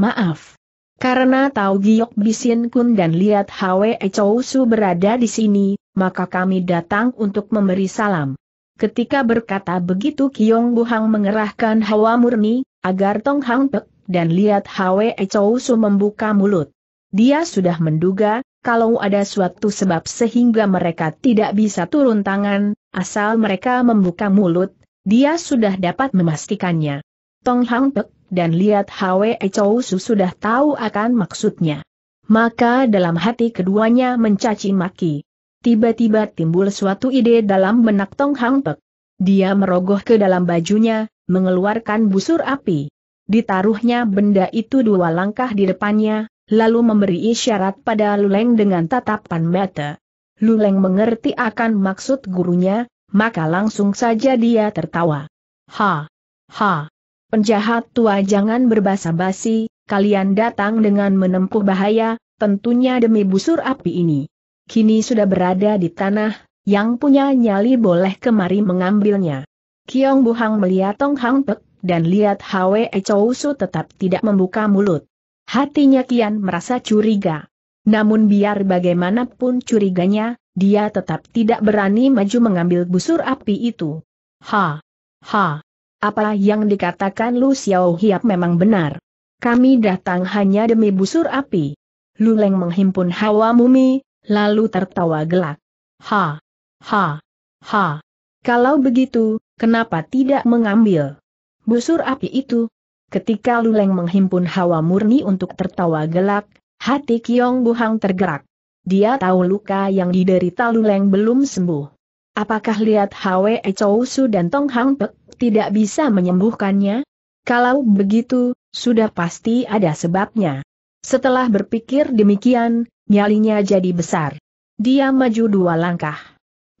Maaf. Karena tahu Giok Bisin Kun dan lihat Hwe Chou Su berada di sini, maka kami datang untuk memberi salam. Ketika berkata begitu Kiong Buhang mengerahkan hawa murni, agar Tong Hang Pek dan lihat Hwe Chou Su membuka mulut. Dia sudah menduga, kalau ada suatu sebab sehingga mereka tidak bisa turun tangan, asal mereka membuka mulut, dia sudah dapat memastikannya. Tong Hang Pek dan lihat Hwe Chou Su sudah tahu akan maksudnya. Maka dalam hati keduanya mencaci maki. Tiba-tiba timbul suatu ide dalam benak Tong Hang Pek. Dia merogoh ke dalam bajunya, mengeluarkan busur api. Ditaruhnya benda itu dua langkah di depannya, lalu memberi isyarat pada Luleng dengan tatapan mata. Luleng mengerti akan maksud gurunya, maka langsung saja dia tertawa. Ha! Ha! Penjahat tua jangan berbasa-basi, kalian datang dengan menempuh bahaya, tentunya demi busur api ini. Kini sudah berada di tanah, yang punya nyali boleh kemari mengambilnya. Kiong Buhang melihat Tong Hang Pek, dan lihat Hwe Chou Su tetap tidak membuka mulut. Hatinya kian merasa curiga. Namun biar bagaimanapun curiganya, dia tetap tidak berani maju mengambil busur api itu. Ha! Ha! Apa yang dikatakan Lu Xiao Hiap memang benar. Kami datang hanya demi busur api. Lu Leng menghimpun hawa mumi, lalu tertawa gelak. Ha! Ha! Ha! Kalau begitu, kenapa tidak mengambil busur api itu? Ketika Lu Leng menghimpun hawa murni untuk tertawa gelak, hati Kiong Buhang tergerak. Dia tahu luka yang diderita Lu Leng belum sembuh. Apakah lihat Hwe Chou dan Tong Hang Pek tidak bisa menyembuhkannya? Kalau begitu, sudah pasti ada sebabnya. Setelah berpikir demikian, nyalinya jadi besar. Dia maju dua langkah.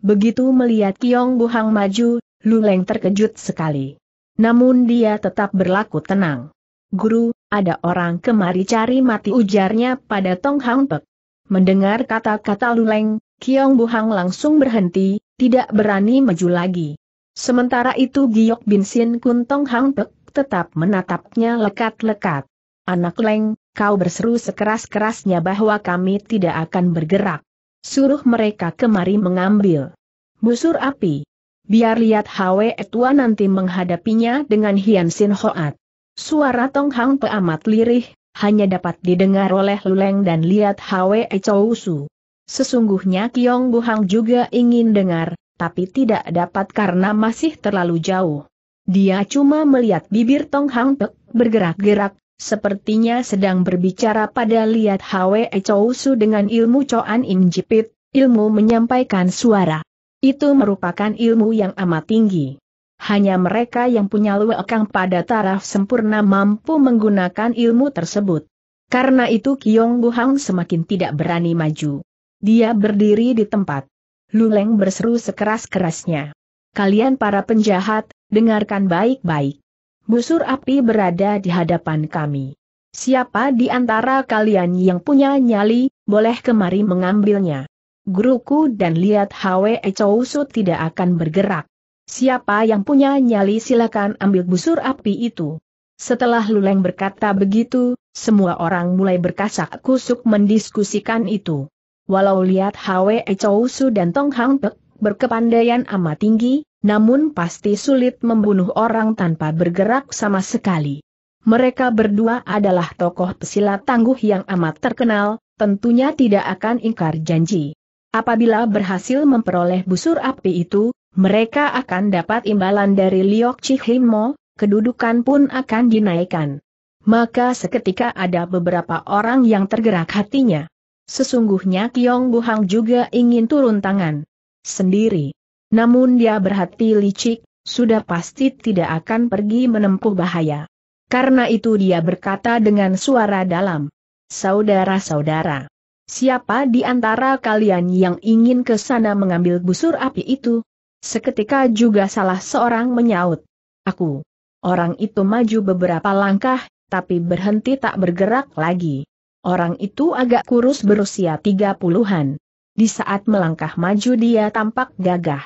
Begitu melihat Kiong Buhang maju, Luleng terkejut sekali. Namun dia tetap berlaku tenang. Guru, ada orang kemari cari mati ujarnya pada Tong Hang Pek. Mendengar kata-kata Luleng, Kiong Buhang langsung berhenti, tidak berani maju lagi. Sementara itu Giok Bin Sin Kun Tong Hang Pek tetap menatapnya lekat-lekat. Anak Leng, kau berseru sekeras-kerasnya bahwa kami tidak akan bergerak. Suruh mereka kemari mengambil. Busur api. Biar lihat Hwe Etua nanti menghadapinya dengan Hian Sin Hoat. Suara Tong Hang Pe amat lirih, hanya dapat didengar oleh Luleng dan lihat Hwe Chou Su. Sesungguhnya Kiong Buhang juga ingin dengar, tapi tidak dapat karena masih terlalu jauh. Dia cuma melihat bibir Tong Hang Pek bergerak-gerak, sepertinya sedang berbicara pada lihat Hwe Chow Su dengan ilmu Choan Im Jipit, ilmu menyampaikan suara. Itu merupakan ilmu yang amat tinggi. Hanya mereka yang punya luekang pada taraf sempurna mampu menggunakan ilmu tersebut. Karena itu Kiong Buhang semakin tidak berani maju. Dia berdiri di tempat. Luleng berseru sekeras-kerasnya. Kalian para penjahat, dengarkan baik-baik. Busur api berada di hadapan kami. Siapa di antara kalian yang punya nyali, boleh kemari mengambilnya. Guruku dan lihat Hwe Chousu tidak akan bergerak. Siapa yang punya nyali silakan ambil busur api itu. Setelah Luleng berkata begitu, semua orang mulai berkasak kusuk mendiskusikan itu. Walau lihat Hwe Chow dan Tong Hang Pek, berkepandaian amat tinggi, namun pasti sulit membunuh orang tanpa bergerak sama sekali. Mereka berdua adalah tokoh pesilat tangguh yang amat terkenal, tentunya tidak akan ingkar janji. Apabila berhasil memperoleh busur api itu, mereka akan dapat imbalan dari Liok Chihimo, kedudukan pun akan dinaikkan. Maka seketika ada beberapa orang yang tergerak hatinya. Sesungguhnya Kiong Buhang juga ingin turun tangan sendiri. Namun dia berhati licik, sudah pasti tidak akan pergi menempuh bahaya. Karena itu dia berkata dengan suara dalam. Saudara-saudara, siapa di antara kalian yang ingin ke sana mengambil busur api itu? Seketika juga salah seorang menyaut. Aku. Orang itu maju beberapa langkah, tapi berhenti tak bergerak lagi. Orang itu agak kurus berusia tiga puluhan. Di saat melangkah maju dia tampak gagah.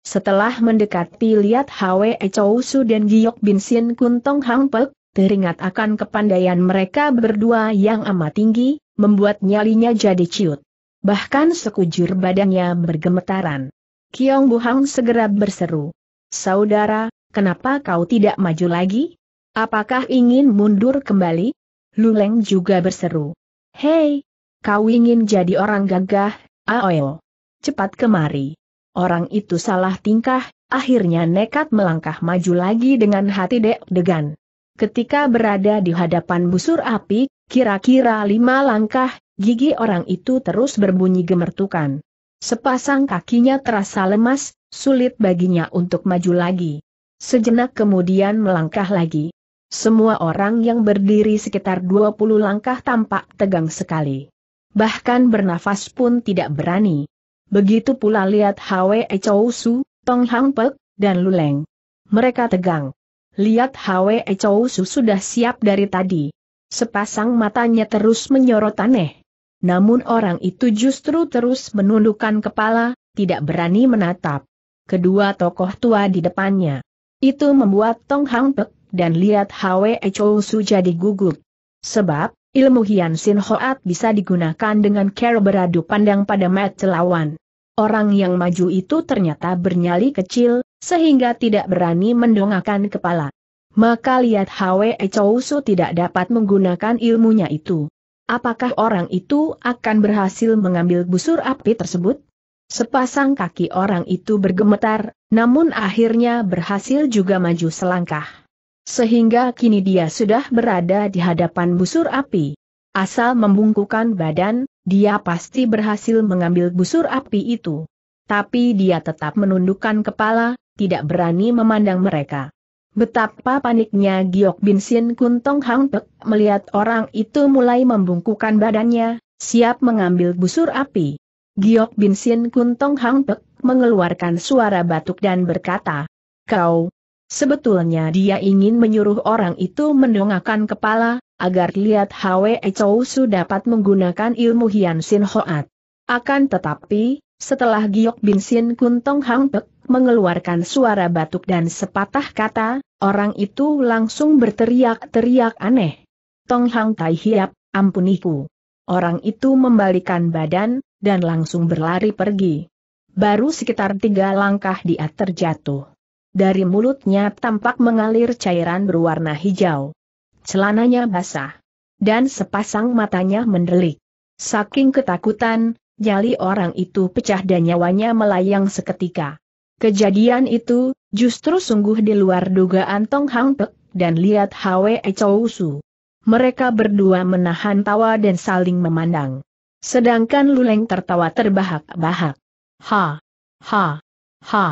Setelah mendekati lihat Hwe Chou Su dan Giok Bin Sin Kun Tong Hang Pek, teringat akan kepandaian mereka berdua yang amat tinggi, membuat nyalinya jadi ciut. Bahkan sekujur badannya bergemetaran. Kiong Buhang segera berseru. Saudara, kenapa kau tidak maju lagi? Apakah ingin mundur kembali? Luleng juga berseru. Hei, kau ingin jadi orang gagah, Aoyo. Cepat kemari. Orang itu salah tingkah, akhirnya nekat melangkah maju lagi dengan hati deg-degan. Ketika berada di hadapan busur api, kira-kira lima langkah, gigi orang itu terus berbunyi gemertukan. Sepasang kakinya terasa lemas, sulit baginya untuk maju lagi. Sejenak kemudian melangkah lagi. Semua orang yang berdiri sekitar 20 langkah tampak tegang sekali. Bahkan bernafas pun tidak berani. Begitu pula lihat Hwe Chou Su, Tong Hang Pek, dan Luleng. Mereka tegang. Lihat Hwe Chou Su sudah siap dari tadi. Sepasang matanya terus menyorot aneh. Namun orang itu justru terus menundukkan kepala, tidak berani menatap. Kedua tokoh tua di depannya. Itu membuat Tong Hang Pek dan lihat Hwe Chou Su jadi gugup. Sebab, ilmu Hian Sin Hoat bisa digunakan dengan cara beradu pandang pada mata lawan. Orang yang maju itu ternyata bernyali kecil, sehingga tidak berani mendongakkan kepala. Maka lihat Hwe Chou Su tidak dapat menggunakan ilmunya itu. Apakah orang itu akan berhasil mengambil busur api tersebut? Sepasang kaki orang itu bergemetar, namun akhirnya berhasil juga maju selangkah. Sehingga kini dia sudah berada di hadapan busur api. Asal membungkukan badan, dia pasti berhasil mengambil busur api itu. Tapi dia tetap menundukkan kepala, tidak berani memandang mereka. Betapa paniknya Giok Bin Sin Kuntong Hang Pek melihat orang itu mulai membungkukan badannya, siap mengambil busur api. Giok Bin Sin Kuntong Hang Pek mengeluarkan suara batuk dan berkata, Kau, Sebetulnya dia ingin menyuruh orang itu mendongakkan kepala, agar lihat Hwe Chou Su dapat menggunakan ilmu Hian Sin Hoat. Akan tetapi, setelah Giok Bin Sin Kun Tong Hang Pek mengeluarkan suara batuk dan sepatah kata, orang itu langsung berteriak-teriak aneh. Tong Hang Tai Hiap, ampuniku. Orang itu membalikan badan, dan langsung berlari pergi. Baru sekitar tiga langkah dia terjatuh. Dari mulutnya tampak mengalir cairan berwarna hijau. Celananya basah. Dan sepasang matanya mendelik. Saking ketakutan, nyali orang itu pecah dan nyawanya melayang seketika. Kejadian itu, justru sungguh di luar dugaan Tong Hang Pek dan lihat Hwe Chou Mereka berdua menahan tawa dan saling memandang. Sedangkan Luleng tertawa terbahak-bahak. Ha! Ha! Ha!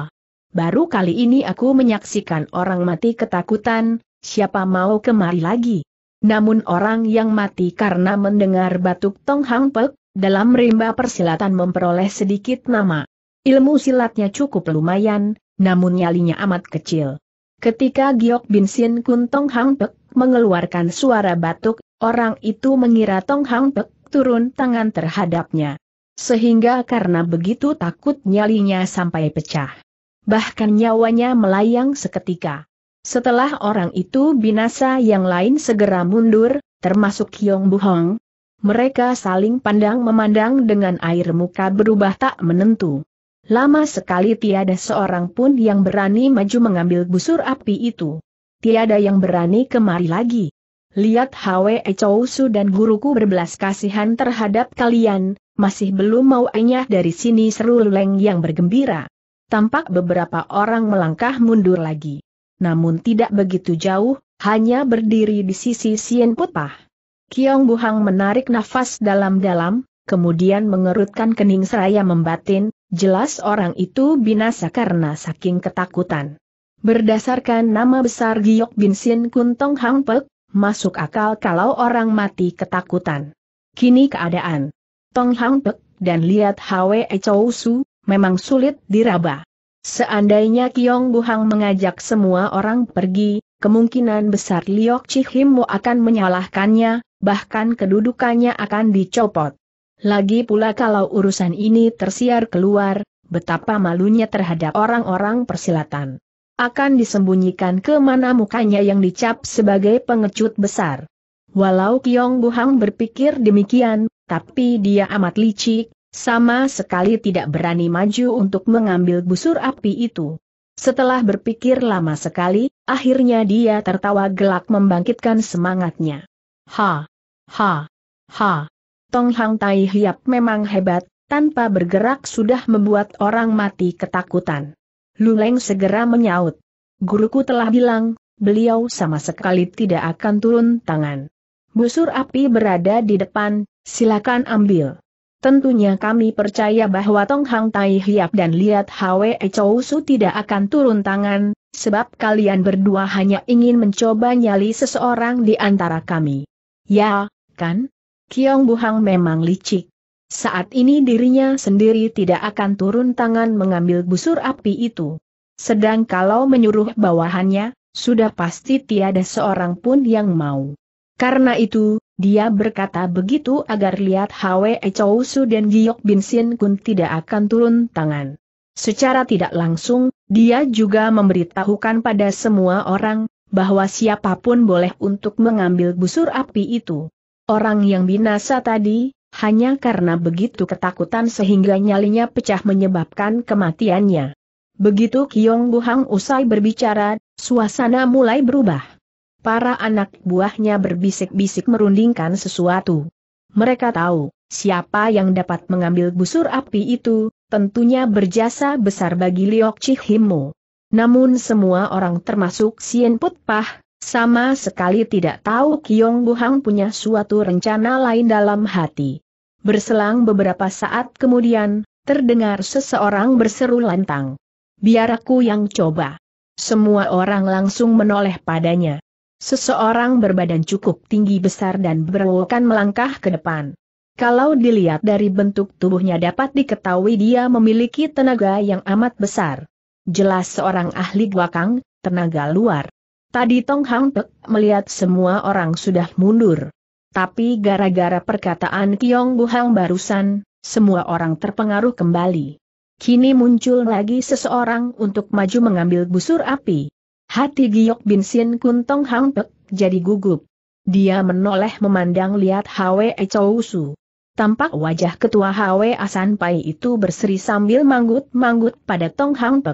Baru kali ini aku menyaksikan orang mati ketakutan, siapa mau kemari lagi. Namun orang yang mati karena mendengar batuk Tong Hang Pek, dalam rimba persilatan memperoleh sedikit nama. Ilmu silatnya cukup lumayan, namun nyalinya amat kecil. Ketika Giok Bin Sin Kun Tong Hang Pek mengeluarkan suara batuk, orang itu mengira Tong Hang Pek turun tangan terhadapnya. Sehingga karena begitu takut nyalinya sampai pecah bahkan nyawanya melayang seketika. Setelah orang itu binasa yang lain segera mundur, termasuk Yong Hong. Mereka saling pandang memandang dengan air muka berubah tak menentu. Lama sekali tiada seorang pun yang berani maju mengambil busur api itu. Tiada yang berani kemari lagi. Lihat Hwe Chousu dan guruku berbelas kasihan terhadap kalian, masih belum mau enyah dari sini seru Leng yang bergembira tampak beberapa orang melangkah mundur lagi. Namun tidak begitu jauh, hanya berdiri di sisi Sien Putpah. Kiong Buhang menarik nafas dalam-dalam, kemudian mengerutkan kening seraya membatin, jelas orang itu binasa karena saking ketakutan. Berdasarkan nama besar Giok Bin Sien Kuntong Hang Pek, masuk akal kalau orang mati ketakutan. Kini keadaan Tong Hang Pek dan lihat Hwe Chou Su, memang sulit diraba. Seandainya Kiong Buhang mengajak semua orang pergi, kemungkinan besar Liok Chihimu akan menyalahkannya, bahkan kedudukannya akan dicopot. Lagi pula kalau urusan ini tersiar keluar, betapa malunya terhadap orang-orang persilatan. Akan disembunyikan kemana mukanya yang dicap sebagai pengecut besar. Walau Kiong Buhang berpikir demikian, tapi dia amat licik, sama sekali tidak berani maju untuk mengambil busur api itu. Setelah berpikir lama sekali, akhirnya dia tertawa gelak membangkitkan semangatnya. Ha! Ha! Ha! Tong Hang Tai Hiap memang hebat, tanpa bergerak sudah membuat orang mati ketakutan. Luleng segera menyaut. Guruku telah bilang, beliau sama sekali tidak akan turun tangan. Busur api berada di depan, silakan ambil. Tentunya kami percaya bahwa Tong Hang Tai Hiap dan Liat Hwe Chou Su tidak akan turun tangan, sebab kalian berdua hanya ingin mencoba nyali seseorang di antara kami. Ya, kan? Kiong Buhang memang licik. Saat ini dirinya sendiri tidak akan turun tangan mengambil busur api itu. Sedang kalau menyuruh bawahannya, sudah pasti tiada seorang pun yang mau. Karena itu, dia berkata begitu agar lihat Hwe Chow Su dan Giok Bin Sin Kun tidak akan turun tangan. Secara tidak langsung, dia juga memberitahukan pada semua orang, bahwa siapapun boleh untuk mengambil busur api itu. Orang yang binasa tadi, hanya karena begitu ketakutan sehingga nyalinya pecah menyebabkan kematiannya. Begitu Kiong Buhang usai berbicara, suasana mulai berubah para anak buahnya berbisik-bisik merundingkan sesuatu. Mereka tahu, siapa yang dapat mengambil busur api itu, tentunya berjasa besar bagi Liok Chihimu. Namun semua orang termasuk Sien Put Pah, sama sekali tidak tahu Kiong Buhang punya suatu rencana lain dalam hati. Berselang beberapa saat kemudian, terdengar seseorang berseru lantang. Biar aku yang coba. Semua orang langsung menoleh padanya. Seseorang berbadan cukup tinggi besar dan berwokan melangkah ke depan. Kalau dilihat dari bentuk tubuhnya dapat diketahui dia memiliki tenaga yang amat besar. Jelas seorang ahli guakang, tenaga luar. Tadi Tong Hang Pek melihat semua orang sudah mundur. Tapi gara-gara perkataan Kiong Hang barusan, semua orang terpengaruh kembali. Kini muncul lagi seseorang untuk maju mengambil busur api. Hati Giok Bin Sin Kun Tong jadi gugup. Dia menoleh memandang lihat Hwe Chou Su. Tampak wajah ketua Hwe Asan Pai itu berseri sambil manggut-manggut pada Tong Hang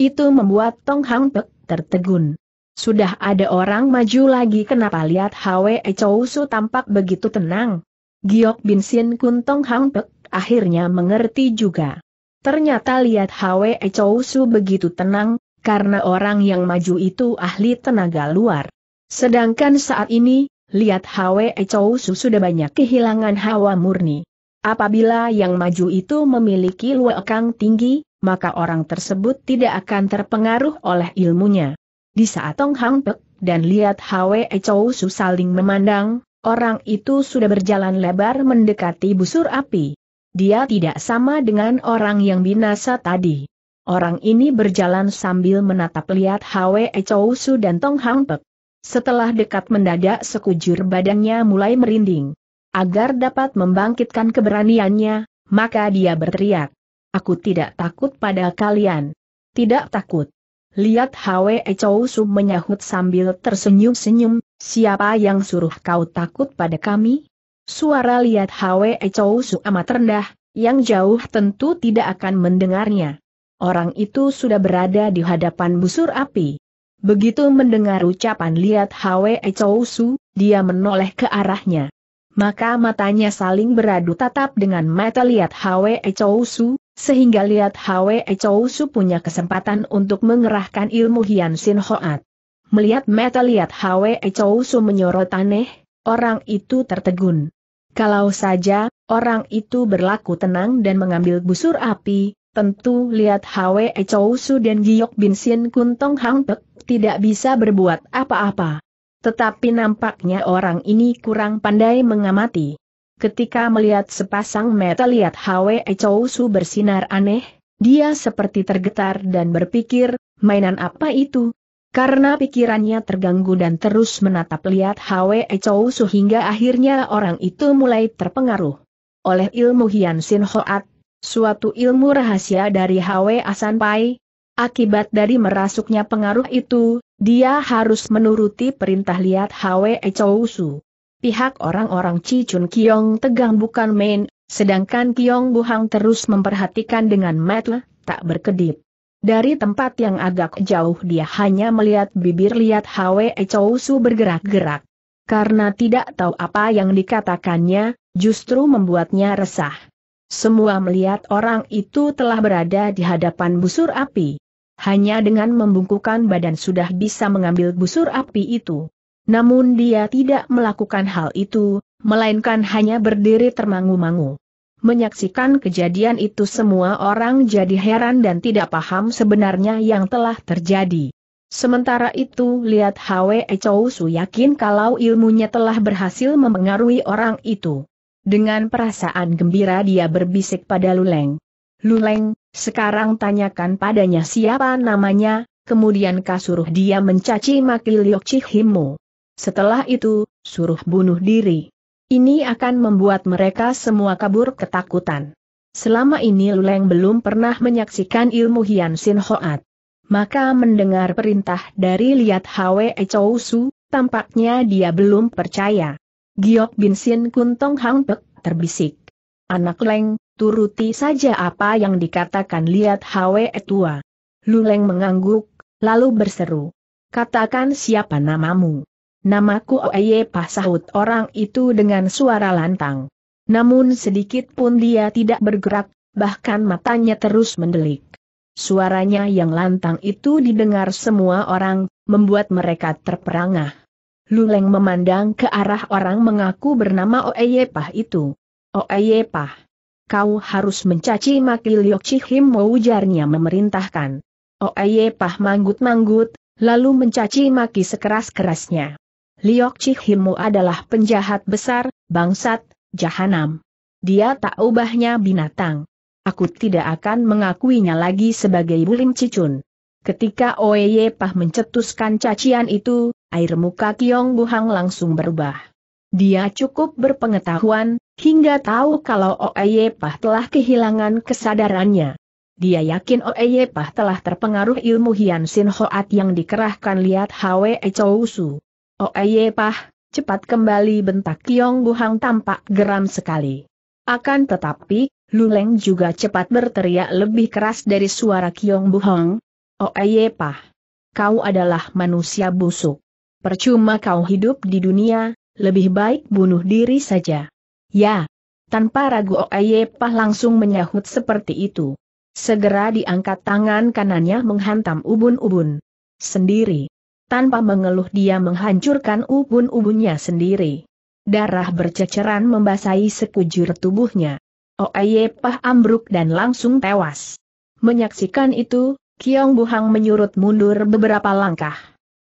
Itu membuat Tong Hang tertegun. Sudah ada orang maju lagi kenapa lihat Hwe Chou Su tampak begitu tenang. Giok Bin Sin Kun Tong Hang akhirnya mengerti juga. Ternyata lihat Hwe Chou Su begitu tenang, karena orang yang maju itu ahli tenaga luar. Sedangkan saat ini, lihat Hwe Chou sudah banyak kehilangan hawa murni. Apabila yang maju itu memiliki luekang tinggi, maka orang tersebut tidak akan terpengaruh oleh ilmunya. Di saat Tong Hang Pek dan lihat Hwe Chou saling memandang, orang itu sudah berjalan lebar mendekati busur api. Dia tidak sama dengan orang yang binasa tadi. Orang ini berjalan sambil menatap lihat Hwe Chou Su dan Tong Hang Pek. Setelah dekat mendadak sekujur badannya mulai merinding. Agar dapat membangkitkan keberaniannya, maka dia berteriak. Aku tidak takut pada kalian. Tidak takut. Lihat Hwe Chou Su menyahut sambil tersenyum-senyum, siapa yang suruh kau takut pada kami? Suara lihat Hwe Chou Su amat rendah, yang jauh tentu tidak akan mendengarnya orang itu sudah berada di hadapan busur api. Begitu mendengar ucapan lihat Hwe Chou dia menoleh ke arahnya. Maka matanya saling beradu tatap dengan mata lihat Hwe Chou sehingga lihat Hwe Chou punya kesempatan untuk mengerahkan ilmu Hian Sin Hoat. Melihat mata lihat Hwe Chou menyorot aneh, orang itu tertegun. Kalau saja, orang itu berlaku tenang dan mengambil busur api, Tentu lihat Hwe Chou dan Giok Bin Sin Kun Hang Pek, tidak bisa berbuat apa-apa. Tetapi nampaknya orang ini kurang pandai mengamati. Ketika melihat sepasang mata lihat Hwe Chou bersinar aneh, dia seperti tergetar dan berpikir, mainan apa itu? Karena pikirannya terganggu dan terus menatap lihat Hwe Chou hingga akhirnya orang itu mulai terpengaruh oleh ilmu Hian Sin Hoat, suatu ilmu rahasia dari Hwe Asanpai. Akibat dari merasuknya pengaruh itu, dia harus menuruti perintah liat Hwe Chousu. Pihak orang-orang Cicun Kiong tegang bukan main, sedangkan Kiong Buhang terus memperhatikan dengan mata tak berkedip. Dari tempat yang agak jauh dia hanya melihat bibir liat Hwe Chousu bergerak-gerak. Karena tidak tahu apa yang dikatakannya, justru membuatnya resah. Semua melihat orang itu telah berada di hadapan busur api. Hanya dengan membungkukan badan sudah bisa mengambil busur api itu. Namun dia tidak melakukan hal itu, melainkan hanya berdiri termangu-mangu. Menyaksikan kejadian itu semua orang jadi heran dan tidak paham sebenarnya yang telah terjadi. Sementara itu lihat Hwe Chou Su yakin kalau ilmunya telah berhasil memengaruhi orang itu. Dengan perasaan gembira dia berbisik pada Luleng. Luleng, sekarang tanyakan padanya siapa namanya, kemudian kasuruh dia mencaci maki Liok Chihimu. Setelah itu, suruh bunuh diri. Ini akan membuat mereka semua kabur ketakutan. Selama ini Luleng belum pernah menyaksikan ilmu Hian Sin Hoat. Maka mendengar perintah dari Liat Hwe Chou Su, tampaknya dia belum percaya. Giok Bin Sin Kun Tong Hang Pek terbisik. Anak Leng, turuti saja apa yang dikatakan lihat Hwe tua. Lu Leng mengangguk, lalu berseru. Katakan siapa namamu. Namaku Oye Pasahut orang itu dengan suara lantang. Namun sedikit pun dia tidak bergerak, bahkan matanya terus mendelik. Suaranya yang lantang itu didengar semua orang, membuat mereka terperangah. Luleng memandang ke arah orang mengaku bernama Oeyepah itu. Oeyepah, kau harus mencaci maki Liok Chihim mewujarnya ujarnya memerintahkan. Oeyepah manggut-manggut, lalu mencaci maki sekeras-kerasnya. Liok Chihimu adalah penjahat besar, bangsat, jahanam. Dia tak ubahnya binatang. Aku tidak akan mengakuinya lagi sebagai bulim cicun. Ketika Oeyepah mencetuskan cacian itu, air muka Kiong Buhang langsung berubah. Dia cukup berpengetahuan, hingga tahu kalau Pah telah kehilangan kesadarannya. Dia yakin Pah telah terpengaruh ilmu Hian Sin Hoat yang dikerahkan lihat Hwe Chou Su. Pah, cepat kembali bentak Kiong Buhang tampak geram sekali. Akan tetapi, Luleng juga cepat berteriak lebih keras dari suara Kiong Buhang. Pah, kau adalah manusia busuk. Percuma kau hidup di dunia, lebih baik bunuh diri saja. Ya. Tanpa ragu Oayepah langsung menyahut seperti itu. Segera diangkat tangan kanannya menghantam ubun-ubun. Sendiri. Tanpa mengeluh dia menghancurkan ubun-ubunnya sendiri. Darah berceceran membasahi sekujur tubuhnya. Oayepah ambruk dan langsung tewas. Menyaksikan itu, Kiong Buhang menyurut mundur beberapa langkah.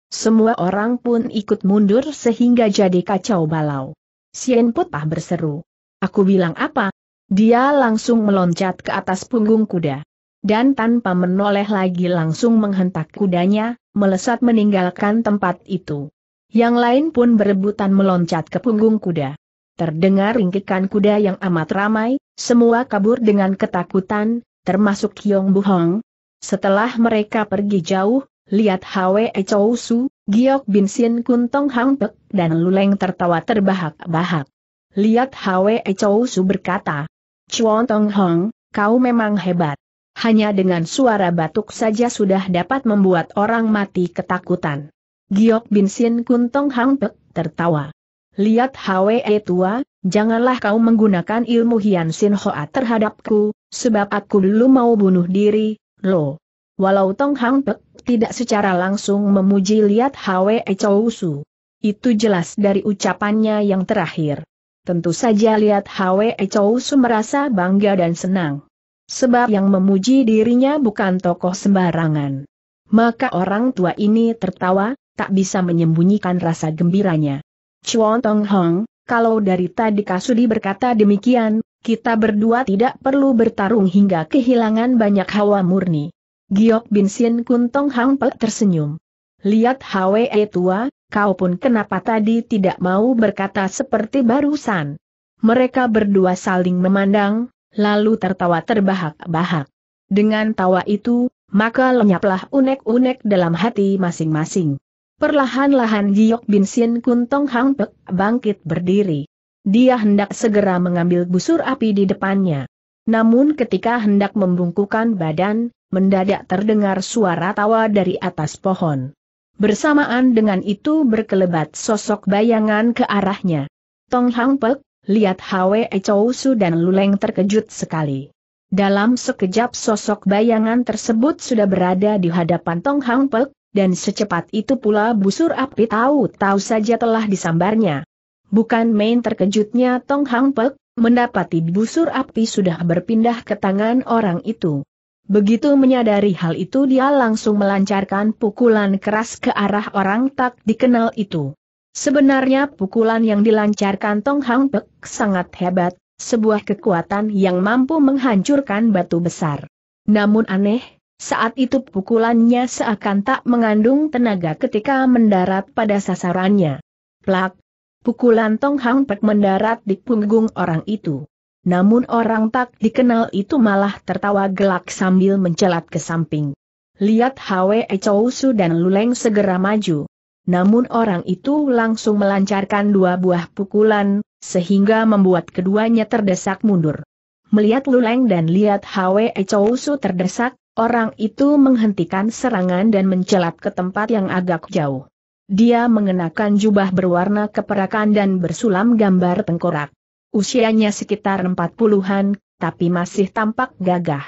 Semua orang pun ikut mundur sehingga jadi kacau balau. Sien Putah berseru. Aku bilang apa? Dia langsung meloncat ke atas punggung kuda. Dan tanpa menoleh lagi langsung menghentak kudanya, melesat meninggalkan tempat itu. Yang lain pun berebutan meloncat ke punggung kuda. Terdengar ringkikan kuda yang amat ramai, semua kabur dengan ketakutan, termasuk Kiong Buhong. Setelah mereka pergi jauh, lihat Hwe Chou Su, Giok Bin Sin Kun Tong Hang Pek, dan Luleng tertawa terbahak-bahak. Lihat Hwe Chou Su berkata, Chuan Tong Hong, kau memang hebat. Hanya dengan suara batuk saja sudah dapat membuat orang mati ketakutan. Giok Bin Sin Kun Tong Hang Pek tertawa. Lihat Hwe tua, janganlah kau menggunakan ilmu Hian Sin Hoa terhadapku, sebab aku dulu mau bunuh diri, loh. Walau Tong Hang Pek tidak secara langsung memuji lihat Hwe Chow Su. Itu jelas dari ucapannya yang terakhir. Tentu saja lihat Hwe Chow Su merasa bangga dan senang. Sebab yang memuji dirinya bukan tokoh sembarangan. Maka orang tua ini tertawa, tak bisa menyembunyikan rasa gembiranya. Chuan Tong Hong, kalau dari tadi Kasudi berkata demikian, kita berdua tidak perlu bertarung hingga kehilangan banyak hawa murni. Giok Bin Sien Kun Tong Hang Pe tersenyum. Lihat Hwe e tua, kau pun kenapa tadi tidak mau berkata seperti barusan. Mereka berdua saling memandang, lalu tertawa terbahak-bahak. Dengan tawa itu, maka lenyaplah unek-unek dalam hati masing-masing. Perlahan-lahan Giok Bin Sien Kun Tong Hang Pe bangkit berdiri. Dia hendak segera mengambil busur api di depannya. Namun ketika hendak membungkukan badan, mendadak terdengar suara tawa dari atas pohon. Bersamaan dengan itu berkelebat sosok bayangan ke arahnya. Tong Hang Pek, lihat Hwe Chow Su dan Luleng terkejut sekali. Dalam sekejap sosok bayangan tersebut sudah berada di hadapan Tong Hang Pek, dan secepat itu pula busur api tahu-tahu saja telah disambarnya. Bukan main terkejutnya Tong Hang Pek, mendapati busur api sudah berpindah ke tangan orang itu. Begitu menyadari hal itu dia langsung melancarkan pukulan keras ke arah orang tak dikenal itu. Sebenarnya pukulan yang dilancarkan Tong Hang Pek sangat hebat, sebuah kekuatan yang mampu menghancurkan batu besar. Namun aneh, saat itu pukulannya seakan tak mengandung tenaga ketika mendarat pada sasarannya. Plak! Pukulan Tong Hang Pek mendarat di punggung orang itu namun orang tak dikenal itu malah tertawa gelak sambil mencelat ke samping. Lihat Hwe Chousu dan Luleng segera maju. Namun orang itu langsung melancarkan dua buah pukulan, sehingga membuat keduanya terdesak mundur. Melihat Luleng dan lihat Hwe Chousu terdesak, orang itu menghentikan serangan dan mencelat ke tempat yang agak jauh. Dia mengenakan jubah berwarna keperakan dan bersulam gambar tengkorak. Usianya sekitar empat puluhan, tapi masih tampak gagah.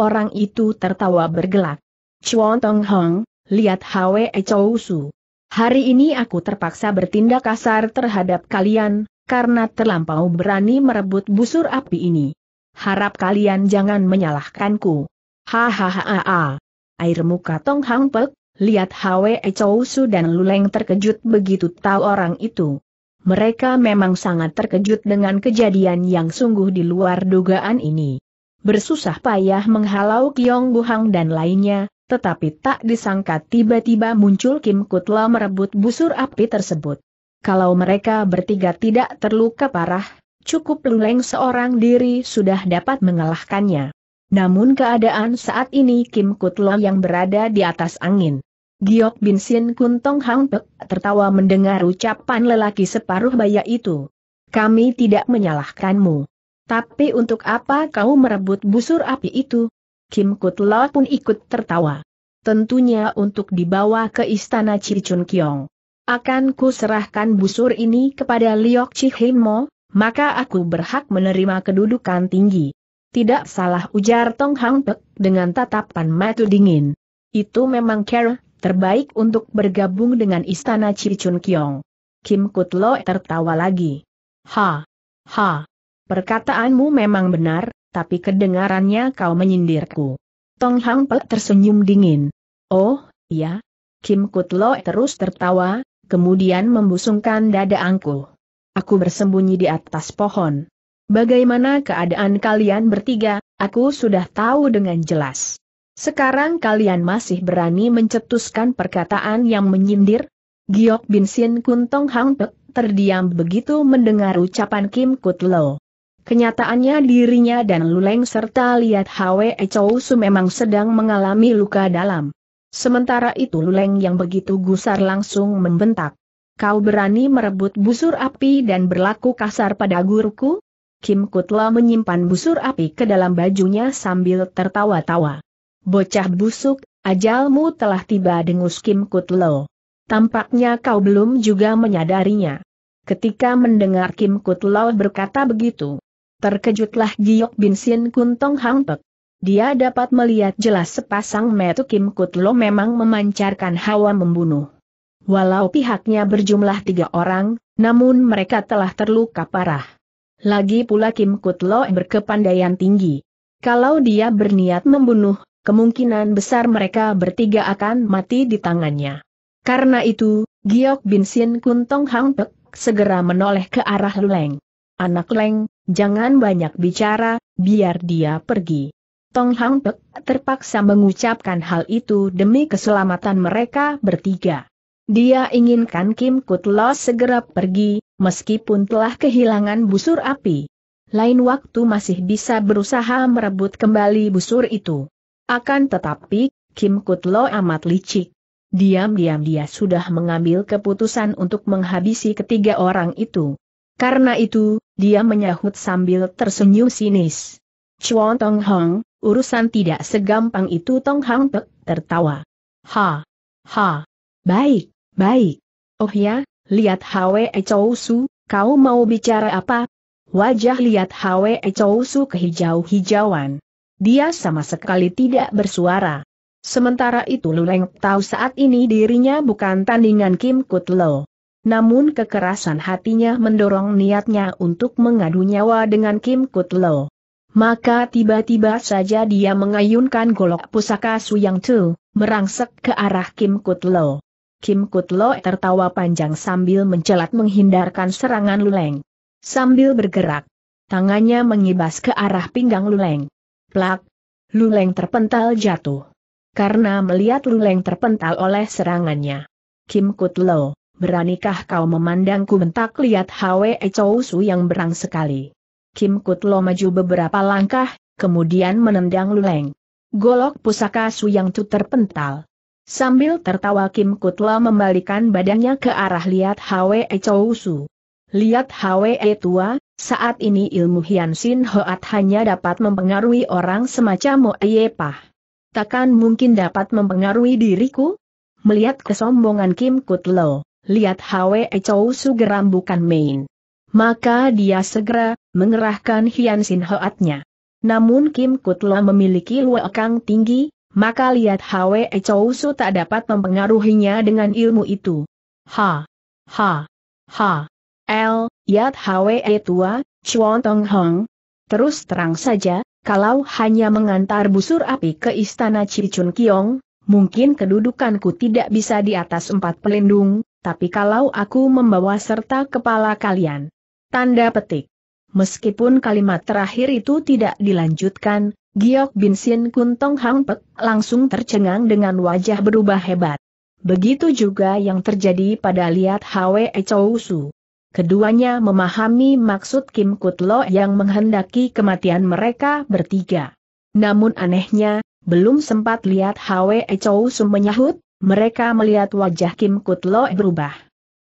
Orang itu tertawa bergelak. Chuan Tong Hong, lihat Hwe Chou Su. Hari ini aku terpaksa bertindak kasar terhadap kalian, karena terlampau berani merebut busur api ini. Harap kalian jangan menyalahkanku. Hahaha. Air muka Tong Hang Pek, lihat Hwe Chou Su dan Luleng terkejut begitu tahu orang itu. Mereka memang sangat terkejut dengan kejadian yang sungguh di luar dugaan ini. Bersusah payah menghalau Kiong Buhang dan lainnya, tetapi tak disangka tiba-tiba muncul Kim Kutla merebut busur api tersebut. Kalau mereka bertiga tidak terluka parah, cukup Luleng seorang diri sudah dapat mengalahkannya. Namun keadaan saat ini Kim Kutla yang berada di atas angin. Giok Bin Sin Kun Tong Hang Pek tertawa mendengar ucapan lelaki separuh baya itu. Kami tidak menyalahkanmu. Tapi untuk apa kau merebut busur api itu? Kim Kut Lo pun ikut tertawa. Tentunya untuk dibawa ke istana Cicun Kiong. Akan ku serahkan busur ini kepada Liok Mo, maka aku berhak menerima kedudukan tinggi. Tidak salah ujar Tong Hang Pek dengan tatapan mata dingin. Itu memang kera, terbaik untuk bergabung dengan istana Cicun Kiong. Kim Kutlo tertawa lagi. Ha! Ha! Perkataanmu memang benar, tapi kedengarannya kau menyindirku. Tong Hang Pe tersenyum dingin. Oh, iya. Kim Kutlo terus tertawa, kemudian membusungkan dada angkuh. Aku bersembunyi di atas pohon. Bagaimana keadaan kalian bertiga, aku sudah tahu dengan jelas. Sekarang kalian masih berani mencetuskan perkataan yang menyindir? Giok Bin Sin Kun Tong Hang Pek terdiam begitu mendengar ucapan Kim Kut Lo. Kenyataannya dirinya dan Luleng serta Liat Hwe Chow Su memang sedang mengalami luka dalam. Sementara itu Luleng yang begitu gusar langsung membentak. Kau berani merebut busur api dan berlaku kasar pada guruku? Kim Kutla menyimpan busur api ke dalam bajunya sambil tertawa-tawa. Bocah busuk, ajalmu telah tiba dengus Kim Kutlo. Tampaknya kau belum juga menyadarinya. Ketika mendengar Kim Kutlo berkata begitu, terkejutlah Giok Bin Sin Kuntong Hang Dia dapat melihat jelas sepasang metu Kim Kutlo memang memancarkan hawa membunuh. Walau pihaknya berjumlah tiga orang, namun mereka telah terluka parah. Lagi pula Kim Kutlo berkepandaian tinggi. Kalau dia berniat membunuh, kemungkinan besar mereka bertiga akan mati di tangannya. Karena itu, Giok Bin Sin Kuntong Hang Pek segera menoleh ke arah Leng. Anak Leng, jangan banyak bicara, biar dia pergi. Tong Hang Pek terpaksa mengucapkan hal itu demi keselamatan mereka bertiga. Dia inginkan Kim Kut Lo segera pergi, meskipun telah kehilangan busur api. Lain waktu masih bisa berusaha merebut kembali busur itu. Akan tetapi, Kim Kutlo amat licik. Diam-diam dia sudah mengambil keputusan untuk menghabisi ketiga orang itu. Karena itu, dia menyahut sambil tersenyum sinis. Chuan Tong Hong, urusan tidak segampang itu Tong Hong Pek tertawa. Ha! Ha! Baik, baik. Oh ya, lihat Hwe Chou Su, kau mau bicara apa? Wajah lihat Hwe Chou Su kehijau-hijauan dia sama sekali tidak bersuara. Sementara itu Luleng tahu saat ini dirinya bukan tandingan Kim Kut Namun kekerasan hatinya mendorong niatnya untuk mengadu nyawa dengan Kim Kut Maka tiba-tiba saja dia mengayunkan golok pusaka Su yang Tu, merangsek ke arah Kim Kut Kim Kut tertawa panjang sambil mencelat menghindarkan serangan Luleng. Sambil bergerak, tangannya mengibas ke arah pinggang Luleng. Plak! Luleng terpental jatuh. Karena melihat Luleng terpental oleh serangannya. Kim Kutlo, beranikah kau memandangku bentak lihat Hwe Chow yang berang sekali. Kim Kutlo maju beberapa langkah, kemudian menendang Luleng. Golok pusaka Su yang tu terpental. Sambil tertawa Kim Kutlo membalikan badannya ke arah lihat Hwe Chow Lihat Hwe e tua, saat ini ilmu Hian Sin Hoat hanya dapat mempengaruhi orang semacam Mo Ye Pah. Takkan mungkin dapat mempengaruhi diriku? Melihat kesombongan Kim Kut Lo, lihat Hwe e Chou Su geram bukan main. Maka dia segera mengerahkan Hian Sin Hoatnya. Namun Kim Kut Lo memiliki luakang tinggi, maka lihat Hwe e Chou Su tak dapat mempengaruhinya dengan ilmu itu. Ha! Ha! Ha! L. Yat Hwe e tua, Chuan Tong Hong. Terus terang saja, kalau hanya mengantar busur api ke istana Cicun Kiong, mungkin kedudukanku tidak bisa di atas empat pelindung, tapi kalau aku membawa serta kepala kalian. Tanda petik. Meskipun kalimat terakhir itu tidak dilanjutkan, Giok Bin Sin Kun Tong Hang Pek langsung tercengang dengan wajah berubah hebat. Begitu juga yang terjadi pada Liat Hwe e Chou Su keduanya memahami maksud Kim Kutlo yang menghendaki kematian mereka bertiga. Namun anehnya, belum sempat lihat Hwe Chou Sum menyahut, mereka melihat wajah Kim Kutlo berubah.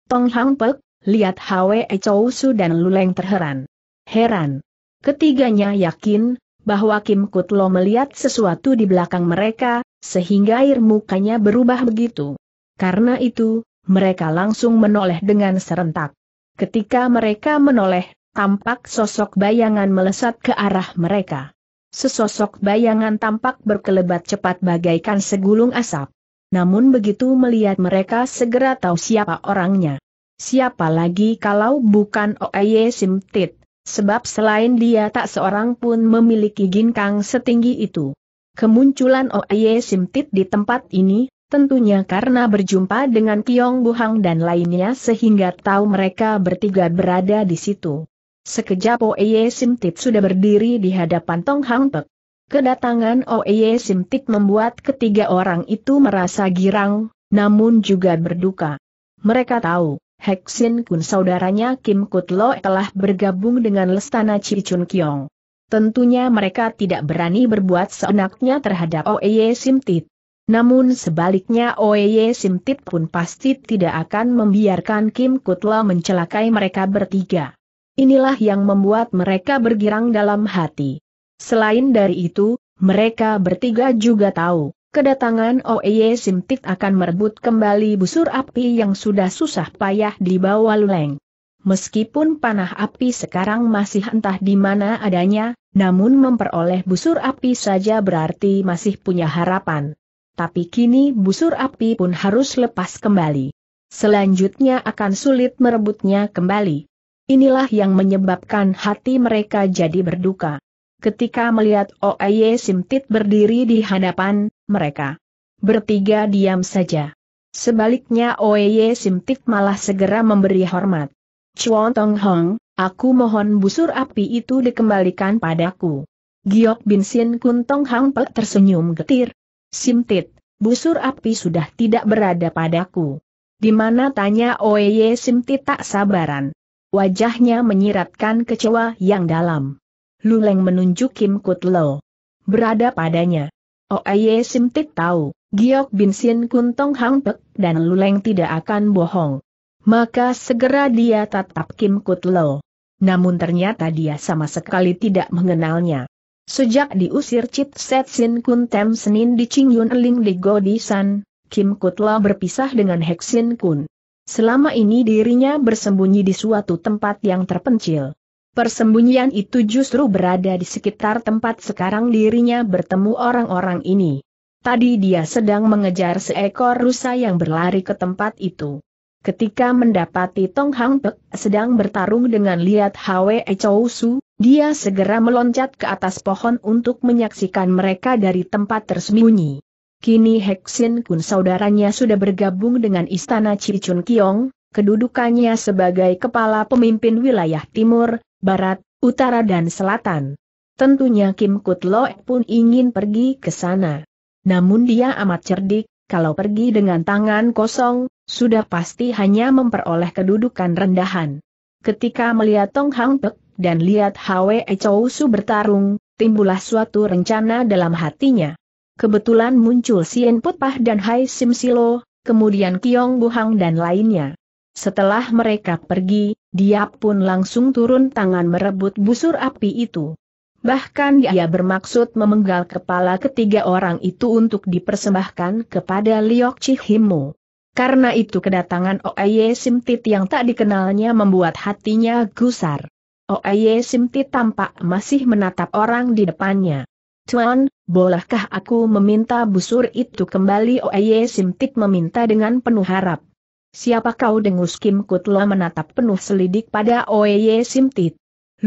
Tong Hang Pek, lihat Hwe Chou Su dan Luleng terheran. Heran. Ketiganya yakin, bahwa Kim Kutlo melihat sesuatu di belakang mereka, sehingga air mukanya berubah begitu. Karena itu, mereka langsung menoleh dengan serentak. Ketika mereka menoleh, tampak sosok bayangan melesat ke arah mereka. Sesosok bayangan tampak berkelebat cepat bagaikan segulung asap. Namun begitu melihat mereka segera tahu siapa orangnya. Siapa lagi kalau bukan Oeye Simtit, sebab selain dia tak seorang pun memiliki ginkang setinggi itu. Kemunculan Oeye Simtit di tempat ini, Tentunya karena berjumpa dengan Kiong Buhang dan lainnya sehingga tahu mereka bertiga berada di situ. Sekejap Oeye Simtit sudah berdiri di hadapan Tong Hang Pek. Kedatangan Oeye Simtit membuat ketiga orang itu merasa girang, namun juga berduka. Mereka tahu, Heksin Kun saudaranya Kim Kut Lo telah bergabung dengan Lestana Cicun Kiong. Tentunya mereka tidak berani berbuat seenaknya terhadap Oeye Simtit. Namun sebaliknya Oye e Simtit pun pasti tidak akan membiarkan Kim Kutla mencelakai mereka bertiga. Inilah yang membuat mereka bergirang dalam hati. Selain dari itu, mereka bertiga juga tahu, kedatangan Oye e Simtit akan merebut kembali busur api yang sudah susah payah di bawah luleng. Meskipun panah api sekarang masih entah di mana adanya, namun memperoleh busur api saja berarti masih punya harapan tapi kini busur api pun harus lepas kembali. Selanjutnya akan sulit merebutnya kembali. Inilah yang menyebabkan hati mereka jadi berduka. Ketika melihat Oeye Simtit berdiri di hadapan mereka, bertiga diam saja. Sebaliknya Oeye Simtit malah segera memberi hormat. Chuan Tong Hong, aku mohon busur api itu dikembalikan padaku. Giok Bin Sin Kun Tong Hong tersenyum getir, Simtit, busur api sudah tidak berada padaku. Di mana tanya Oeye Simtit tak sabaran. Wajahnya menyiratkan kecewa yang dalam. Luleng menunjuk Kim Kutlo. Berada padanya. Oeye Simtit tahu, Giok Bin Sin Kuntong Hang Pek dan Luleng tidak akan bohong. Maka segera dia tatap Kim Kutlo. Namun ternyata dia sama sekali tidak mengenalnya. Sejak diusir Chit Set Sin Kun Tem Senin di Ching Yun Ling di Godisan, Kim Kutla berpisah dengan Hek Sin Kun. Selama ini dirinya bersembunyi di suatu tempat yang terpencil. Persembunyian itu justru berada di sekitar tempat sekarang dirinya bertemu orang-orang ini. Tadi dia sedang mengejar seekor rusa yang berlari ke tempat itu. Ketika mendapati Tong Hang Pek sedang bertarung dengan Liat Hwe Chou Su, dia segera meloncat ke atas pohon untuk menyaksikan mereka dari tempat tersembunyi. Kini Heksin Kun saudaranya sudah bergabung dengan istana Cicun Kiong, kedudukannya sebagai kepala pemimpin wilayah timur, barat, utara dan selatan. Tentunya Kim Kut pun ingin pergi ke sana. Namun dia amat cerdik, kalau pergi dengan tangan kosong, sudah pasti hanya memperoleh kedudukan rendahan. Ketika melihat Tong Hang Pek, dan lihat Hwe Chou Su bertarung, timbullah suatu rencana dalam hatinya. Kebetulan muncul Sien Putpah dan Hai Sim Silo, kemudian Kiong Buhang dan lainnya. Setelah mereka pergi, dia pun langsung turun tangan merebut busur api itu. Bahkan dia bermaksud memenggal kepala ketiga orang itu untuk dipersembahkan kepada Liok Chihimu. Karena itu kedatangan Oeye Simtit yang tak dikenalnya membuat hatinya gusar. Oye oh, Simti tampak masih menatap orang di depannya. Tuan, bolehkah aku meminta busur itu kembali Oye oh, Simtik meminta dengan penuh harap. Siapa kau dengus Kim Kutla menatap penuh selidik pada Oye oh, Simti?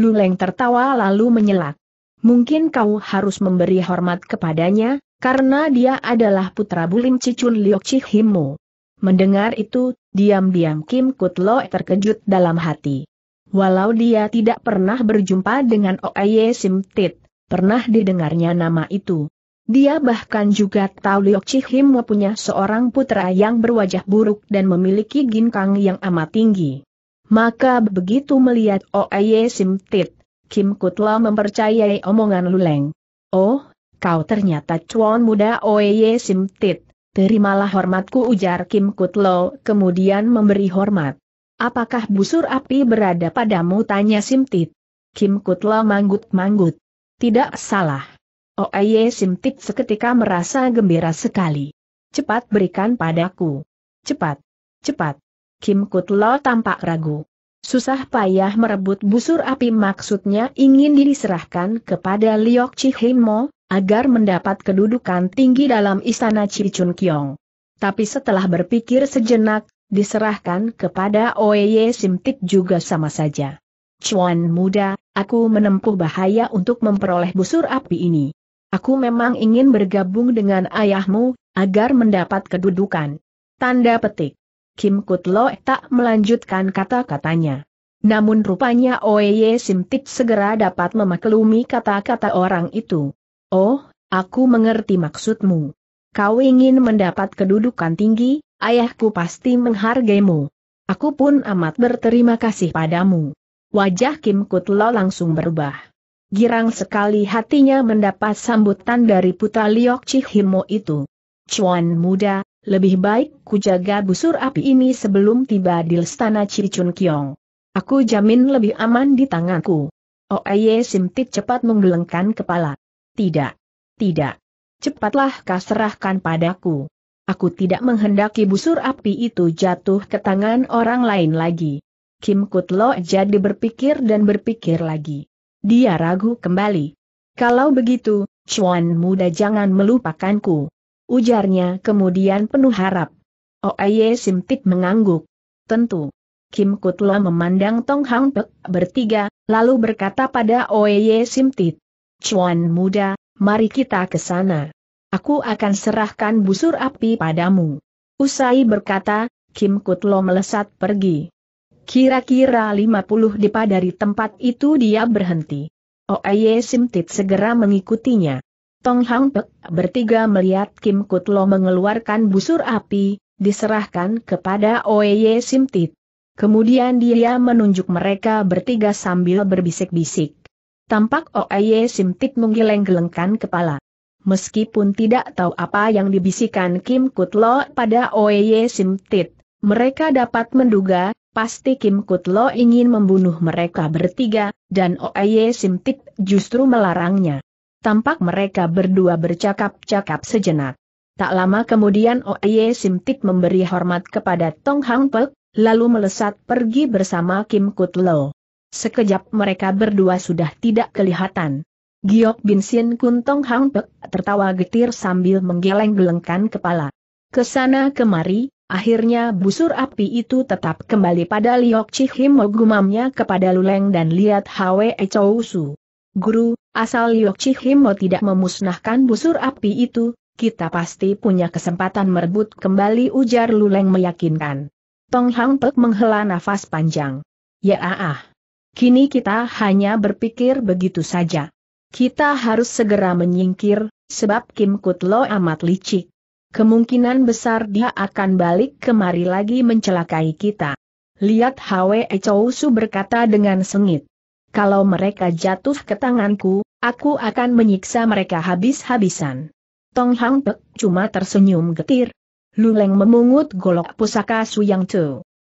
Luleng tertawa lalu menyelak. Mungkin kau harus memberi hormat kepadanya, karena dia adalah putra Bulim Cicun Liok Cihimu. Mendengar itu, diam-diam Kim Kutlo terkejut dalam hati. Walau dia tidak pernah berjumpa dengan Oye Simtit, pernah didengarnya nama itu. Dia bahkan juga tahu Liok Chihim punya seorang putra yang berwajah buruk dan memiliki ginkang yang amat tinggi. Maka begitu melihat Oye Simtit, Kim Kutla mempercayai omongan Luleng. Oh, kau ternyata cuan muda Oye Simtit, terimalah hormatku ujar Kim Kutlo kemudian memberi hormat. Apakah busur api berada padamu? Tanya Simtit. Kim Kutlo manggut-manggut. Tidak salah. Oeye oh, Simtit seketika merasa gembira sekali. Cepat berikan padaku. Cepat. Cepat. Kim Kutlo tampak ragu. Susah payah merebut busur api maksudnya ingin diserahkan kepada Liok Chihimo, agar mendapat kedudukan tinggi dalam istana Chichun Kiong. Tapi setelah berpikir sejenak, diserahkan kepada Oye Simtik juga sama saja. Cuan muda, aku menempuh bahaya untuk memperoleh busur api ini. Aku memang ingin bergabung dengan ayahmu, agar mendapat kedudukan. Tanda petik. Kim Kutlo tak melanjutkan kata-katanya. Namun rupanya Oye Simtik segera dapat memaklumi kata-kata orang itu. Oh, aku mengerti maksudmu. Kau ingin mendapat kedudukan tinggi, Ayahku pasti menghargaimu. Aku pun amat berterima kasih padamu. Wajah Kim Kutlo langsung berubah. Girang sekali hatinya mendapat sambutan dari putra Liok Chihimo itu. Cuan muda, lebih baik ku jaga busur api ini sebelum tiba di istana Cicun Kiong. Aku jamin lebih aman di tanganku. Oeye Simtik cepat menggelengkan kepala. Tidak. Tidak. Cepatlah kau serahkan padaku. Aku tidak menghendaki busur api itu jatuh ke tangan orang lain lagi. Kim Kutlo jadi berpikir dan berpikir lagi. Dia ragu kembali. Kalau begitu, Chuan muda jangan melupakanku. Ujarnya kemudian penuh harap. Oaye Simtik mengangguk. Tentu. Kim Kutlo memandang Tong Hang Pek bertiga, lalu berkata pada Oaye Simtit. Chuan muda, mari kita ke sana. Aku akan serahkan busur api padamu. Usai berkata, Kim Kutlo melesat pergi. Kira-kira lima 50 depa dari tempat itu dia berhenti. Oye Simtit segera mengikutinya. Tong Hang Pek bertiga melihat Kim Kutlo mengeluarkan busur api, diserahkan kepada Oye Simtit. Kemudian dia menunjuk mereka bertiga sambil berbisik-bisik. Tampak Oye Simtit menggeleng-gelengkan kepala. Meskipun tidak tahu apa yang dibisikkan Kim Kutlo pada Oye Simtit, mereka dapat menduga, pasti Kim Kutlo ingin membunuh mereka bertiga, dan Oye Simtit justru melarangnya. Tampak mereka berdua bercakap-cakap sejenak. Tak lama kemudian Oye Simtit memberi hormat kepada Tong Hang Pek, lalu melesat pergi bersama Kim Kutlo. Sekejap mereka berdua sudah tidak kelihatan. Giok Bin Sin Kun Tong Hang Pek tertawa getir sambil menggeleng-gelengkan kepala. Kesana kemari, akhirnya busur api itu tetap kembali pada Liok Chihimo gumamnya kepada Luleng dan lihat Hwe Chou Su. Guru, asal Liok Chihimo tidak memusnahkan busur api itu, kita pasti punya kesempatan merebut kembali ujar Luleng meyakinkan. Tong Hang Pek menghela nafas panjang. Ya ah ah. Kini kita hanya berpikir begitu saja. Kita harus segera menyingkir, sebab Kim Kutlo amat licik. Kemungkinan besar dia akan balik kemari lagi mencelakai kita. Lihat Hwe Chousu berkata dengan sengit. Kalau mereka jatuh ke tanganku, aku akan menyiksa mereka habis-habisan. Tong Hang Pek cuma tersenyum getir. Luleng memungut golok pusaka Yang Tu.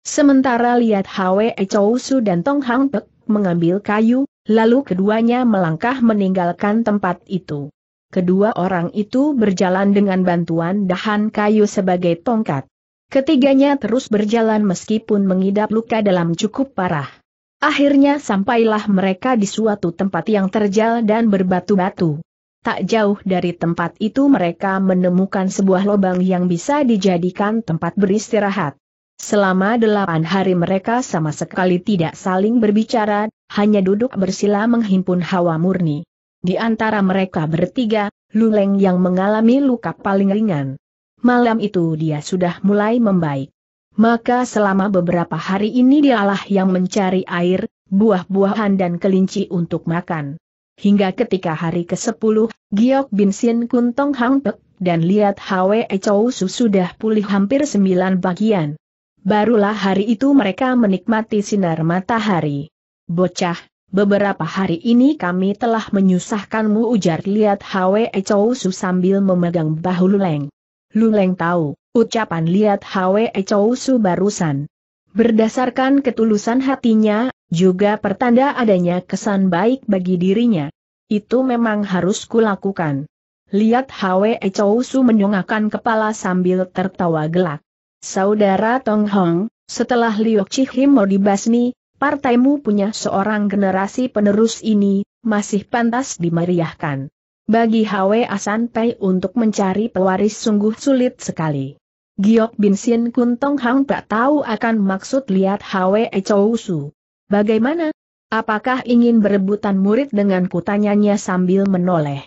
Sementara lihat Hwe Chousu dan Tong Hang Pek mengambil kayu, Lalu keduanya melangkah meninggalkan tempat itu. Kedua orang itu berjalan dengan bantuan dahan kayu sebagai tongkat. Ketiganya terus berjalan meskipun mengidap luka dalam cukup parah. Akhirnya sampailah mereka di suatu tempat yang terjal dan berbatu-batu. Tak jauh dari tempat itu mereka menemukan sebuah lubang yang bisa dijadikan tempat beristirahat. Selama delapan hari mereka sama sekali tidak saling berbicara, hanya duduk bersila menghimpun hawa murni. Di antara mereka bertiga, Luleng yang mengalami luka paling ringan. Malam itu dia sudah mulai membaik. Maka selama beberapa hari ini dialah yang mencari air, buah-buahan dan kelinci untuk makan. Hingga ketika hari ke-10, Giok Bin Sin Kuntong Hang Pek dan Liat Hwe Chow Su sudah pulih hampir sembilan bagian. Barulah hari itu mereka menikmati sinar matahari. Bocah, beberapa hari ini kami telah menyusahkanmu ujar lihat Hwe Chou Su sambil memegang bahu Luleng. Luleng tahu, ucapan lihat Hwe Chou Su barusan. Berdasarkan ketulusan hatinya, juga pertanda adanya kesan baik bagi dirinya. Itu memang harus kulakukan. Lihat Hwe Chou Su menyongakkan kepala sambil tertawa gelak. Saudara Tong Hong, setelah Liok Chihimo dibasmi, partaimu punya seorang generasi penerus ini, masih pantas dimeriahkan. Bagi Hwe Asan Pei untuk mencari pewaris sungguh sulit sekali. Giok Bin Sien Kun Tong Hang tak tahu akan maksud lihat Hwe Chou Su. Bagaimana? Apakah ingin berebutan murid dengan kutanyanya sambil menoleh?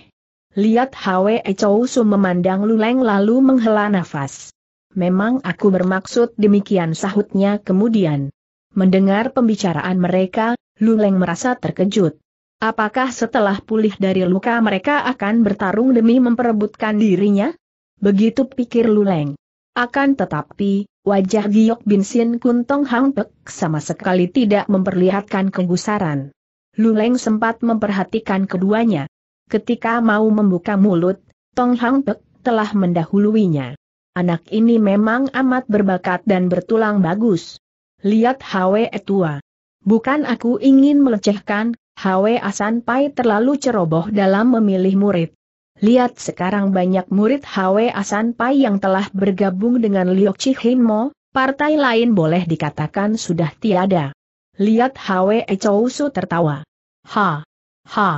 Lihat Hwe Chou Su memandang Luleng lalu menghela nafas. Memang aku bermaksud demikian sahutnya kemudian. Mendengar pembicaraan mereka, Luleng merasa terkejut. Apakah setelah pulih dari luka mereka akan bertarung demi memperebutkan dirinya? Begitu pikir Luleng. Akan tetapi, wajah Giok Bin Sin Kuntong Hang Pek sama sekali tidak memperlihatkan kegusaran. Luleng sempat memperhatikan keduanya. Ketika mau membuka mulut, Tong Hang Pek telah mendahuluinya. Anak ini memang amat berbakat dan bertulang bagus. Lihat Hwe tua. Bukan aku ingin melecehkan, Hwe Asan Pai terlalu ceroboh dalam memilih murid. Lihat sekarang banyak murid Hwe Asan Pai yang telah bergabung dengan Liok Chihinmo, partai lain boleh dikatakan sudah tiada. Lihat Hwe Su tertawa. Ha! Ha!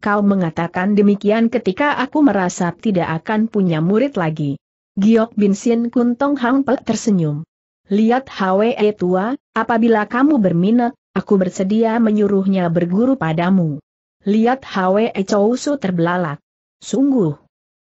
Kau mengatakan demikian ketika aku merasa tidak akan punya murid lagi. Giok Bin Sin Kun Tong Hang Pek tersenyum. Lihat Hwe e tua, apabila kamu berminat, aku bersedia menyuruhnya berguru padamu. Lihat Hwe e Chou Su terbelalak. Sungguh.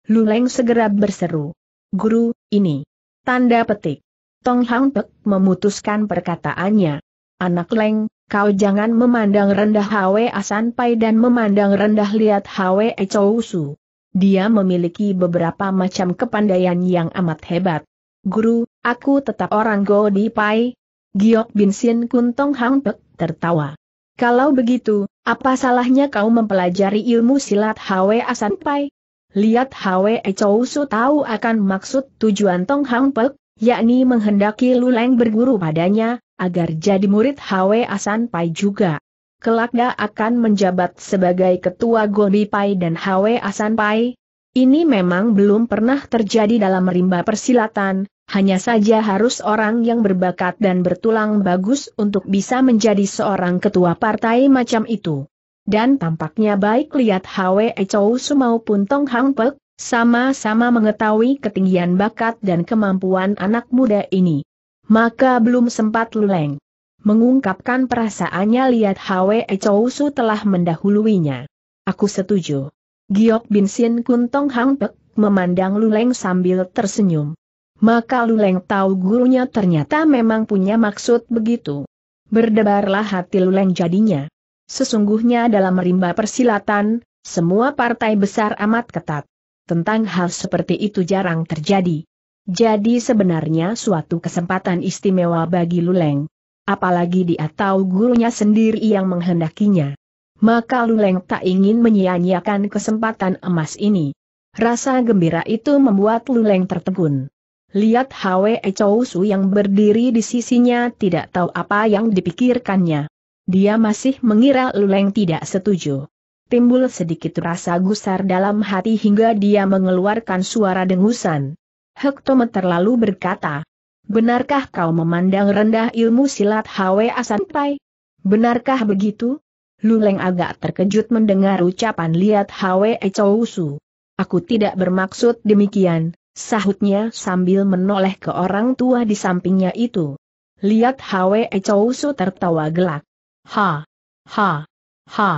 Luleng segera berseru. Guru, ini. Tanda petik. Tong Hang Pek memutuskan perkataannya. Anak Leng, kau jangan memandang rendah Hwe Pai dan memandang rendah lihat Hwe e Chou Su. Dia memiliki beberapa macam kepandaian yang amat hebat. Guru, aku tetap orang Go Di Pai. Giok Bin Sin Kuntong Hang Pek tertawa. Kalau begitu, apa salahnya kau mempelajari ilmu silat Hwe Asan Pai? Lihat Hwe Chou Su tahu akan maksud tujuan Tong Hang Pek, yakni menghendaki Luleng berguru padanya, agar jadi murid Hwe Asan Pai juga kelaknya akan menjabat sebagai ketua Gobi Pai dan Hwe Asan Pai. Ini memang belum pernah terjadi dalam rimba persilatan, hanya saja harus orang yang berbakat dan bertulang bagus untuk bisa menjadi seorang ketua partai macam itu. Dan tampaknya baik lihat Hwe Chow Su maupun Tong Hang Pek, sama-sama mengetahui ketinggian bakat dan kemampuan anak muda ini. Maka belum sempat luleng mengungkapkan perasaannya lihat Hwe Chousu telah mendahuluinya. Aku setuju. Giok Bin Sin Kuntong Hang Pek memandang Luleng sambil tersenyum. Maka Luleng tahu gurunya ternyata memang punya maksud begitu. Berdebarlah hati Luleng jadinya. Sesungguhnya dalam rimba persilatan, semua partai besar amat ketat. Tentang hal seperti itu jarang terjadi. Jadi sebenarnya suatu kesempatan istimewa bagi Luleng apalagi dia tahu gurunya sendiri yang menghendakinya. Maka Luleng tak ingin menyia-nyiakan kesempatan emas ini. Rasa gembira itu membuat Luleng tertegun. Lihat Hwe Chow yang berdiri di sisinya tidak tahu apa yang dipikirkannya. Dia masih mengira Luleng tidak setuju. Timbul sedikit rasa gusar dalam hati hingga dia mengeluarkan suara dengusan. Hektometer lalu berkata, Benarkah kau memandang rendah ilmu silat Hwe Asanpai? Benarkah begitu? Luleng agak terkejut mendengar ucapan liat Hwe Chousu. Aku tidak bermaksud demikian, sahutnya sambil menoleh ke orang tua di sampingnya itu. Lihat Hwe Chousu tertawa gelak. Ha! Ha! Ha!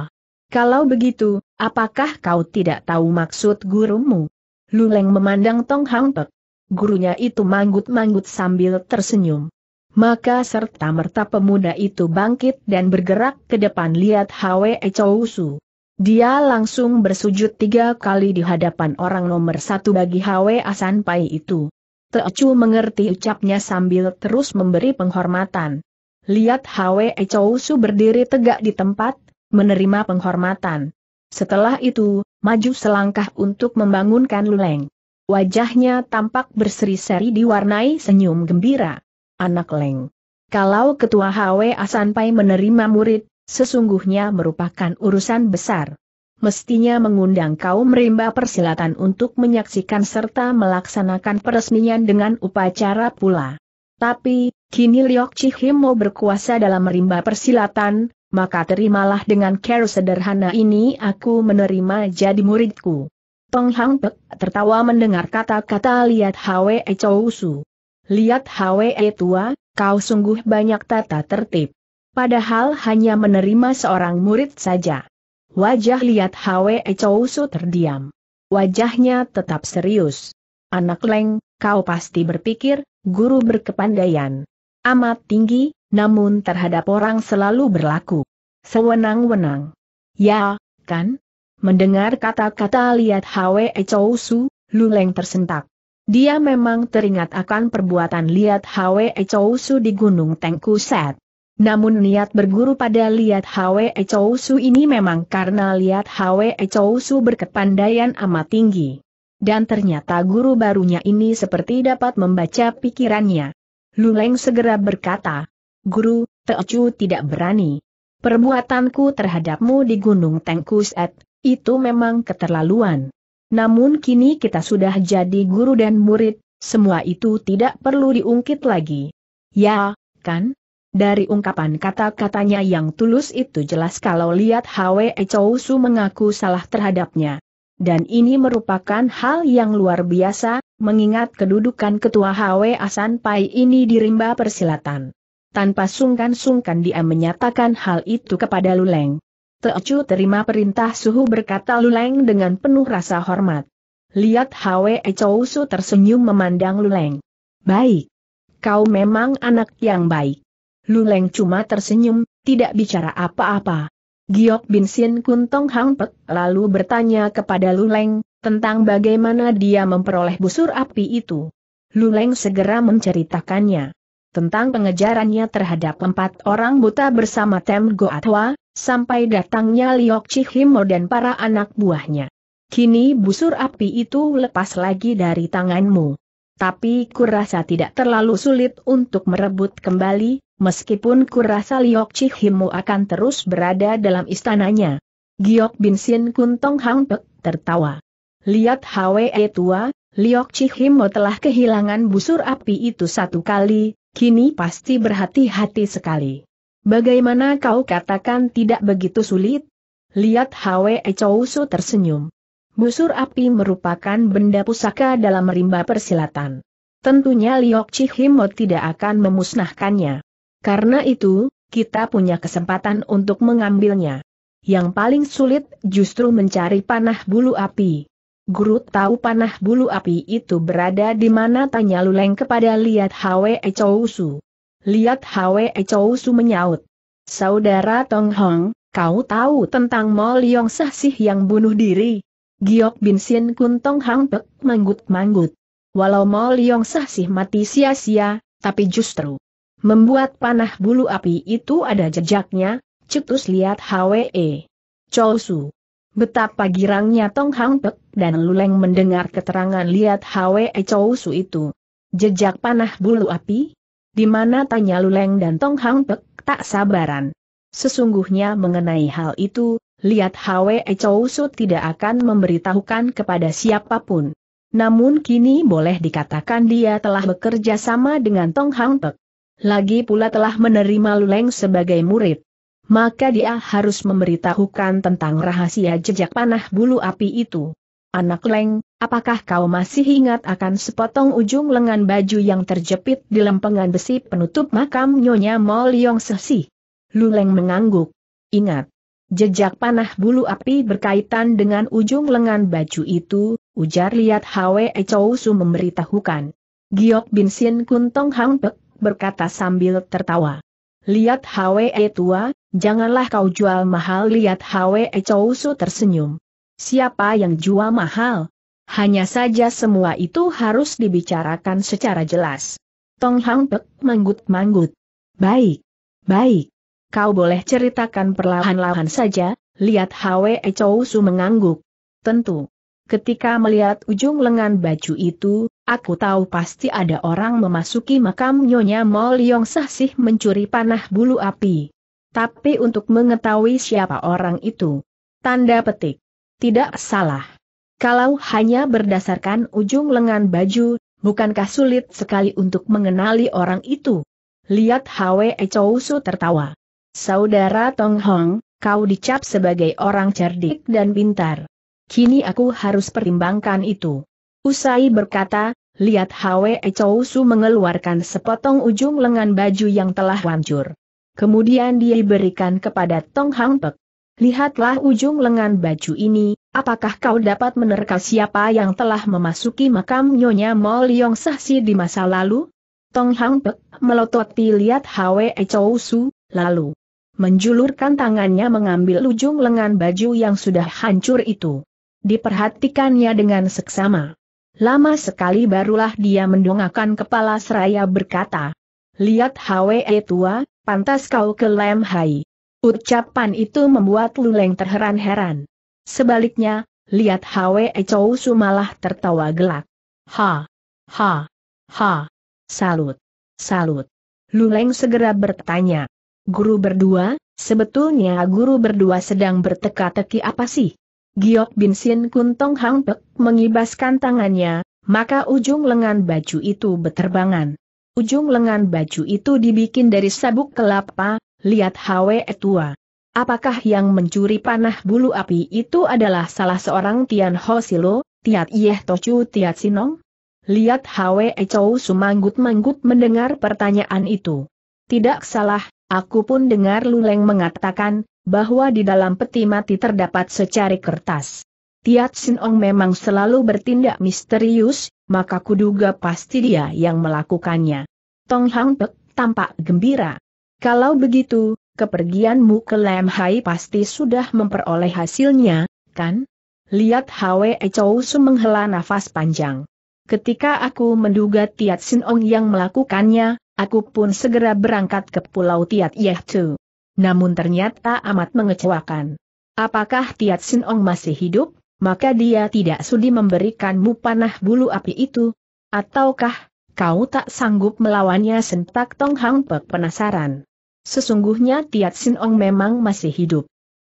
Kalau begitu, apakah kau tidak tahu maksud gurumu? Luleng memandang Tong Hang Pek gurunya itu manggut-manggut sambil tersenyum. Maka serta-merta pemuda itu bangkit dan bergerak ke depan lihat Hwe Chousu. Dia langsung bersujud tiga kali di hadapan orang nomor satu bagi Hwe Asanpai Pai itu. Teocu mengerti ucapnya sambil terus memberi penghormatan. Lihat Hwe Chousu berdiri tegak di tempat, menerima penghormatan. Setelah itu, maju selangkah untuk membangunkan Luleng. Wajahnya tampak berseri-seri diwarnai senyum gembira. Anak Leng. Kalau Ketua HW Asanpai menerima murid, sesungguhnya merupakan urusan besar. Mestinya mengundang kaum rimba persilatan untuk menyaksikan serta melaksanakan peresmian dengan upacara pula. Tapi, kini Liok Chihimo berkuasa dalam rimba persilatan, maka terimalah dengan care sederhana ini aku menerima jadi muridku. Peng Hang Pek tertawa mendengar kata-kata lihat Hwe e Chou Su. Lihat Hwe e tua, kau sungguh banyak tata tertib. Padahal hanya menerima seorang murid saja. Wajah lihat Hwe e Chou Su terdiam. Wajahnya tetap serius. Anak leng, kau pasti berpikir, guru berkepandaian. Amat tinggi, namun terhadap orang selalu berlaku. Sewenang-wenang. Ya, kan? Mendengar kata-kata lihat Hwe Chou Su, Luleng tersentak. Dia memang teringat akan perbuatan lihat Hwe Chou Su di Gunung Tengku Set. Namun niat berguru pada lihat Hwe Chou Su ini memang karena lihat Hwe Chou Su berkepandaian amat tinggi. Dan ternyata guru barunya ini seperti dapat membaca pikirannya. Luleng segera berkata, Guru, Teocu tidak berani. Perbuatanku terhadapmu di Gunung Tengkuset, itu memang keterlaluan. Namun kini kita sudah jadi guru dan murid, semua itu tidak perlu diungkit lagi. Ya, kan? Dari ungkapan kata-katanya yang tulus itu jelas kalau lihat Hwe Chou Su mengaku salah terhadapnya. Dan ini merupakan hal yang luar biasa, mengingat kedudukan ketua Hwe Asan Pai ini di rimba persilatan. Tanpa sungkan-sungkan dia menyatakan hal itu kepada Luleng. Teocu terima perintah suhu berkata Luleng dengan penuh rasa hormat. Lihat Hwe Chousu tersenyum memandang Luleng. Baik. Kau memang anak yang baik. Luleng cuma tersenyum, tidak bicara apa-apa. Giok Bin Sin Kuntong Hang Pek lalu bertanya kepada Luleng, tentang bagaimana dia memperoleh busur api itu. Luleng segera menceritakannya tentang pengejarannya terhadap empat orang buta bersama Tem Goatwa, sampai datangnya Liok Chihimo dan para anak buahnya. Kini busur api itu lepas lagi dari tanganmu. Tapi kurasa tidak terlalu sulit untuk merebut kembali, meskipun kurasa Liok Chihimo akan terus berada dalam istananya. Giok Bin Sin Kuntong Hang Pek tertawa. Lihat Hwe e tua, Liok Chihimo telah kehilangan busur api itu satu kali, kini pasti berhati-hati sekali. Bagaimana kau katakan tidak begitu sulit? Lihat Hwe Chousu tersenyum. Busur api merupakan benda pusaka dalam rimba persilatan. Tentunya Liok Chihimo tidak akan memusnahkannya. Karena itu, kita punya kesempatan untuk mengambilnya. Yang paling sulit justru mencari panah bulu api. Guru tahu panah bulu api itu berada di mana tanya Luleng kepada Liat Hwe Chousu. Lihat Hwe Chou menyaut. Saudara Tong Hong, kau tahu tentang Mo Yong Sahsih yang bunuh diri? Giok Bin Sin Kun Tong Hong Pek manggut-manggut. Walau Mo Yong Sahsih mati sia-sia, tapi justru membuat panah bulu api itu ada jejaknya, cetus lihat Hwe Chou Betapa girangnya Tong Hang Pek dan Luleng mendengar keterangan lihat Hwe Chou itu. Jejak panah bulu api, di mana tanya Luleng dan Tong Hang Pek, tak sabaran. Sesungguhnya mengenai hal itu, lihat Hwe Chou Su tidak akan memberitahukan kepada siapapun. Namun kini boleh dikatakan dia telah bekerja sama dengan Tong Hang Pek. Lagi pula telah menerima Luleng sebagai murid. Maka dia harus memberitahukan tentang rahasia jejak panah bulu api itu. Anak Leng, Apakah kau masih ingat akan sepotong ujung lengan baju yang terjepit di lempengan besi penutup makam Nyonya Mo Leong Sesi? Luleng mengangguk. Ingat. Jejak panah bulu api berkaitan dengan ujung lengan baju itu, ujar Liat Hwe Chow memberitahukan. Giok Bin Sin Kun Hang Pek berkata sambil tertawa. Liat Hwe e tua, janganlah kau jual mahal Liat Hwe Chow tersenyum. Siapa yang jual mahal? Hanya saja semua itu harus dibicarakan secara jelas. Tong Hang Pek manggut-manggut. Baik. Baik. Kau boleh ceritakan perlahan-lahan saja, lihat Hwe Chou Su mengangguk. Tentu. Ketika melihat ujung lengan baju itu, aku tahu pasti ada orang memasuki makam Nyonya Mol Yong Sahsih mencuri panah bulu api. Tapi untuk mengetahui siapa orang itu. Tanda petik. Tidak salah. Kalau hanya berdasarkan ujung lengan baju, bukankah sulit sekali untuk mengenali orang itu? Lihat Hwe Chow tertawa. Saudara Tong Hong, kau dicap sebagai orang cerdik dan pintar. Kini aku harus pertimbangkan itu. Usai berkata, lihat Hwe Chow mengeluarkan sepotong ujung lengan baju yang telah hancur. Kemudian dia diberikan kepada Tong Hang Pek. Lihatlah ujung lengan baju ini, Apakah kau dapat menerka siapa yang telah memasuki makam Nyonya Mol Yong Sahsi di masa lalu? Tong Hang Pek melototi lihat Hwe Chou Su, lalu menjulurkan tangannya mengambil ujung lengan baju yang sudah hancur itu. Diperhatikannya dengan seksama. Lama sekali barulah dia mendongakkan kepala seraya berkata, Lihat Hwe e tua, pantas kau ke Lem Hai. Ucapan itu membuat Luleng terheran-heran. Sebaliknya, lihat Hwe Chou Su malah tertawa gelak. Ha! Ha! Ha! Salut! Salut! Luleng segera bertanya. Guru berdua, sebetulnya guru berdua sedang berteka-teki apa sih? Giok Bin Sin Kuntong Hang Pek mengibaskan tangannya, maka ujung lengan baju itu beterbangan. Ujung lengan baju itu dibikin dari sabuk kelapa, lihat Hwe tua. Apakah yang mencuri panah bulu api itu adalah salah seorang Tian Ho Silo, Tiat Yeh Tochu Tiat Sinong? Lihat Hwe Chou sumanggut-manggut mendengar pertanyaan itu. Tidak salah, aku pun dengar Luleng mengatakan, bahwa di dalam peti mati terdapat secari kertas. Tiat Sinong memang selalu bertindak misterius, maka kuduga pasti dia yang melakukannya. Tong Hang Pek tampak gembira. Kalau begitu, kepergianmu ke Lam Hai pasti sudah memperoleh hasilnya, kan? Lihat Hwe Chou Su menghela nafas panjang. Ketika aku menduga Tiat Sin Ong yang melakukannya, aku pun segera berangkat ke Pulau Tiat Yeh Tu. Namun ternyata amat mengecewakan. Apakah Tiat Sin Ong masih hidup? Maka dia tidak sudi memberikanmu panah bulu api itu. Ataukah kau tak sanggup melawannya sentak Tong Hang Pek penasaran. Sesungguhnya Tiat Sin Ong memang masih hidup.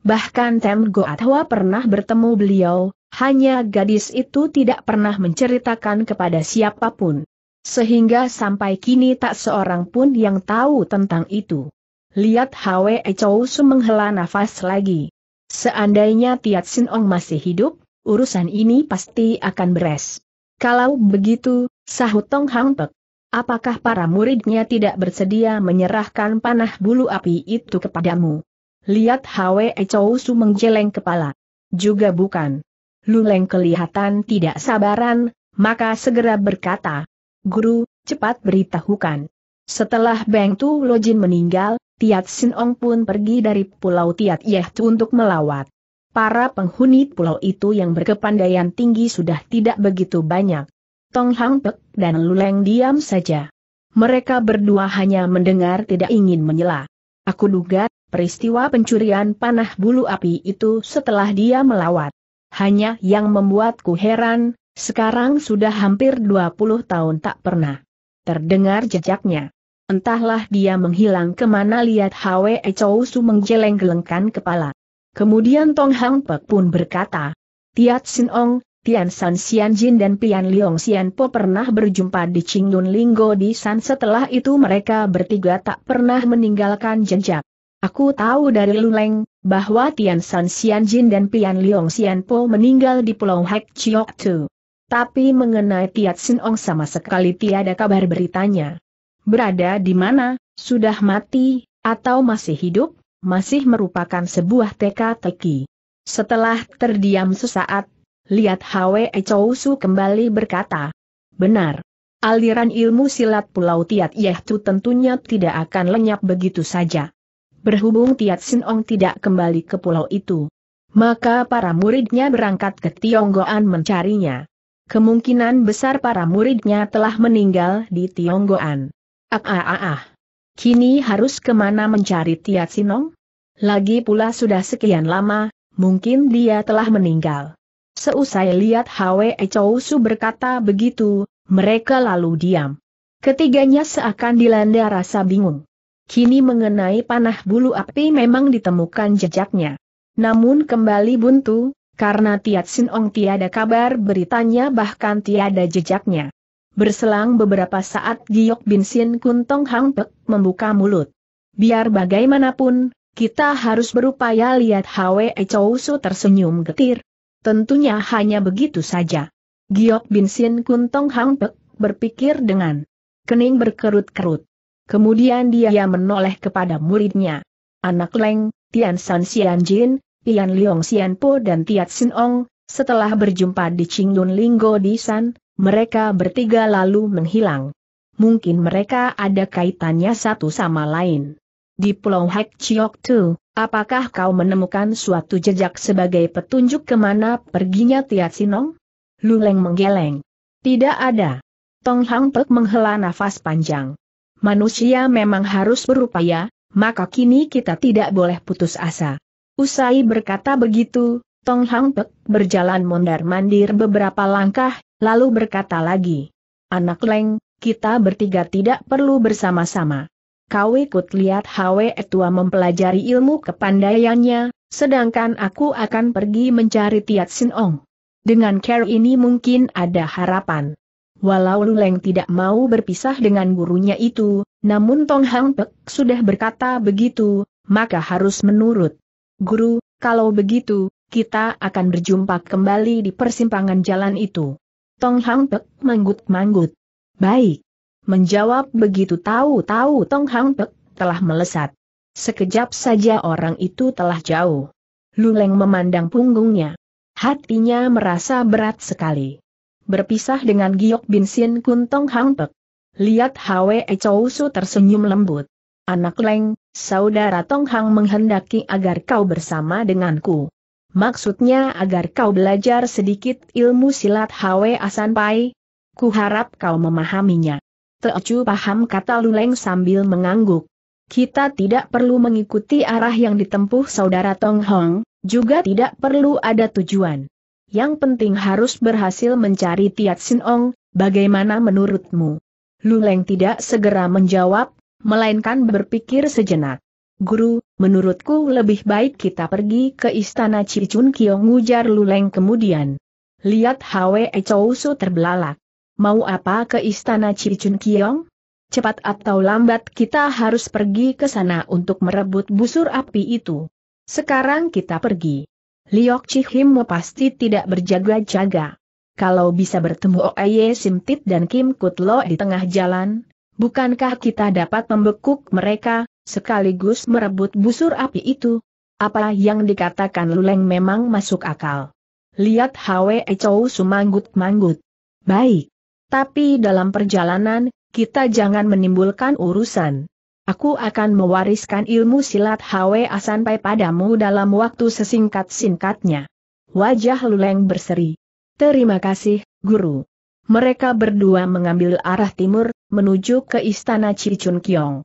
Bahkan Tem Go pernah bertemu beliau, hanya gadis itu tidak pernah menceritakan kepada siapapun. Sehingga sampai kini tak seorang pun yang tahu tentang itu. Lihat Hwe Chou Su menghela nafas lagi. Seandainya Tiat Sin Ong masih hidup, urusan ini pasti akan beres. Kalau begitu, sahut Tong Hang Pek. Apakah para muridnya tidak bersedia menyerahkan panah bulu api itu kepadamu? Lihat Hwe Chou Su menggeleng kepala. Juga bukan. Luleng kelihatan tidak sabaran, maka segera berkata. Guru, cepat beritahukan. Setelah Beng Tu Lojin meninggal, Tiat Sin Ong pun pergi dari pulau Tiat Yeh untuk melawat. Para penghuni pulau itu yang berkepandaian tinggi sudah tidak begitu banyak. Tong Hang Pek dan Luleng diam saja. Mereka berdua hanya mendengar tidak ingin menyela. Aku duga, peristiwa pencurian panah bulu api itu setelah dia melawat. Hanya yang membuatku heran, sekarang sudah hampir 20 tahun tak pernah terdengar jejaknya. Entahlah dia menghilang kemana lihat Hwe Chow Su menggeleng-gelengkan kepala. Kemudian Tong Hang Pek pun berkata, Tiat Sin Ong, Tian San Xianjin dan Pian Liong Xianpo pernah berjumpa di Qingdun Linggo di San setelah itu mereka bertiga tak pernah meninggalkan jejak. Aku tahu dari Luleng, bahwa Tian San Xianjin dan Pian Liong Xianpo meninggal di Pulau Hek Chiok Tu. Tapi mengenai Tiat Sin Ong sama sekali tiada kabar beritanya. Berada di mana, sudah mati, atau masih hidup, masih merupakan sebuah teka-teki. Setelah terdiam sesaat, Lihat Hwe Chousu kembali berkata. Benar. Aliran ilmu silat Pulau Tiat Yehtu tentunya tidak akan lenyap begitu saja. Berhubung Tiat Sinong tidak kembali ke pulau itu. Maka para muridnya berangkat ke Tionggoan mencarinya. Kemungkinan besar para muridnya telah meninggal di Tionggoan. Ah ah ah ah. Kini harus kemana mencari Tiat Sinong? Lagi pula sudah sekian lama, mungkin dia telah meninggal. Seusai lihat Hwe Chou berkata begitu, mereka lalu diam. Ketiganya seakan dilanda rasa bingung. Kini mengenai panah bulu api memang ditemukan jejaknya. Namun kembali buntu, karena Tiat Sin Ong tiada kabar beritanya bahkan tiada jejaknya. Berselang beberapa saat Giok Bin Sin Kuntong Hang Pek membuka mulut. Biar bagaimanapun, kita harus berupaya lihat Hwe Chou tersenyum getir. Tentunya hanya begitu saja. Giok Bin Sin Kun Hang Pek berpikir dengan kening berkerut-kerut. Kemudian dia menoleh kepada muridnya. Anak Leng, Tian San Xian Jin, Tian Liong Xian Po dan Tian Sin Ong, setelah berjumpa di Qingdun Linggo di San, mereka bertiga lalu menghilang. Mungkin mereka ada kaitannya satu sama lain di Pulau Hak Chiok Tu, apakah kau menemukan suatu jejak sebagai petunjuk kemana perginya Tia Sinong? Luleng menggeleng. Tidak ada. Tong Hang Pek menghela nafas panjang. Manusia memang harus berupaya, maka kini kita tidak boleh putus asa. Usai berkata begitu, Tong Hang Pek berjalan mondar-mandir beberapa langkah, lalu berkata lagi. Anak Leng, kita bertiga tidak perlu bersama-sama kau ikut lihat Hwe Tua mempelajari ilmu kepandaiannya, sedangkan aku akan pergi mencari Tiat Sin Ong. Dengan care ini mungkin ada harapan. Walau Luleng tidak mau berpisah dengan gurunya itu, namun Tong Hang Pek sudah berkata begitu, maka harus menurut. Guru, kalau begitu, kita akan berjumpa kembali di persimpangan jalan itu. Tong Hang Pek manggut-manggut. Baik. Menjawab begitu tahu-tahu Tong Hang Pek telah melesat. Sekejap saja orang itu telah jauh. Luleng memandang punggungnya. Hatinya merasa berat sekali. Berpisah dengan Giok Bin Sin Kun Tong Hang Pek. Lihat Hwe Chou Su tersenyum lembut. Anak Leng, saudara Tong Hang menghendaki agar kau bersama denganku. Maksudnya agar kau belajar sedikit ilmu silat Hwe Asan Pai. Ku kau memahaminya. Teocu paham kata Luleng sambil mengangguk. Kita tidak perlu mengikuti arah yang ditempuh saudara Tong Hong, juga tidak perlu ada tujuan. Yang penting harus berhasil mencari Tiat Sin Ong, bagaimana menurutmu? Luleng tidak segera menjawab, melainkan berpikir sejenak. Guru, menurutku lebih baik kita pergi ke istana Cicun Kiong ujar Luleng kemudian. Lihat Hwe su terbelalak mau apa ke istana Cicun Kiong? Cepat atau lambat kita harus pergi ke sana untuk merebut busur api itu. Sekarang kita pergi. Liok Chihim pasti tidak berjaga-jaga. Kalau bisa bertemu Oye Simtit dan Kim Kutlo di tengah jalan, bukankah kita dapat membekuk mereka, sekaligus merebut busur api itu? Apa yang dikatakan Luleng memang masuk akal. Lihat Hwe Chou sumanggut-manggut. Baik. Tapi dalam perjalanan, kita jangan menimbulkan urusan. Aku akan mewariskan ilmu silat Hwe Asanpai padamu dalam waktu sesingkat-singkatnya. Wajah Luleng berseri. Terima kasih, Guru. Mereka berdua mengambil arah timur, menuju ke Istana Kiong.